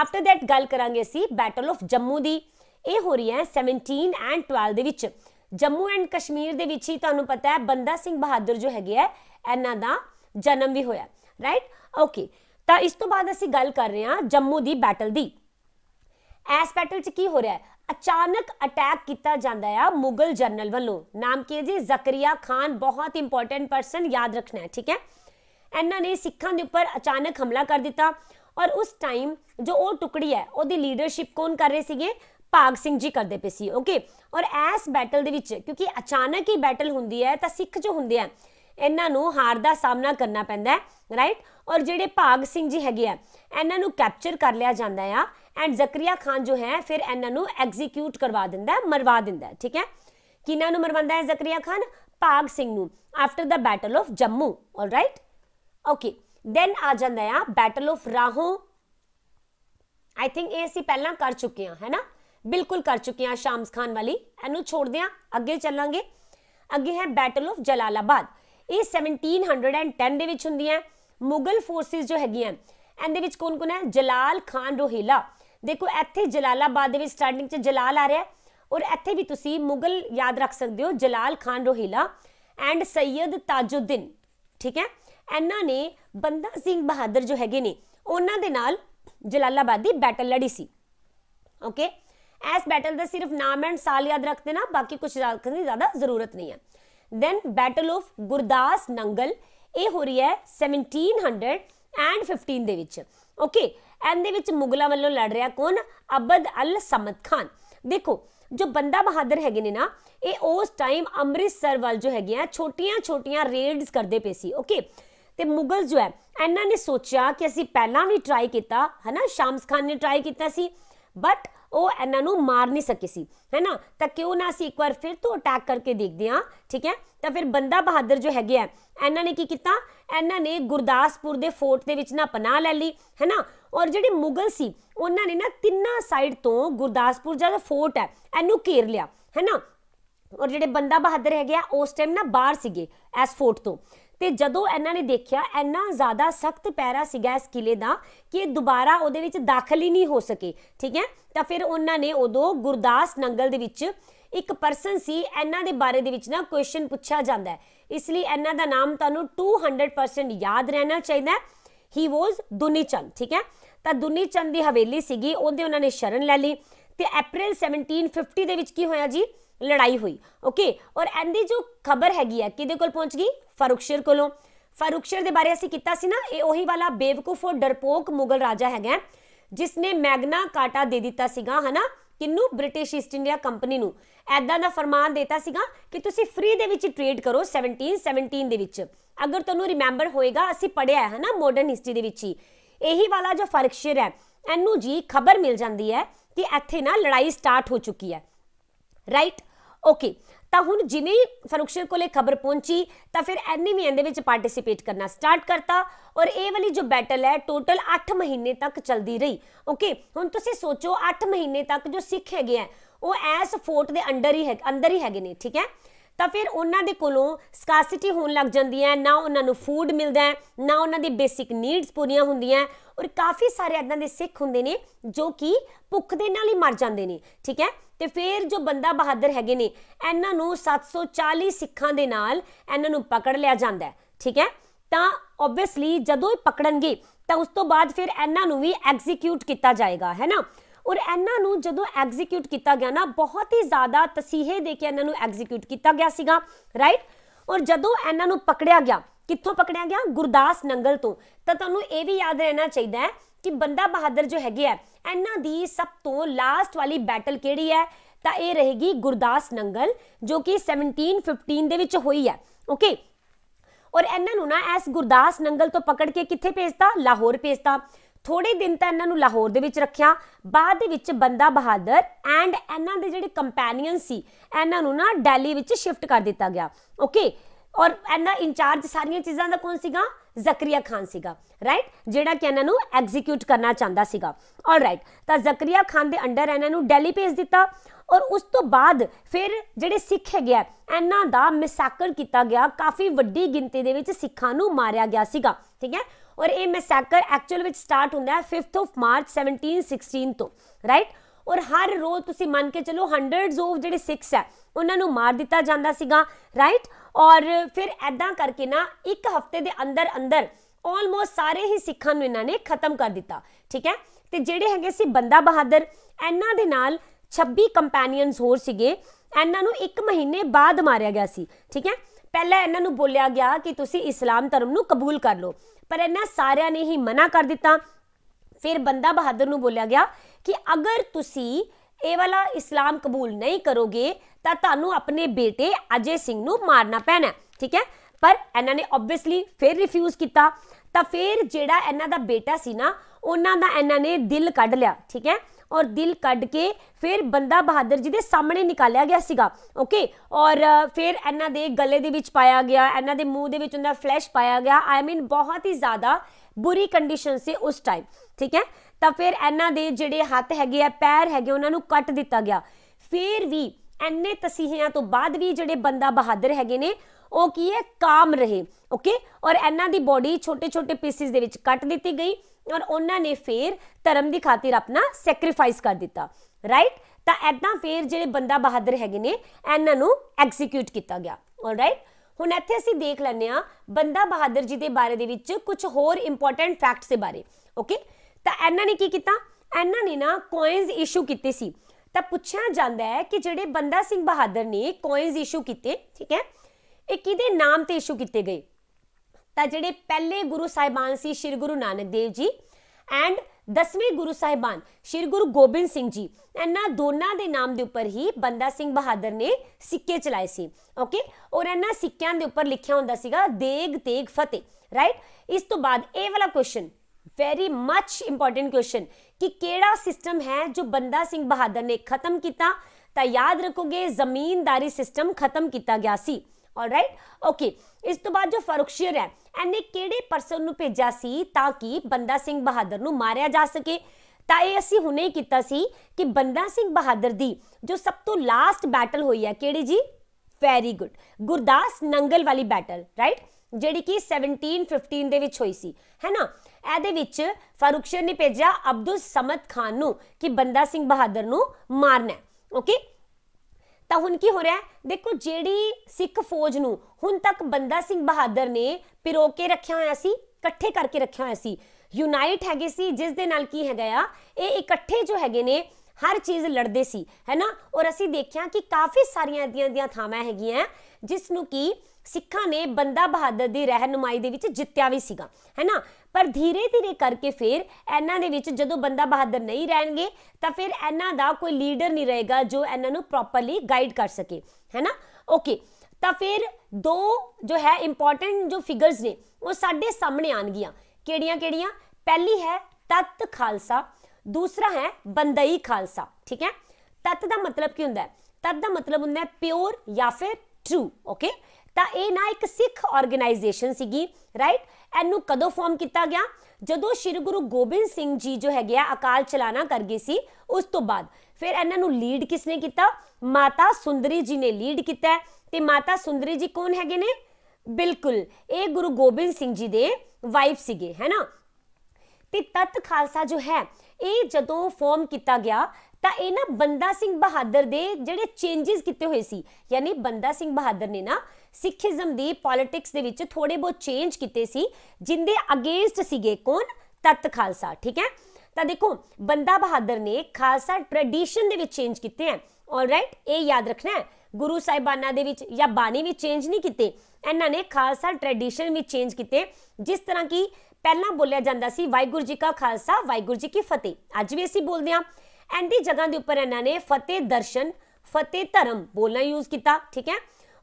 ਆਫਟਰ ਦੈਟ ਗੱਲ ਕਰਾਂਗੇ ਅਸੀਂ ਬੈਟਲ ਆਫ ਜੰਮੂ ਦੀ ਇਹ ਹੋ ਰਹੀ ਹੈ 17 ਐਂਡ 12 ਦੇ ਵਿੱਚ ਜੰਮੂ ਐਂਡ ਕਸ਼ਮੀਰ ਦੇ ਵਿੱਚ ਹੀ ਤੁਹਾਨੂੰ ਪਤਾ ਹੈ ਬੰਦਾ ਸਿੰਘ ਬਹਾਦਰ ਜੋ ਹੈਗੇ ਆ ਇਹਨਾਂ ਦਾ ਜਨਮ ਵੀ ਹੋਇਆ ਰਾਈਟ ਓਕੇ ਤਾਂ ਇਸ ਤੋਂ ਬਾਅਦ ਅਸੀਂ ਗੱਲ ਕਰ ਰਹੇ ਹਾਂ ਜੰਮੂ ਦੀ ਬੈਟਲ ਦੀ ਐਸ ਬੈਟਲ 'ਚ ਕੀ ਹੋ ਰਿਹਾ ਹੈ ਅਚਾਨਕ ਅਟੈਕ ਕੀਤਾ ਜਾਂਦਾ ਹੈ ਮੁਗਲ ਜਨਰਲ ਵੱਲੋਂ ਨਾਮ ਕੀ ਹੈ ਜੀ ਜ਼ਕਰੀਆ ਖਾਨ ਬਹੁਤ ਇੰਪੋਰਟੈਂਟ ਪਰਸਨ ਯਾਦ ਰੱਖਣਾ ਹੈ ਠੀਕ ਹੈ ਇਹਨਾਂ ਨੇ ਸਿੱਖਾਂ ਦੇ ਉੱਪਰ ਅਚਾਨਕ ਹਮਲਾ ਕਰ ਦਿੱਤਾ ਔਰ ਉਸ ਟਾਈਮ ਜੋ ਉਹ ਟੁਕੜੀ ਹੈ ਉਹਦੀ ਲੀਡਰਸ਼ਿਪ ਕੌਣ ਕਰ ਰਹੇ ਸੀਗੇ ਭਾਗ ਸਿੰਘ ਜੀ ਕਰਦੇ ਪਏ ਸੀ ਓਕੇ ਔਰ ਐਸ ਬੈਟਲ ਦੇ ਵਿੱਚ ਕਿਉਂਕਿ ਅਚਾਨਕ ਹੀ ਬੈਟਲ ਹੁੰਦੀ ਹੈ ਤਾਂ ਸਿੱਖ ਜੋ ਹੁੰਦੇ ਆ ਇਹਨਾਂ ਨੂੰ ਹਾਰ ਦਾ ਸਾਹਮਣਾ ਕਰਨਾ ਪੈਂਦਾ ਹੈ ਰਾਈਟ ਔਰ ਜਿਹੜੇ ਭਾਗ ਸਿੰਘ ਜੀ ਹੈਗੇ ਆ ਇਹਨਾਂ ਨੂੰ ਕੈਪਚਰ ਕਰ ਲਿਆ ਜਾਂਦਾ ਆ ਐਂਡ ਜ਼ਕਰੀਆ ਖਾਨ ਜੋ ਹੈ ਫਿਰ ਇਹਨਾਂ ਨੂੰ ਐਗਜ਼ੀਕਿਊਟ ਕਰਵਾ ਦਿੰਦਾ ਮਰਵਾ ਦਿੰਦਾ ਠੀਕ ਹੈ ਕਿਨਾਂ ਨੂੰ ਮਰਵਾਉਂਦਾ ਹੈ ਜ਼ਕਰੀਆ ਖਾਨ ਭਾਗ ਸਿੰਘ ਨੂੰ after the battle of Jammu all right okay then ਆ ਜਾਂਦਾ ਆ battle of Rahon I think ਇਹ ਅਸੀਂ ਪਹਿਲਾਂ ਕਰ ਚੁੱਕੇ ਹਾਂ ਹੈਨਾ ਬਿਲਕੁਲ ਕਰ ਚੁੱਕੇ ਹਾਂ ਸ਼ਾਮਸ ਖਾਨ ਵਾਲੀ ਇਹਨੂੰ ਛੋੜਦੇ ਹਾਂ ਅੱਗੇ ਚੱਲਾਂਗੇ ਅੱਗੇ ਹੈ ਬੈਟਲ ਆਫ ਜਲਾਲਾਬਾਦ ਇਹ 1710 ਦੇ ਵਿੱਚ ਹੁੰਦੀ ਹੈ ਮੁਗਲ ਫੋਰਸਿਸ ਜੋ ਹੈਗੀਆਂ ਇਹਦੇ ਵਿੱਚ ਕੌਣ ਕੌਣ ਹੈ ਜਲਾਲ ਖਾਨ ਰੋਹਿਲਾ ਦੇਖੋ ਇੱਥੇ ਜਲਾਲਾਬਾਦ ਦੇ ਵਿੱਚ ਸਟਾਰਟਿੰਗ 'ਚ ਜਲਾਲ ਆ ਰਿਹਾ ਔਰ ਇੱਥੇ ਵੀ ਤੁਸੀਂ ਮੁਗਲ ਯਾਦ ਰੱਖ ਸਕਦੇ ਹੋ ਜਲਾਲ ਖਾਨ ਰੋਹਿਲਾ ਐਂਡ ਸੈਯਦ ਤਾਜੁਦੀਨ ਠੀਕ ਹੈ ਇਹਨਾਂ ਨੇ ਬੰਦਾ ਸਿੰਘ ਬਹਾਦਰ ਜੋ ਹੈਗੇ ਨੇ ਉਹਨਾਂ ਦੇ ਨਾਲ ਜਲਾਲਾਬਾਦ ਦੀ ਬੈਟਲ ਲੜੀ ਸੀ ਓਕੇ ਐਸ ਬੈਟਲ ਦਾ ਸਿਰਫ ਨਾਮ ਐਂਡ ਸਾਲ ਯਾਦ ਰੱਖ ਦੇਣਾ ਬਾਕੀ ਕੁਝ ਰੱਖਣ ਦੀ ਜ਼ਿਆਦਾ ਜ਼ਰੂਰਤ ਨਹੀਂ ਹੈ then battle of Gurdas Nangal ਇਹ ਹੋ ਰਹੀ ਹੈ 1715 ਦੇ ਵਿੱਚ ਓਕੇ ਦੇ ਵਿੱਚ ਮੁਗਲਾਂ ਵੱਲੋਂ ਲੜ ਰਿਹਾ ਕੌਣ ਅਬਦ ਅਲ ਸਮਦ ਖਾਨ ਦੇਖੋ ਜੋ ਬੰਦਾ ਬਹਾਦਰ ਹੈਗੇ ਨੇ ਨਾ ਇਹ ਉਸ ਟਾਈਮ ਅੰਮ੍ਰਿਤਸਰ ਵੱਲ ਜੋ ਹੈਗੇ ਆ ਛੋਟੀਆਂ-ਛੋਟੀਆਂ ਰੇਡਸ ਕਰਦੇ ਪਏ ਸੀ ਓਕੇ ਤੇ ਮੁਗਲ ਜੋ ਹੈ ਇਹਨਾਂ ਨੇ ਸੋਚਿਆ ਕਿ ਅਸੀਂ ਪਹਿਲਾਂ ਵੀ ਟਰਾਈ ਕੀਤਾ ਹਨਾ ਸ਼ਾਮਸ ਖਾਨ ਨੇ ਟਰਾਈ ਕੀਤਾ ਸੀ ਬਟ ਉਹ ਇਹਨਾਂ ਨੂੰ ਮਾਰ ਨਹੀਂ ਸਕੀ ਸੀ ਹੈ ਨਾ ਤਾਂ ਕਿਉਂ ਨਾ ਅਸੀਂ ਇੱਕ ਵਾਰ ਫਿਰ ਤੋਂ ਅਟੈਕ ਕਰਕੇ ਦੇਖਦੇ ਹਾਂ ਠੀਕ ਹੈ ਤਾਂ ਫਿਰ ਬੰਦਾ ਬਹਾਦਰ ਜੋ ਹੈਗੇ ਆ ਇਹਨਾਂ ਨੇ ਕੀ ਕੀਤਾ ਇਹਨਾਂ ਨੇ ਗੁਰਦਾਸਪੁਰ ਦੇ ਫੋਰਟ ਦੇ ਵਿੱਚ ਨਾ ਪਨਾਹ ਲੈ ਲਈ ਹੈ ਨਾ ਔਰ ਜਿਹੜੇ ਮੁਗਲ ਸੀ ਉਹਨਾਂ ਨੇ ਨਾ ਤਿੰਨਾਂ ਸਾਈਡ ਤੋਂ ਗੁਰਦਾਸਪੁਰ ਜਿਹੜਾ ਫੋਰਟ ਹੈ ਇਹਨੂੰ ਘੇਰ ਲਿਆ ਹੈ ਨਾ ਔਰ ਜਿਹੜੇ ਬੰਦਾ ਬਹਾਦਰ ਹੈਗੇ ਆ ਉਸ ਟਾਈਮ ਨਾ ਬਾਹਰ ਸੀਗੇ ਐਸ ਫੋਰਟ ਤੋਂ ਤੇ ਜਦੋਂ ਇਹਨਾਂ ਨੇ ਦੇਖਿਆ ਇੰਨਾ ਜ਼ਿਆਦਾ ਸਖਤ ਪੈਰਾ ਸੀਗਾ ਇਸ ਕਿਲੇ ਦਾ ਕਿ ਇਹ ਦੁਬਾਰਾ ਉਹਦੇ ਵਿੱਚ ਦਾਖਲ ਹੀ ਨਹੀਂ ਹੋ ਸਕੇ ਠੀਕ ਹੈ ਤਾਂ ਫਿਰ ਉਹਨਾਂ ਨੇ ਉਦੋਂ ਗੁਰਦਾਸ ਨੰਗਲ ਦੇ ਵਿੱਚ ਇੱਕ ਪਰਸਨ ਸੀ ਇਹਨਾਂ ਦੇ ਬਾਰੇ ਦੇ ਵਿੱਚ ਨਾ ਕੁਐਸਚਨ ਪੁੱਛਿਆ ਜਾਂਦਾ ਹੈ ਇਸ ਲਈ ਇਹਨਾਂ ਦਾ ਨਾਮ ਤੁਹਾਨੂੰ 200% ਯਾਦ ਰਹਿਣਾ ਚਾਹੀਦਾ ਹੈ ਹੀ ਵਾਸ ਦੁਨੀ ਚੰਦ ਠੀਕ ਹੈ ਤਾਂ ਦੁਨੀ ਚੰਦ ਦੀ ਹਵੇਲੀ ਸੀਗੀ ਉਹਦੇ ਉਹਨਾਂ ਨੇ ਸ਼ਰਨ ਲੈ ਲਈ ਤੇ ਅਪ੍ਰੈਲ 1750 ਦੇ ਵਿੱਚ ਕੀ ਹੋਇਆ ਜੀ ਲੜਾਈ ਹੋਈ ਓਕੇ ਔਰ ਐਂਦੀ ਜੋ ਖਬਰ ਹੈਗੀ ਆ ਕਿਹਦੇ ਕੋਲ ਪਹੁੰਚ ਗਈ ਫਾਰੂਕਸ਼ਰ ਕੋਲੋਂ ਫਾਰੂਕਸ਼ਰ ਦੇ ਬਾਰੇ ਅਸੀਂ ਕੀਤਾ ਸੀ ਨਾ ਇਹ ਉਹੀ ਵਾਲਾ ਬੇਵਕੂਫ ਔਰ ਡਰਪੋਕ ਮੁਗਲ ਰਾਜਾ ਹੈਗਾ ਜਿਸ ਨੇ ਮੈਗਨਾ ਕਾਟਾ ਦੇ ਦਿੱਤਾ ਸੀਗਾ ਹਨਾ ਕਿੰਨੂ ਬ੍ਰਿਟਿਸ਼ ਈਸਟ ਇੰਡੀਆ ਕੰਪਨੀ ਨੂੰ ਐਦਾਂ ਦਾ ਫਰਮਾਨ ਦਿੱਤਾ ਸੀਗਾ ਕਿ ਤੁਸੀਂ ਫ੍ਰੀ ਦੇ ਵਿੱਚ ਟ੍ਰੇਡ ਕਰੋ 1717 ਦੇ ਵਿੱਚ ਅਗਰ ਤੁਹਾਨੂੰ ਰਿਮੈਂਬਰ ਹੋਏਗਾ ਅਸੀਂ ਪੜਿਆ ਹੈ ਨਾ ਮਾਡਰਨ ਹਿਸਟਰੀ ਦੇ ਵਿੱਚ ਹੀ ਇਹੀ ਵਾਲਾ ਜੋ ਫਰਕਸ਼ਰ ਹੈ ਇਹਨੂੰ ਜੀ ਖਬਰ ਮਿਲ ਜਾਂਦੀ ਹੈ ਕਿ ਇੱਥੇ ਨਾ ਲੜਾਈ ਸਟਾਰਟ ਹੋ ਚੁੱਕੀ ਹੈ ਰਾਈਟ ਓਕੇ ਤਾਂ ਹੁਣ ਜਿਨੇ ਫਰੁਖਸ਼ੇਰ ਕੋਲੇ ਖਬਰ ਪਹੁੰਚੀ ਤਾਂ ਫਿਰ ਐਨਵੀਐਨ ਦੇ ਵਿੱਚ ਪਾਰਟਿਸਿਪੇਟ ਕਰਨਾ ਸਟਾਰਟ ਕਰਤਾ ਔਰ ਇਹ ਵਾਲੀ ਜੋ ਬੈਟਲ ਹੈ ਟੋਟਲ 8 ਮਹੀਨੇ ਤੱਕ ਚੱਲਦੀ ਰਹੀ ਓਕੇ ਹੁਣ ਤੁਸੀਂ ਸੋਚੋ 8 ਮਹੀਨੇ ਤੱਕ ਜੋ ਸਿੱਖ ਹੈਗੇ ਆ ਉਹ ਐਸ ਫੋਰਟ ਦੇ ਅੰਡਰ ਹੀ ਹੈ ਅੰਦਰ ਹੀ ਹੈਗੇ ਨੇ ਠੀਕ ਹੈ ਤਾਂ ਫਿਰ ਉਹਨਾਂ ਦੇ ਕੋਲੋਂ ਸਕਾਸਿਟੀ ਹੋਣ ਲੱਗ ਜਾਂਦੀ ਹੈ ਨਾ ਉਹਨਾਂ ਨੂੰ ਫੂਡ ਮਿਲਦਾ ਹੈ ਨਾ ਉਹਨਾਂ ਦੀ ਬੇਸਿਕ ਨੀਡਸ ਪੂਰੀਆਂ ਹੁੰਦੀਆਂ ਔਰ ਕਾਫੀ ਸਾਰੇ ਇਦਾਂ ਦੇ ਸਿੱਖ ਹੁੰਦੇ ਨੇ ਜੋ ਕਿ ਭੁੱਖ ਦੇ ਨਾਲ ਹੀ ਮਰ ਜਾਂਦੇ ਨੇ ਠੀਕ ਹੈ ਤੇ ਫਿਰ ਜੋ ਬੰਦਾ ਬਹਾਦਰ ਹੈਗੇ ਨੇ ਇਹਨਾਂ ਨੂੰ 740 ਸਿੱਖਾਂ ਦੇ ਨਾਲ ਇਹਨਾਂ ਨੂੰ ਪਕੜ ਲਿਆ ਜਾਂਦਾ ਠੀਕ ਹੈ ਤਾਂ ਆਬਵੀਅਸਲੀ ਜਦੋਂ ਇਹ ਪਕੜਨਗੇ ਤਾਂ ਉਸ ਤੋਂ ਬਾਅਦ ਫਿਰ ਇਹਨਾਂ ਨੂੰ ਵੀ ਐਗਜ਼ੀਕਿਊਟ ਕੀਤਾ ਜਾਏਗਾ ਹੈਨਾ ਔਰ ਇਹਨਾਂ ਨੂੰ ਜਦੋਂ ਐਗਜ਼ੀਕਿਊਟ ਕੀਤਾ ਗਿਆ ਨਾ ਬਹੁਤ ਹੀ ਜ਼ਿਆਦਾ ਤਸੀਹੇ ਦੇ ਕੇ ਇਹਨਾਂ ਨੂੰ ਐਗਜ਼ੀਕਿਊਟ ਕੀਤਾ ਗਿਆ ਸੀਗਾ ਰਾਈਟ ਔਰ ਜਦੋਂ ਇਹਨਾਂ ਨੂੰ ਪਕੜਿਆ ਗਿਆ ਕਿੱਥੋਂ ਪਕੜਿਆ ਗਿਆ ਗੁਰਦਾਸ ਨੰਗਲ ਤੋਂ ਤਾਂ ਤੁਹਾਨੂੰ ਇਹ ਵੀ ਯਾਦ ਰਹਿਣਾ ਚਾਹੀਦਾ ਹੈ ਕਿ ਬੰਦਾ ਬਹਾਦਰ ਜੋ ਹੈਗੇ ਆ ਇਹਨਾਂ ਦੀ ਸਭ ਤੋਂ ਲਾਸਟ ਵਾਲੀ ਬੈਟਲ ਕਿਹੜੀ ਹੈ ਤਾਂ ਇਹ ਰਹੇਗੀ ਗੁਰਦਾਸ ਨੰਗਲ ਜੋ ਕਿ 1715 ਦੇ ਵਿੱਚ ਹੋਈ ਹੈ ਓਕੇ ਔਰ ਇਹਨਾਂ ਨੂੰ ਨਾ ਐਸ ਗੁਰਦਾਸ ਨੰਗਲ ਤੋਂ ਪਕੜ ਕੇ ਕਿੱਥੇ ਭੇਜਤਾ ਲਾਹੌਰ ਭੇਜਤਾ ਥੋੜੇ ਦਿਨ ਤਾਂ ਇਹਨਾਂ ਨੂੰ ਲਾਹੌਰ ਦੇ ਵਿੱਚ ਰੱਖਿਆ ਬਾਅਦ ਦੇ ਵਿੱਚ ਬੰਦਾ ਬਹਾਦਰ ਐਂਡ ਇਹਨਾਂ ਦੇ ਜਿਹੜੇ ਕੰਪੈਨੀਅਨ ਸੀ ਇਹਨਾਂ ਨੂੰ ਨਾ ਦਿੱਲੀ ਵਿੱਚ ਸ਼ਿਫਟ ਕਰ ਦਿੱਤਾ ਗਿਆ ਓਕੇ ਔਰ ਇਹਨਾਂ ਇੰਚਾਰਜ ਸਾਰੀਆਂ ਚੀਜ਼ਾਂ ਦਾ ਕੌਣ ਸੀਗਾ ਜ਼ਕਰੀਆ ਖਾਨ ਸੀਗਾ ਰਾਈਟ ਜਿਹੜਾ ਕਿ ਇਹਨਾਂ ਨੂੰ ਐਗਜ਼ੀਕਿਊਟ ਕਰਨਾ ਚਾਹੁੰਦਾ ਸੀਗਾ ਆਲ ਰਾਈਟ ਤਾਂ ਜ਼ਕਰੀਆ ਖਾਨ ਦੇ ਅੰਡਰ ਇਹਨਾਂ ਨੂੰ ਦਿੱਲੀ ਭੇਜ ਦਿੱਤਾ ਔਰ ਉਸ ਤੋਂ ਬਾਅਦ ਫਿਰ ਜਿਹੜੇ ਸਿੱਖ ਗਿਆ ਇਹਨਾਂ ਦਾ ਮਿਸਾਕਰ ਕੀਤਾ ਗਿਆ ਕਾਫੀ ਵੱਡੀ ਗਿਣਤੀ ਦੇ ਵਿੱਚ ਸਿੱਖਾਂ ਨੂੰ ਮਾਰਿਆ ਗਿਆ ਸੀਗਾ ਠੀਕ ਹੈ ਔਰ ਇਹ ਮਿਸਾਕਰ ਐਕਚੁਅਲ ਵਿੱਚ ਸਟਾਰਟ ਹੁੰਦਾ ਹੈ 5th ਆਫ ਮਾਰਚ 1716 ਤੋਂ ਰਾਈਟ ਔਰ ਹਰ ਰੋਜ਼ ਤੁਸੀਂ ਮੰਨ ਕੇ ਚੱਲੋ ਹੰਡਰਡਸ ਆਫ ਜਿਹੜੇ ਸਿੱਖਸ ਹੈ ਉਹਨਾਂ ਨੂੰ ਮਾਰ ਦਿੱਤਾ ਜਾਂਦਾ ਸੀਗਾ ਰਾਈਟ ਔਰ ਫਿਰ ਐਦਾਂ ਕਰਕੇ ਨਾ ਇੱਕ ਹਫਤੇ ਦੇ ਅੰਦਰ ਅੰਦਰ ਆਲਮੋਸਟ ਸਾਰੇ ਹੀ ਸਿੱਖਾਂ ਨੂੰ ਇਹਨਾਂ ਨੇ ਖਤਮ ਕਰ ਦਿੱਤਾ ਠੀਕ ਹੈ ਤੇ ਜਿਹੜੇ ਹੈਗੇ ਸੀ ਬੰਦਾ ਬਹਾਦਰ ਇਹਨਾਂ ਦੇ ਨਾਲ 26 ਕੰਪੈਨੀਅਨਸ ਹੋਰ ਸੀਗੇ ਇਹਨਾਂ ਨੂੰ 1 ਮਹੀਨੇ ਬਾਅਦ ਮਾਰਿਆ ਗਿਆ ਸੀ ਠੀਕ ਹੈ ਪਹਿਲਾਂ ਇਹਨਾਂ ਨੂੰ ਬੋਲਿਆ ਗਿਆ ਕਿ ਤੁਸੀਂ ਇਸਲਾਮ ਧਰਮ ਨੂੰ ਕਬੂਲ ਕਰ ਲਓ ਪਰ ਇਹਨਾਂ ਸਾਰਿਆਂ ਨੇ ਹੀ ਮਨਾ ਕਰ ਦਿੱਤਾ ਫਿਰ ਬੰਦਾ ਬਹਾਦਰ ਨੂੰ ਬੋਲਿਆ ਗਿਆ ਕਿ ਅਗਰ ਤੁਸੀਂ ਇਹ ਵਾਲਾ ਇਸਲਾਮ ਕਬੂਲ ਨਹੀਂ ਕਰੋਗੇ ਤਾਂ ਤੁਹਾਨੂੰ ਆਪਣੇ ਬੇਟੇ ਅਜੇ ਸਿੰਘ ਨੂੰ ਮਾਰਨਾ ਪੈਣਾ ਠੀਕ ਹੈ ਪਰ ਇਹਨਾਂ ਨੇ ਆਬਵੀਅਸਲੀ ਫਿਰ ਰਿਫਿਊਜ਼ ਕੀਤਾ ਤਾਂ ਫਿਰ ਜਿਹੜਾ ਇਹਨਾਂ ਦਾ ਬੇਟਾ ਸੀ ਨਾ ਉਹਨਾਂ ਦਾ ਇਹਨਾਂ ਨੇ ਦਿਲ ਕੱਢ ਲਿਆ ਠੀਕ ਹੈ ਔਰ ਦਿਲ ਕੱਢ ਕੇ ਫਿਰ ਬੰਦਾ ਬਹਾਦਰ ਜੀ ਦੇ ਸਾਹਮਣੇ ਨਿਕਾਲਿਆ ਗਿਆ ਸੀਗਾ ਓਕੇ ਔਰ ਫਿਰ ਇਹਨਾਂ ਦੇ ਗਲੇ ਦੇ ਵਿੱਚ ਪਾਇਆ ਗਿਆ ਇਹਨਾਂ ਦੇ ਮੂੰਹ ਦੇ ਵਿੱਚ ਉਹਨਾਂ ਫਲੈਸ਼ ਪਾਇਆ ਗਿਆ ਆਈ ਮੀਨ ਬਹੁਤ ਹੀ ਜ਼ਿਆਦਾ ਬੁਰੀ ਕੰਡੀਸ਼ਨ ਸੀ ਉਸ ਟਾਈਮ ਠੀਕ ਹੈ ਤਾਂ ਫਿਰ ਇਹਨਾਂ ਦੇ ਜਿਹੜੇ ਹੱਥ ਹੈਗੇ ਆ ਪੈਰ ਹੈਗੇ ਉਹਨਾਂ ਨੂੰ ਕੱਟ ਦਿੱਤਾ ਗਿਆ ਫਿਰ ਵੀ ਐਨੇ ਤਸੀਹਿਆਂ ਤੋਂ ਬਾਅਦ ਵੀ ਜਿਹੜੇ ਬੰਦਾ ਬਹਾਦਰ ਹੈਗੇ ਨੇ ਉਹ ਕੀ ਹੈ ਕਾਮ ਰਹੇ ਓਕੇ ਔਰ ਇਹਨਾਂ ਦੀ ਬੋਡੀ ਛੋਟੇ ਛੋਟੇ ਪੀਸਿਸ ਦੇ ਵਿੱਚ ਕੱਟ ਦਿੱਤੀ ਗਈ ਔਰ ਉਹਨਾਂ ਨੇ ਫੇਰ ਧਰਮ ਦੀ ਖਾਤਰ ਆਪਣਾ ਸੈਕਰੀਫਾਈਸ ਕਰ ਦਿੱਤਾ ਰਾਈਟ ਤਾਂ ਐਦਾਂ ਫੇਰ ਜਿਹੜੇ ਬੰਦਾ ਬਹਾਦਰ ਹੈਗੇ ਨੇ ਇਹਨਾਂ ਨੂੰ ਐਗਜ਼ੀਕਿਊਟ ਕੀਤਾ ਗਿਆ ਆਲਰਾਈਟ ਹੁਣ ਇੱਥੇ ਅਸੀਂ ਦੇਖ ਲੈਂਦੇ ਆ ਬੰਦਾ ਬਹਾਦਰ ਜੀ ਦੇ ਬਾਰੇ ਦੇ ਵਿੱਚ ਕੁਝ ਹੋਰ ਇੰਪੋਰਟੈਂਟ ਫੈਕਟਸ ਦੇ ਬਾਰੇ ਓਕੇ ਤਾਂ ਇਹਨਾਂ ਨੇ ਕੀ ਕੀਤਾ ਇਹਨਾਂ ਨੇ ਨਾ ਕੋਇਨਸ ਇਸ਼ੂ ਕੀਤੇ ਸੀ ਤਾਂ ਪੁੱਛਿਆ ਜਾਂਦਾ ਹੈ ਕਿ ਜਿਹੜੇ ਬੰਦਾ ਸਿੰਘ ਬਹਾਦਰ ਨੇ ਕੋਇਨਸ ਇਸ਼ੂ ਕੀਤੇ ਠੀਕ ਹੈ ਇਹ ਕਿਹਦੇ ਨਾਮ ਤੇ ਇਸ਼ੂ ਕੀਤੇ ਗਏ ਤਾਂ ਜਿਹੜੇ ਪਹਿਲੇ ਗੁਰੂ ਸਾਹਿਬਾਨ ਸੀ ਸ੍ਰੀ ਗੁਰੂ ਨਾਨਕ ਦੇਵ ਜੀ ਐਂਡ 10ਵੇਂ ਗੁਰੂ ਸਾਹਿਬਾਨ ਸ੍ਰੀ ਗੁਰੂ ਗੋਬਿੰਦ ਸਿੰਘ ਜੀ ਇਹਨਾਂ ਦੋਨਾਂ ਦੇ ਨਾਮ ਦੇ ਉੱਪਰ ਹੀ ਬੰਦਾ ਸਿੰਘ ਬਹਾਦਰ ਨੇ ਸਿੱਕੇ ਚਲਾਏ ਸੀ ਓਕੇ ਔਰ ਇਹਨਾਂ ਸਿੱਕਿਆਂ ਦੇ ਉੱਪਰ ਲਿਖਿਆ ਹੁੰਦਾ ਸੀਗਾ ਦੇਗ ਤੇਗ ਫਤਿਹ ਰਾਈਟ ਇਸ ਤੋਂ ਬਾਅਦ ਇਹ ਵਾਲਾ question very much important question ਕਿ ਕਿਹੜਾ ਸਿਸਟਮ ਹੈ ਜੋ ਬੰਦਾ ਸਿੰਘ ਬਹਾਦਰ ਨੇ ਖਤਮ ਕੀਤਾ ਤਾਂ ਯਾਦ ਰੱਖੋਗੇ ਜ਼ਮੀਨਦਾਰੀ ਸਿਸਟਮ ਖਤਮ ਕੀਤਾ ਗਿਆ ਸੀ ਆਲਰਾਈਟ ਓਕੇ ਇਸ ਤੋਂ ਬਾਅਦ ਜੋ ਫਰੁਖਸ਼ੀਰ ਹੈ ਐਨੇ ਕਿਹੜੇ ਪਰਸਨ ਨੂੰ ਭੇਜਿਆ ਸੀ ਤਾਂ ਕਿ ਬੰਦਾ ਸਿੰਘ ਬਹਾਦਰ ਨੂੰ ਮਾਰਿਆ ਜਾ ਸਕੇ ਤਾਂ ਇਹ ਅਸੀਂ ਹੁਣੇ ਕੀਤਾ ਸੀ ਕਿ ਬੰਦਾ ਸਿੰਘ ਬਹਾਦਰ ਦੀ ਜੋ ਸਭ ਤੋਂ ਲਾਸਟ ਬੈਟਲ ਹੋਈ ਹੈ ਕਿਹੜੀ ਜੀ ਵੈਰੀ ਗੁੱਡ ਗੁਰਦਾਸ ਨੰਗਲ ਵਾਲੀ ਬੈਟਲ ਰਾਈਟ ਜਿਹੜੀ ਕਿ 1715 ਦੇ ਵਿੱਚ ਹੋਈ ਸੀ ਹੈ ਨਾ ਇਹਦੇ ਵਿੱਚ ਫਾਰੂਖਸ਼ਰ ਨੇ ਭੇਜਿਆ ਅਬਦੁਲ ਸਮਦ ਖਾਨ ਨੂੰ ਕਿ ਬੰਦਾ ਸਿੰਘ ਬਹਾਦਰ ਨੂੰ ਮਾਰਨਾ ਓਕੇ ਤਾਂ ਹੁਣ ਕੀ ਹੋ ਰਿਹਾ ਦੇਖੋ ਜਿਹੜੀ ਸਿੱਖ ਫੌਜ ਨੂੰ ਹੁਣ ਤੱਕ ਬੰਦਾ ਸਿੰਘ ਬਹਾਦਰ ਨੇ ਪਿਰੋ ਕੇ ਰੱਖਿਆ ਹੋਇਆ ਸੀ ਇਕੱਠੇ ਕਰਕੇ ਰੱਖਿਆ ਹੋਇਆ ਸੀ ਯੂਨਾਈਟ ਹੈਗੇ ਸੀ ਜਿਸ ਦੇ ਨਾਲ ਕੀ ਹੈਗਾ ਆ ਇਹ ਇਕੱਠੇ ਜੋ ਹੈਗੇ ਨੇ ਹਰ ਚੀਜ਼ ਲੜਦੇ ਸੀ ਹੈਨਾ ਔਰ ਅਸੀਂ ਦੇਖਿਆ ਕਿ ਕਾਫੀ ਸਾਰੀਆਂ ਦੀਆਂ ਦੀਆਂ ਥਾਵਾਂ ਹੈਗੀਆਂ ਜਿਸ ਨੂੰ ਕੀ ਸਿੱਖਾਂ ਨੇ ਬੰਦਾ ਬਹਾਦਰ ਦੀ ਰਹਿਨਮਾਈ ਦੇ ਵਿੱਚ ਜਿੱਤਿਆ ਵੀ ਸੀਗਾ ਹੈਨਾ ਪਰ ਧੀਰੇ-ਧੀਰੇ ਕਰਕੇ ਫਿਰ ਇਹਨਾਂ ਦੇ ਵਿੱਚ ਜਦੋਂ ਬੰਦਾ ਬਹਾਦਰ ਨਹੀਂ ਰਹਿਣਗੇ ਤਾਂ ਫਿਰ ਇਹਨਾਂ ਦਾ ਕੋਈ ਲੀਡਰ ਨਹੀਂ ਰਹੇਗਾ ਜੋ ਇਹਨਾਂ ਨੂੰ ਪ੍ਰੋਪਰਲੀ ਗਾਈਡ ਕਰ ਸਕੇ ਹੈਨਾ ਓਕੇ ਤਾਂ ਫਿਰ ਦੋ ਜੋ ਹੈ ਇੰਪੋਰਟੈਂਟ ਜੋ ਫਿਗਰਸ ਨੇ ਉਹ ਸਾਡੇ ਸਾਹਮਣੇ ਆਣਗੀਆਂ ਕਿਹੜੀਆਂ-ਕਿਹੜੀਆਂ ਪਹਿਲੀ ਹੈ ਤਤ ਖਾਲਸਾ ਦੂਸਰਾ ਹੈ ਬੰਦਈ ਖਾਲਸਾ ਠੀਕ ਹੈ ਤਤ ਦਾ ਮਤਲਬ ਕੀ ਹੁੰਦਾ ਹੈ ਤਤ ਦਾ ਮਤਲਬ ਹੁੰਦਾ ਹੈ ਪਿਓਰ ਜਾਂ ਫਿਰ ਟਰੂ ਓਕੇ ਤਾਂ ਇਹ ਨਾ ਇੱਕ ਸਿੱਖ ਆਰਗੇਨਾਈਜੇਸ਼ਨ ਸੀਗੀ ਰਾਈਟ ਇਹਨੂੰ ਕਦੋਂ ਫਾਰਮ ਕੀਤਾ ਗਿਆ ਜਦੋਂ ਸ਼੍ਰੀ ਗੁਰੂ ਗੋਬਿੰਦ ਸਿੰਘ ਜੀ ਜੋ ਹੈਗੇ ਆ ਅਕਾਲ ਚਲਾਣਾ ਕਰ ਗਏ ਸੀ ਉਸ ਤੋਂ ਬਾਅਦ ਫਿਰ ਇਹਨਾਂ ਨੂੰ ਲੀਡ ਕਿਸਨੇ ਕੀਤਾ ਮਾਤਾ ਸੁੰਦਰੀ ਜੀ ਨੇ ਲੀਡ ਕੀਤਾ ਤੇ ਮਾਤਾ ਸੁੰਦਰੀ ਜੀ ਕੌਣ ਹੈਗੇ ਨੇ ਬਿਲਕੁਲ ਇਹ ਗੁਰੂ ਗੋਬਿੰਦ ਸਿੰਘ ਜੀ ਦੇ ਵਾਈਫ ਸੀਗੇ ਹੈਨਾ ਤੇ ਤਤ ਖਾਲਸਾ ਜੋ ਹੈ ਇਹ ਜਦੋਂ ਫਾਰਮ ਕੀਤਾ ਗਿਆ ਤਾਂ ਇਹ ਨਾ ਬੰਦਾ ਸਿੰਘ ਬਹਾਦਰ ਦੇ ਜਿਹੜੇ ਚੇਂਜਸ ਕੀਤੇ ਹੋਏ ਸੀ ਯਾਨੀ ਬੰਦਾ ਸਿੰਘ ਬਹਾਦਰ ਨੇ ਨਾ ਸਿੱਖੀਜ਼ਮ ਦੀ ਪੋਲਿਟਿਕਸ ਦੇ ਵਿੱਚ ਥੋੜੇ ਬਹੁਤ ਚੇਂਜ ਕੀਤੇ ਸੀ ਜਿੰਦੇ ਅਗੇਂਸਟ ਸੀਗੇ ਕੌਣ ਤਤ ਖਾਲਸਾ ਠੀਕ ਹੈ ਤਾਂ ਦੇਖੋ ਬੰਦਾ ਬਹਾਦਰ ਨੇ ਖਾਲਸਾ ਟ੍ਰੈਡੀਸ਼ਨ ਦੇ ਵਿੱਚ ਚੇਂਜ ਕੀਤੇ ਆ ਆਲਰਾਈਟ ਇਹ ਯਾਦ ਰੱਖਣਾ ਹੈ ਗੁਰੂ ਸਾਹਿਬਾਨਾ ਦੇ ਵਿੱਚ ਜਾਂ ਬਾਣੀ ਵਿੱਚ ਚੇਂਜ ਨਹੀਂ ਕੀਤੇ ਇਹਨਾਂ ਨੇ ਖਾਲਸਾ ਟ੍ਰੈਡੀਸ਼ਨ ਵਿੱਚ ਚੇਂਜ ਕੀਤੇ ਜਿਸ ਤਰ੍ਹਾਂ ਕਿ ਪਹਿਲਾਂ ਬੋਲਿਆ ਜਾਂਦਾ ਸੀ ਵਾਹਿਗੁਰੂ ਜੀ ਕਾ ਖਾਲਸਾ ਵਾਹਿਗੁਰੂ ਜੀ ਕੀ ਫਤਿਹ ਅੱਜ ਵੀ ਅਸੀਂ ਬੋਲਦੇ ਹਾਂ ਐਂਦੀ ਜਗ੍ਹਾ ਦੇ ਉੱਪਰ ਇਹਨਾਂ ਨੇ ਫਤਿਹ ਦਰਸ਼ਨ ਫਤਿਹ ਧਰਮ ਬੋਲਣਾ ਯੂਜ਼ ਕੀਤਾ ਠੀਕ ਹੈ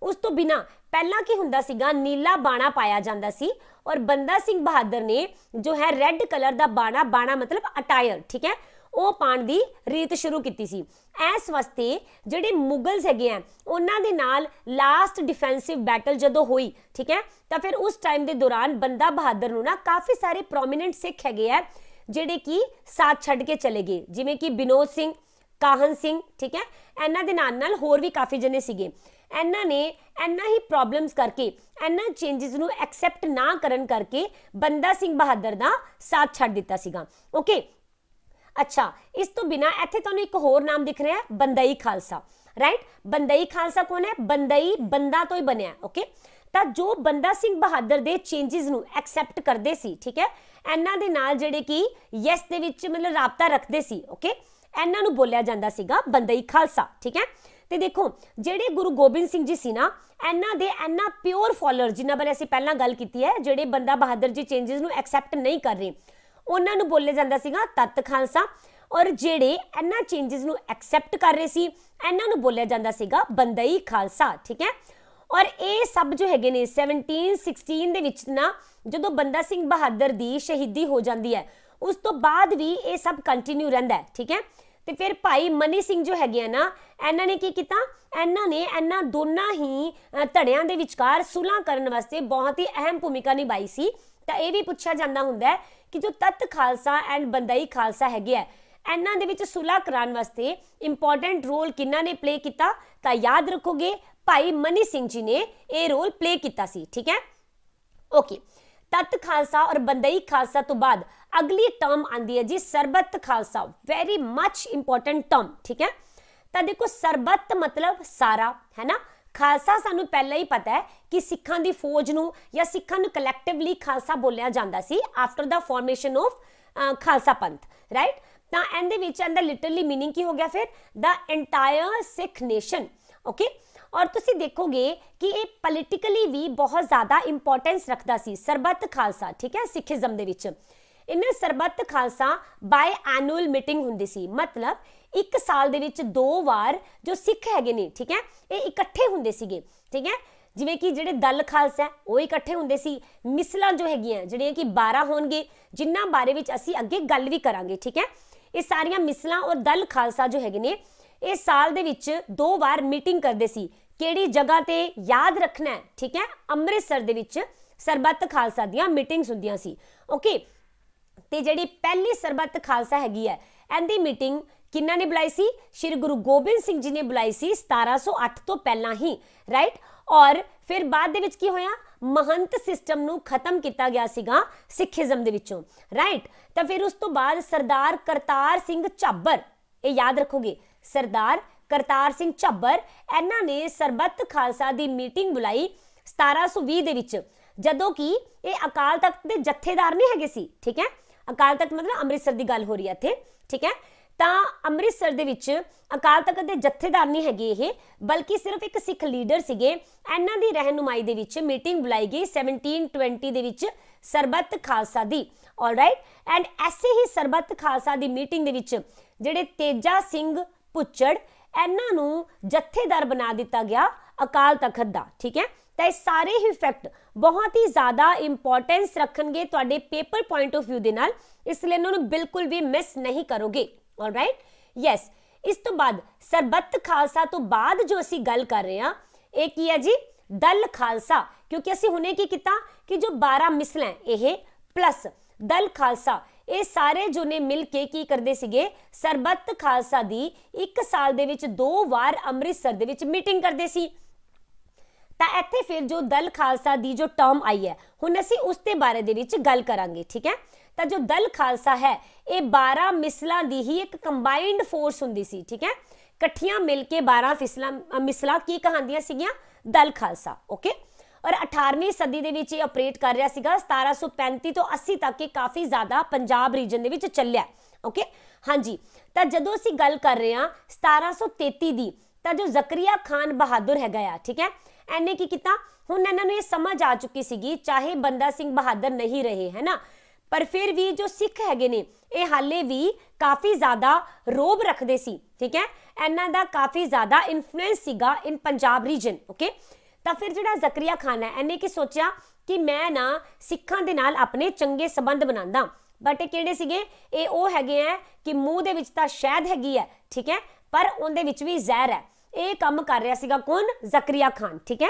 ਉਸ ਤੋਂ ਬਿਨਾ ਪਹਿਲਾਂ ਕੀ ਹੁੰਦਾ ਸੀਗਾ ਨੀਲਾ ਬਾਣਾ ਪਾਇਆ ਜਾਂਦਾ ਸੀ ਔਰ ਬੰਦਾ ਸਿੰਘ ਬਹਾਦਰ ਨੇ ਜੋ ਹੈ ਰੈੱਡ ਕਲਰ ਦਾ ਬਾਣਾ ਬਾਣਾ ਮਤਲਬ ਅਟਾਇਰ ਠੀਕ ਹੈ ਉਹ ਪਾਣ ਦੀ ਰੀਤ ਸ਼ੁਰੂ ਕੀਤੀ ਸੀ ਐਸ ਵਾਸਤੇ ਜਿਹੜੇ ਮੁਗਲਸ ਹੈਗੇ ਆ ਉਹਨਾਂ ਦੇ ਨਾਲ ਲਾਸਟ ਡਿਫੈਂਸਿਵ ਬੈਟਲ ਜਦੋਂ ਹੋਈ ਠੀਕ ਹੈ ਤਾਂ ਫਿਰ ਉਸ ਟਾਈਮ ਦੇ ਦੌਰਾਨ ਬੰਦਾ ਬਹਾਦਰ ਨੂੰ ਨਾ ਕਾਫੀ ਸਾਰੇ ਪ੍ਰੋਮਿਨੈਂਟ ਸਿੱਖ ਹੈਗੇ ਆ ਜਿਹੜੇ ਕਿ ਸਾਥ ਛੱਡ ਕੇ ਚਲੇ ਗਏ ਜਿਵੇਂ ਕਿ ਬਿਨੋਦ ਸਿੰਘ ਕਾਹਨ ਸਿੰਘ ਠੀਕ ਹੈ ਇਹਨਾਂ ਦੇ ਨਾਲ ਨਾਲ ਹੋਰ ਵੀ ਕਾਫੀ ਜਨੇ ਸੀਗੇ ਇਹਨਾਂ ਨੇ ਐਨਾ ਹੀ ਪ੍ਰੋਬਲਮਸ ਕਰਕੇ ਇਹਨਾਂ ਚੇਂजेस ਨੂੰ ਐਕਸੈਪਟ ਨਾ ਕਰਨ ਕਰਕੇ ਬੰਦਾ ਸਿੰਘ ਬਹਾਦਰ ਦਾ ਸਾਥ ਛੱਡ ਦਿੱਤਾ ਸੀਗਾ ਓਕੇ ਅੱਛਾ ਇਸ ਤੋਂ ਬਿਨਾ ਇੱਥੇ ਤੁਹਾਨੂੰ ਇੱਕ ਹੋਰ ਨਾਮ ਦਿਖ ਰਿਹਾ ਹੈ ਬੰਦਈ ਖਾਲਸਾ ਰਾਈਟ ਬੰਦਈ ਖਾਲਸਾ ਕੌਣ ਹੈ ਬੰਦਈ ਬੰਦਾ ਤੋਂ ਹੀ ਬਣਿਆ ਓਕੇ ਤਾਂ ਜੋ ਬੰਦਾ ਸਿੰਘ ਬਹਾਦਰ ਦੇ ਚੇਂजेस ਨੂੰ ਐਕਸੈਪਟ ਕਰਦੇ ਸੀ ਠੀਕ ਹੈ ਇਹਨਾਂ ਦੇ ਨਾਲ ਜਿਹੜੇ ਕਿ ਯੈਸ ਦੇ ਵਿੱਚ ਮਤਲਬ ਰابطਾ ਰੱਖਦੇ ਸੀ ਓਕੇ ਇਹਨਾਂ ਨੂੰ ਬੋਲਿਆ ਜਾਂਦਾ ਸੀਗਾ ਬੰਦਈ ਖਾਲਸਾ ਠੀਕ ਹੈ ਤੇ ਦੇਖੋ ਜਿਹੜੇ ਗੁਰੂ ਗੋਬਿੰਦ ਸਿੰਘ ਜੀ ਸੀ ਨਾ ਇਹਨਾਂ ਦੇ ਇਹਨਾਂ ਪਿਓਰ ਫਾਲੋਅਰ ਜਿਨ੍ਹਾਂ ਬਾਰੇ ਅਸੀਂ ਪਹਿਲਾਂ ਗੱਲ ਕੀਤੀ ਹੈ ਜਿਹੜੇ ਬੰਦਾ ਬਹਾਦਰ ਜੀ ਚੇਂजेस ਨੂੰ ਐਕਸੈਪਟ ਨਹੀਂ ਕਰ ਰਹੇ ਉਹਨਾਂ ਨੂੰ ਬੋਲੇ ਜਾਂਦਾ ਸੀਗਾ ਤਤ ਖਾਲਸਾ ਔਰ ਜਿਹੜੇ ਇਹਨਾਂ ਚੇਂजेस ਨੂੰ ਐਕਸੈਪਟ ਕਰ ਰਹੇ ਸੀ ਇਹਨਾਂ ਨੂੰ ਬੋਲਿਆ ਜਾਂਦਾ ਸੀਗਾ ਬੰਦਈ ਖਾਲਸਾ ਠੀਕ ਹੈ ਔਰ ਇਹ ਸਭ ਜੋ ਹੈਗੇ ਨੇ 1716 ਦੇ ਵਿੱਚ ਨਾ ਜਦੋਂ ਬੰਦਾ ਸਿੰਘ ਬਹਾਦਰ ਦੀ ਸ਼ਹੀਦੀ ਹੋ ਜਾਂਦੀ ਹੈ ਉਸ ਤੋਂ ਬਾਅਦ ਵੀ ਇਹ ਸਭ ਕੰਟੀਨਿਊ ਰਹਿੰਦਾ ਹੈ ਠੀਕ ਹੈ ਤੇ ਫਿਰ ਭਾਈ ਮਨੀ ਸਿੰਘ ਜੋ ਹੈਗੇ ਆ ਨਾ ਇਹਨਾਂ ਨੇ ਕੀ ਕੀਤਾ ਇਹਨਾਂ ਨੇ ਇਹਨਾਂ ਦੋਨਾਂ ਹੀ ਧੜਿਆਂ ਦੇ ਵਿਚਕਾਰ ਸੁਲਹਾ ਕਰਨ ਵਾਸਤੇ ਬਹੁਤ ਹੀ ਅਹਿਮ ਭੂਮਿਕਾ ਨਿਭਾਈ ਸੀ ਤਾਂ ਇਹ ਵੀ ਪੁੱਛਿਆ ਜਾਂਦਾ ਹੁੰਦਾ ਹੈ ਕਿ ਜੋ ਤਤ ਖਾਲਸਾ ਐਂਡ ਬੰਦਈ ਖਾਲਸਾ ਹੈਗੇ ਆ ਇਹਨਾਂ ਦੇ ਵਿੱਚ ਸੁਲਹਾ ਕਰਾਉਣ ਵਾਸਤੇ ਇੰਪੋਰਟੈਂਟ ਰੋਲ ਕਿੰਨਾ ਨੇ ਪਲੇ ਕੀਤਾ ਤਾਂ ਯਾਦ ਰੱਖੋਗੇ ਭਾਈ ਮਨੀ ਸਿੰਘ ਜੀ ਨੇ ਇਹ ਰੋਲ ਪਲੇ ਕੀਤਾ ਸੀ ਠੀਕ ਹੈ ਓਕੇ ਤਤ ਖਾਲਸਾ ਔਰ ਬੰਦਈ ਖਾਲਸਾ ਤੋਂ ਬਾਅਦ ਅਗਲੀ ਟਰਮ ਆਂਦੀ ਹੈ ਜੀ Sarbat Khalsa very much important term ਠੀਕ ਹੈ ਤਾਂ ਦੇਖੋ ਸਰਬੱਤ ਮਤਲਬ ਸਾਰਾ ਹੈ ਨਾ ਖਾਲਸਾ ਸਾਨੂੰ ਪਹਿਲਾਂ ਹੀ ਪਤਾ ਹੈ ਕਿ ਸਿੱਖਾਂ ਦੀ ਫੌਜ ਨੂੰ ਜਾਂ ਸਿੱਖਾਂ ਨੂੰ ਕਲੈਕਟਿਵਲੀ ਖਾਲਸਾ ਬੋਲਿਆ ਜਾਂਦਾ ਸੀ after the formation of Khalsa Panth right ਤਾਂ ਇਹਦੇ ਵਿੱਚ ਅੰਦਰ ਲਿਟਰਲੀ मीनिंग ਕੀ ਹੋ ਗਿਆ ਫਿਰ the entire Sikh nation okay ਔਰ ਤੁਸੀਂ ਦੇਖੋਗੇ ਕਿ ਇਹ ਪੋਲਿਟਿਕਲੀ ਵੀ ਬਹੁਤ ਜ਼ਿਆਦਾ ਇੰਪੋਰਟੈਂਸ ਰੱਖਦਾ ਸੀ ਸਰਬੱਤ ਖਾਲਸਾ ਠੀਕ ਹੈ ਸਿੱਖੀਜ਼ਮ ਦੇ ਵਿੱਚ ਇਹਨਾਂ Sarbat Khalsa biannual meeting ਹੁੰਦੀ ਸੀ ਮਤਲਬ ਇੱਕ ਸਾਲ ਦੇ ਵਿੱਚ ਦੋ ਵਾਰ ਜੋ ਸਿੱਖ ਹੈਗੇ ਨੇ ਠੀਕ ਹੈ ਇਹ ਇਕੱਠੇ ਹੁੰਦੇ ਸੀਗੇ ਠੀਕ ਹੈ ਜਿਵੇਂ ਕਿ ਜਿਹੜੇ ਦਲ ਖਾਲਸਾ ਉਹ ਇਕੱਠੇ ਹੁੰਦੇ ਸੀ ਮਿਸਲਾਂ ਜੋ ਹੈਗੀਆਂ ਜਿਹੜੀਆਂ ਕਿ 12 ਹੋਣਗੇ ਜਿਨ੍ਹਾਂ ਬਾਰੇ ਵਿੱਚ ਅਸੀਂ ਅੱਗੇ ਗੱਲ ਵੀ ਕਰਾਂਗੇ ਠੀਕ ਹੈ ਇਹ ਸਾਰੀਆਂ ਮਿਸਲਾਂ ਔਰ ਦਲ ਖਾਲਸਾ ਜੋ ਹੈਗੇ ਨੇ ਇਹ ਸਾਲ ਦੇ ਵਿੱਚ ਦੋ ਵਾਰ ਮੀਟਿੰਗ ਕਰਦੇ ਸੀ ਕਿਹੜੀ ਜਗ੍ਹਾ ਤੇ ਯਾਦ ਰੱਖਣਾ ਠੀਕ ਹੈ ਅੰਮ੍ਰਿਤਸਰ ਦੇ ਵਿੱਚ ਸਰਬੱਤ ਖਾਲਸਾ ਦੀਆਂ ਮੀਟਿੰਗਸ ਹੁੰਦੀਆਂ ਸੀ ਓਕੇ ਤੇ ਜਿਹੜੀ ਪਹਿਲੀ ਸਰਬੱਤ ਖਾਲਸਾ ਹੈਗੀ ਹੈ ਐਂਦੀ ਮੀਟਿੰਗ ਕਿੰਨਾ ਨੇ ਬੁਲਾਈ ਸੀ ਸ਼੍ਰੀ ਗੁਰੂ ਗੋਬਿੰਦ ਸਿੰਘ ਜੀ ਨੇ ਬੁਲਾਈ ਸੀ 1708 ਤੋਂ ਪਹਿਲਾਂ ਹੀ ਰਾਈਟ ਔਰ ਫਿਰ ਬਾਅਦ ਦੇ ਵਿੱਚ ਕੀ ਹੋਇਆ ਮਹੰਤ ਸਿਸਟਮ ਨੂੰ ਖਤਮ ਕੀਤਾ ਗਿਆ ਸੀਗਾ ਸਿੱਖੀਜ਼ਮ ਦੇ ਵਿੱਚੋਂ ਰਾਈਟ ਤਾਂ ਫਿਰ ਉਸ ਤੋਂ ਬਾਅਦ ਸਰਦਾਰ ਕਰਤਾਰ ਸਿੰਘ ਛੱਬਰ ਇਹ ਯਾਦ ਰੱਖੋਗੇ ਸਰਦਾਰ ਕਰਤਾਰ ਸਿੰਘ ਝੱਬਰ ਇਹਨਾਂ ਨੇ ਸਰਬੱਤ ਖਾਲਸਾ ਦੀ ਮੀਟਿੰਗ ਬੁਲਾਈ 1720 ਦੇ ਵਿੱਚ ਜਦੋਂ ਕਿ ਇਹ ਅਕਾਲ ਤਖਤ ਦੇ ਜਥੇਦਾਰ ਨਹੀਂ ਹੈਗੇ ਸੀ ਠੀਕ ਹੈ ਅਕਾਲ ਤਖਤ ਮਤਲਬ ਅੰਮ੍ਰਿਤਸਰ ਦੀ ਗੱਲ ਹੋ ਰਹੀ ਹੈ ਇੱਥੇ ਠੀਕ ਹੈ ਤਾਂ ਅੰਮ੍ਰਿਤਸਰ ਦੇ ਵਿੱਚ ਅਕਾਲ ਤਖਤ ਦੇ ਜਥੇਦਾਰ ਨਹੀਂ ਹੈਗੇ ਇਹ ਬਲਕਿ ਸਿਰਫ ਇੱਕ ਸਿੱਖ ਲੀਡਰ ਸੀਗੇ ਇਹਨਾਂ ਦੀ ਰਹਿਨੁਮਾਈ ਦੇ ਵਿੱਚ ਮੀਟਿੰਗ ਬੁਲਾਈ ਗਈ 1720 ਦੇ ਵਿੱਚ ਸਰਬੱਤ ਖਾਲਸਾ ਦੀ ਆਲਰਾਈਟ ਐਂਡ ਐਸੇ ਹੀ ਸਰਬੱਤ ਖਾਲਸਾ ਦੀ ਮੀਟਿੰਗ ਦੇ ਵਿੱਚ ਜਿਹੜੇ ਤੇਜਾ ਸਿੰਘ ਪੁੱਚੜ ਇਹਨਾਂ ਨੂੰ ਜਥੇਦਾਰ ਬਣਾ ਦਿੱਤਾ ਗਿਆ ਅਕਾਲ ਤਖਤ ਦਾ ਠੀਕ ਹੈ ਤਾਂ ਇਹ ਸਾਰੇ ਹੀ ਫੈਕਟ ਬਹੁਤ ਹੀ ਜ਼ਿਆਦਾ ਇੰਪੋਰਟੈਂਸ ਰੱਖਣਗੇ ਤੁਹਾਡੇ ਪੇਪਰ ਪੁਆਇੰਟ ਆਫ View ਦੇ ਨਾਲ ਇਸ ਲਈ ਇਹਨਾਂ ਨੂੰ ਬਿਲਕੁਲ ਵੀ ਮਿਸ ਨਹੀਂ ਕਰੋਗੇ ਆਲਰਾਈਟ ਯੈਸ ਇਸ ਤੋਂ ਬਾਅਦ ਸਰਬੱਤ ਖਾਲਸਾ ਤੋਂ ਬਾਅਦ ਜੋ ਅਸੀਂ ਗੱਲ ਕਰ ਰਹੇ ਹਾਂ ਇਹ ਕੀ ਹੈ ਜੀ ਦਲ ਖਾਲਸਾ ਕਿਉਂਕਿ ਅਸੀਂ ਹੁਣੇ ਕੀ ਕੀਤਾ ਕਿ ਜੋ 12 ਮਿਸਲ ਹੈ ਇਹ ਪਲੱਸ ਦਲ ਖਾਲਸਾ ਇਹ ਸਾਰੇ ਜੋ ਨੇ ਮਿਲ ਕੇ ਕੀ ਕਰਦੇ ਸੀਗੇ ਸਰਬੱਤ ਖਾਲਸਾ ਦੀ 1 ਸਾਲ ਦੇ ਵਿੱਚ ਦੋ ਵਾਰ ਅੰਮ੍ਰਿਤਸਰ ਦੇ ਵਿੱਚ ਮੀਟਿੰਗ ਕਰਦੇ ਸੀ ਤਾਂ ਇੱਥੇ ਫਿਰ ਜੋ ਦਲ ਖਾਲਸਾ ਦੀ ਜੋ ਟਰਮ ਆਈ ਹੈ ਹੁਣ ਅਸੀਂ ਉਸ ਤੇ ਬਾਰੇ ਦੇ ਵਿੱਚ ਗੱਲ ਕਰਾਂਗੇ ਠੀਕ ਹੈ ਤਾਂ ਜੋ ਦਲ ਖਾਲਸਾ ਹੈ ਇਹ 12 ਮਿਸਲਾਂ ਦੀ ਹੀ ਇੱਕ ਕੰਬਾਈਨਡ ਫੋਰਸ ਹੁੰਦੀ ਸੀ ਠੀਕ ਹੈ ਇਕੱਠੀਆਂ ਮਿਲ ਕੇ 12 ਫਿਸਲਾਂ ਮਿਸਲਾਂ ਕੀ ਕਹਾਂਦੀਆਂ ਸੀਗੀਆਂ ਦਲ ਖਾਲਸਾ ਓਕੇ ਔਰ 18ਵੀਂ ਸਦੀ ਦੇ ਵਿੱਚ ਇਹ ਆਪਰੇਟ ਕਰ ਰਿਹਾ ਸੀਗਾ 1735 ਤੋਂ 80 ਤੱਕ ਇਹ ਕਾਫੀ ਜ਼ਿਆਦਾ ਪੰਜਾਬ ਰੀਜਨ ਦੇ ਵਿੱਚ ਚੱਲਿਆ ਓਕੇ ਹਾਂਜੀ ਤਾਂ ਜਦੋਂ ਅਸੀਂ ਗੱਲ ਕਰ ਰਹੇ ਹਾਂ 1733 ਦੀ ਤਾਂ ਜੋ ਜ਼ਕਰੀਆ ਖਾਨ ਬਹਾਦਰ ਹੈਗਾ ਆ ਠੀਕ ਹੈ ਐਨੇ ਕੀ ਕੀਤਾ ਹੁਣ ਇਹਨਾਂ ਨੂੰ ਇਹ ਸਮਝ ਆ ਚੁੱਕੀ ਸੀਗੀ ਚਾਹੇ ਬੰਦਾ ਸਿੰਘ ਬਹਾਦਰ ਨਹੀਂ ਰਹੇ ਹੈ ਨਾ ਪਰ ਫਿਰ ਵੀ ਜੋ ਸਿੱਖ ਹੈਗੇ ਨੇ ਇਹ ਹਾਲੇ ਵੀ ਕਾਫੀ ਜ਼ਿਆਦਾ ਰੋਬ ਰੱਖਦੇ ਸੀ ਠੀਕ ਹੈ ਇਹਨਾਂ ਦਾ ਕਾਫੀ ਜ਼ਿਆਦਾ ਇਨਫਲੂਐਂਸ ਸੀਗਾ ਇਨ ਪੰਜਾਬ ਰੀਜਨ ਓਕੇ ਤਾਂ ਫਿਰ ਜਿਹੜਾ ਜ਼ਕਰੀਆ ਖਾਨ ਹੈ ਇਹਨੇ ਕੀ ਸੋਚਿਆ ਕਿ ਮੈਂ ਨਾ ਸਿੱਖਾਂ ਦੇ ਨਾਲ ਆਪਣੇ ਚੰਗੇ ਸਬੰਧ ਬਣਾਉਂਦਾ ਬਟ ਇਹ ਕਿਹੜੇ ਸੀਗੇ ਇਹ ਉਹ ਹੈਗੇ ਆ ਕਿ ਮੂੰਹ ਦੇ ਵਿੱਚ ਤਾਂ ਸ਼ਹਿਦ ਹੈਗੀ ਹੈ ਠੀਕ ਹੈ ਪਰ ਉਹਦੇ ਵਿੱਚ ਵੀ ਜ਼ਹਿਰ ਹੈ ਇਹ ਕੰਮ ਕਰ ਰਿਹਾ ਸੀਗਾ ਕੌਣ ਜ਼ਕਰੀਆ ਖਾਨ ਠੀਕ ਹੈ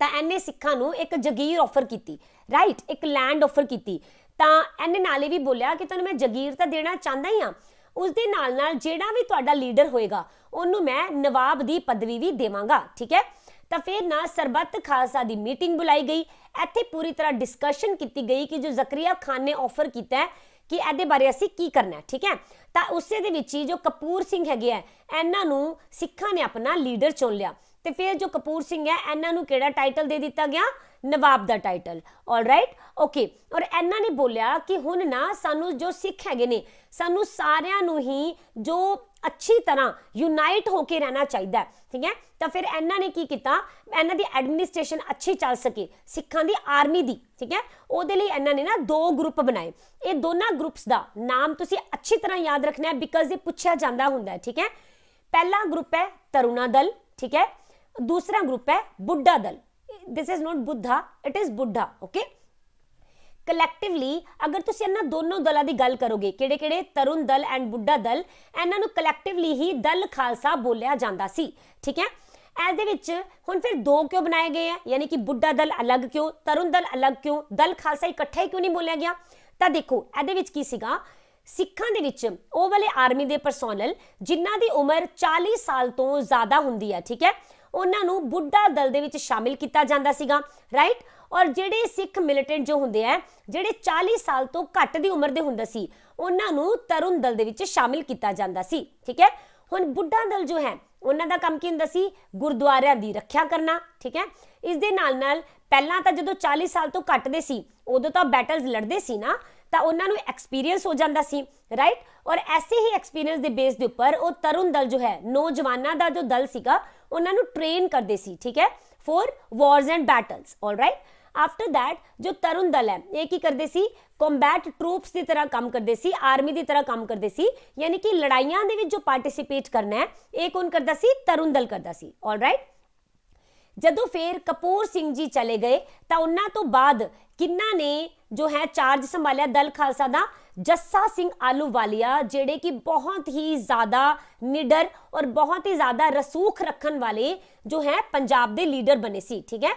ਤਾਂ ਐਨੇ ਸਿੱਖਾਂ ਨੂੰ ਇੱਕ ਜਗੀਰ ਆਫਰ ਕੀਤੀ ਰਾਈਟ ਇੱਕ ਲੈਂਡ ਆਫਰ ਕੀਤੀ ਤਾਂ ਐਨੇ ਨਾਲੇ ਵੀ ਬੋਲਿਆ ਕਿ ਤੁਹਾਨੂੰ ਮੈਂ ਜਗੀਰ ਤਾਂ ਦੇਣਾ ਚਾਹੁੰਦਾ ਹੀ ਆ ਉਸ ਦੇ ਨਾਲ ਨਾਲ ਜਿਹੜਾ ਵੀ ਤੁਹਾਡਾ ਲੀਡਰ ਹੋਏਗਾ ਉਹਨੂੰ ਮੈਂ ਨਵਾਬ ਦੀ ਪਦਵੀ ਵੀ ਦੇਵਾਂਗਾ ਠੀਕ ਹੈ ਤਾਂ ਫਿਰ ਨਾ ਸਰਬੱਤ ਖਾਲਸਾ ਦੀ ਮੀਟਿੰਗ ਬੁਲਾਈ ਗਈ ਇੱਥੇ ਪੂਰੀ ਤਰ੍ਹਾਂ ਡਿਸਕਸ਼ਨ ਕੀਤੀ ਗਈ ਕਿ ਜੋ ਜ਼ਕਰੀਆ ਖਾਨ ਨੇ ਆਫਰ ਕੀਤਾ ਹੈ ਕਿ ਇਹਦੇ ਬਾਰੇ ਅਸੀਂ ਕੀ ਕਰਨਾ ਠੀਕ ਹੈ ਤਾਂ ਉਸੇ ਦੇ ਵਿੱਚ ਹੀ ਜੋ ਕਪੂਰ ਸਿੰਘ ਹੈਗੇ ਆ ਇਹਨਾਂ ਨੂੰ ਸਿੱਖਾਂ ਨੇ ਆਪਣਾ ਲੀਡਰ ਚੁਣ ਲਿਆ ਤੇ ਫਿਰ ਜੋ ਕਪੂਰ ਸਿੰਘ ਹੈ ਇਹਨਾਂ ਨੂੰ ਕਿਹੜਾ ਟਾਈਟਲ ਦੇ ਦਿੱਤਾ ਗਿਆ ਨਵਾਬ ਦਾ ਟਾਈਟਲ ਰਾਈਟ ਓਕੇ ਔਰ ਇਹਨਾਂ ਨੇ ਬੋਲਿਆ ਕਿ ਹੁਣ ਨਾ ਸਾਨੂੰ ਜੋ ਸਿੱਖ ਹੈਗੇ ਨੇ ਸਾਨੂੰ ਸਾਰਿਆਂ ਨੂੰ ਹੀ ਜੋ ਅੱਛੀ ਤਰ੍ਹਾਂ ਯੂਨਾਈਟ ਹੋ ਕੇ ਰਹਿਣਾ ਚਾਹੀਦਾ ਠੀਕ ਹੈ ਤਾਂ ਫਿਰ ਇਹਨਾਂ ਨੇ ਕੀ ਕੀਤਾ ਇਹਨਾਂ ਦੀ ਐਡਮਿਨਿਸਟ੍ਰੇਸ਼ਨ ਅੱਛੀ ਚੱਲ ਸਕੇ ਸਿੱਖਾਂ ਦੀ ਆਰਮੀ ਦੀ ਠੀਕ ਹੈ ਉਹਦੇ ਲਈ ਇਹਨਾਂ ਨੇ ਨਾ ਦੋ ਗਰੁੱਪ ਬਣਾਏ ਇਹ ਦੋਨਾਂ ਗਰੁੱਪਸ ਦਾ ਨਾਮ ਤੁਸੀਂ ਅੱਛੀ ਤਰ੍ਹਾਂ ਯਾਦ ਰੱਖਣਾ ਹੈ ਬਿਕਾਜ਼ ਇਹ ਪੁੱਛਿਆ ਜਾਂਦਾ ਹੁੰਦਾ ਹੈ ਠੀਕ ਹੈ ਪਹਿਲਾ ਗਰੁੱਪ ਹੈ ਤਰੁਣਾ ਦਲ ਠੀਕ ਹੈ ਦੂਸਰਾ ਗਰੁੱਪ ਹੈ Budha Dal this is not Buddha it is buddha okay collectively ਅਗਰ ਤੁਸੀਂ ਇਹਨਾਂ ਦੋਨੋਂ ਦਲਾਂ ਦੀ ਗੱਲ ਕਰੋਗੇ ਕਿਹੜੇ ਕਿਹੜੇ ਤਰੁਣ ਦਲ ਐਂਡ ਬੁੱਢਾ ਦਲ ਇਹਨਾਂ ਨੂੰ ਕਲੈਕਟਿਵਲੀ ਹੀ ਦਲ ਖਾਲਸਾ ਬੋਲਿਆ ਜਾਂਦਾ ਸੀ ਠੀਕ ਹੈ ਐਸ ਦੇ ਵਿੱਚ ਹੁਣ ਫਿਰ ਦੋ ਕਿਉਂ ਬਣਾਏ ਗਏ ਆ ਯਾਨੀ ਕਿ ਬੁੱਢਾ ਦਲ ਅਲੱਗ ਕਿਉਂ ਤਰੁਣ ਦਲ ਅਲੱਗ ਕਿਉਂ ਦਲ ਖਾਲਸਾ ਇਕੱਠਾ ਹੀ ਕਿਉਂ ਨਹੀਂ ਬੋਲਿਆ ਗਿਆ ਤਾਂ ਦੇਖੋ ਇਹਦੇ ਵਿੱਚ ਕੀ ਸੀਗਾ ਸਿੱਖਾਂ ਦੇ ਵਿੱਚ ਉਹ ਵਾਲੇ ਆਰਮੀ ਦੇ ਪਰਸੋਨਲ ਜਿਨ੍ਹਾਂ ਦੀ ਉਮਰ 40 ਸਾਲ ਤੋਂ ਜ਼ਿਆਦਾ ਹੁੰਦੀ ਹੈ ਠੀਕ ਹੈ ਉਹਨਾਂ ਨੂੰ ਬੁੱਢਾ ਦਲ ਦੇ ਵਿੱਚ ਸ਼ਾਮਿਲ ਕੀਤਾ ਜਾਂਦਾ ਸੀਗਾ ਰਾਈਟ ਔਰ ਜਿਹੜੇ ਸਿੱਖ ਮਿਲਟੈਂਟ ਜੋ ਹੁੰਦੇ ਆ ਜਿਹੜੇ 40 ਸਾਲ ਤੋਂ ਘੱਟ ਦੀ ਉਮਰ ਦੇ ਹੁੰਦੇ ਸੀ ਉਹਨਾਂ ਨੂੰ ਤਰੁਣ ਦਲ ਦੇ ਵਿੱਚ ਸ਼ਾਮਿਲ ਕੀਤਾ ਜਾਂਦਾ ਸੀ ਠੀਕ ਹੈ ਹੁਣ ਬੁੱਢਾ ਦਲ ਜੋ ਹੈ ਉਹਨਾਂ ਦਾ ਕੰਮ ਕੀ ਹੁੰਦਾ ਸੀ ਗੁਰਦੁਆਰਿਆਂ ਦੀ ਰੱਖਿਆ ਕਰਨਾ ਠੀਕ ਹੈ ਇਸ ਦੇ ਨਾਲ ਨਾਲ ਪਹਿਲਾਂ ਤਾਂ ਜਦੋਂ 40 ਸਾਲ ਤੋਂ ਘੱਟ ਦੇ ਸੀ ਉਦੋਂ ਤਾਂ ਬੈਟਲਸ ਲੜਦੇ ਸੀ ਨਾ ਤਾਂ ਉਹਨਾਂ ਨੂੰ ਐਕਸਪੀਰੀਅੰਸ ਹੋ ਜਾਂਦਾ ਸੀ ਰਾਈਟ ਔਰ ਐਸੇ ਹੀ ਐਕਸਪੀਰੀਅੰਸ ਦੇ ਬੇਸ ਦੇ ਉੱਪਰ ਉਹ ਤਰੁਣ ਦਲ ਜੋ ਹੈ ਨੌਜਵਾਨਾਂ ਦਾ ਜੋ ਦਲ ਸੀਗਾ ਉਹਨਾਂ ਨੂੰ ਟ੍ਰੇਨ ਕਰਦੇ ਸੀ ਠੀਕ ਹੈ four wars and battles right after that ਜੋ ਤਰੁਣ ਦਲ ਹੈ ਇਹ ਕੀ ਕਰਦੇ ਸੀ ਕੰਬੈਟ ਟਰੂਪਸ ਦੀ ਤਰ੍ਹਾਂ ਕੰਮ ਕਰਦੇ ਸੀ ਆਰਮੀ ਦੀ ਤਰ੍ਹਾਂ ਕੰਮ ਕਰਦੇ ਸੀ ਯਾਨੀ ਕਿ ਲੜਾਈਆਂ ਦੇ ਵਿੱਚ ਜੋ ਪਾਰਟਿਸਿਪੇਟ ਕਰਨਾ ਹੈ ਇਹ ਕੌਣ ਕਰਦਾ ਸੀ ਤਰੁਣ ਦਲ ਕਰਦਾ ਸੀ ਰਾਈਟ ਜਦੋਂ ਫੇਰ ਕਪੂਰ ਸਿੰਘ ਜੀ ਚਲੇ ਗਏ ਤਾਂ ਉਹਨਾਂ ਤੋਂ ਬਾਅਦ ਕਿੰਨਾ ਨੇ ਜੋ ਹੈ ਚਾਰਜ ਸੰਭਾਲਿਆ ਦਲ ਖਾਲਸਾ ਦਾ ਜੱਸਾ ਸਿੰਘ ਆਲੂਵਾਲੀਆ ਜਿਹੜੇ ਕਿ ਬਹੁਤ ਹੀ ਜ਼ਿਆਦਾ ਨਿਡਰ ਔਰ ਬਹੁਤ ਹੀ ਜ਼ਿਆਦਾ ਰਸੂਖ ਰੱਖਣ ਵਾਲੇ ਜੋ ਹੈ ਪੰਜਾਬ ਦੇ ਲੀਡਰ ਬਣੇ ਸੀ ਠੀਕ ਹੈ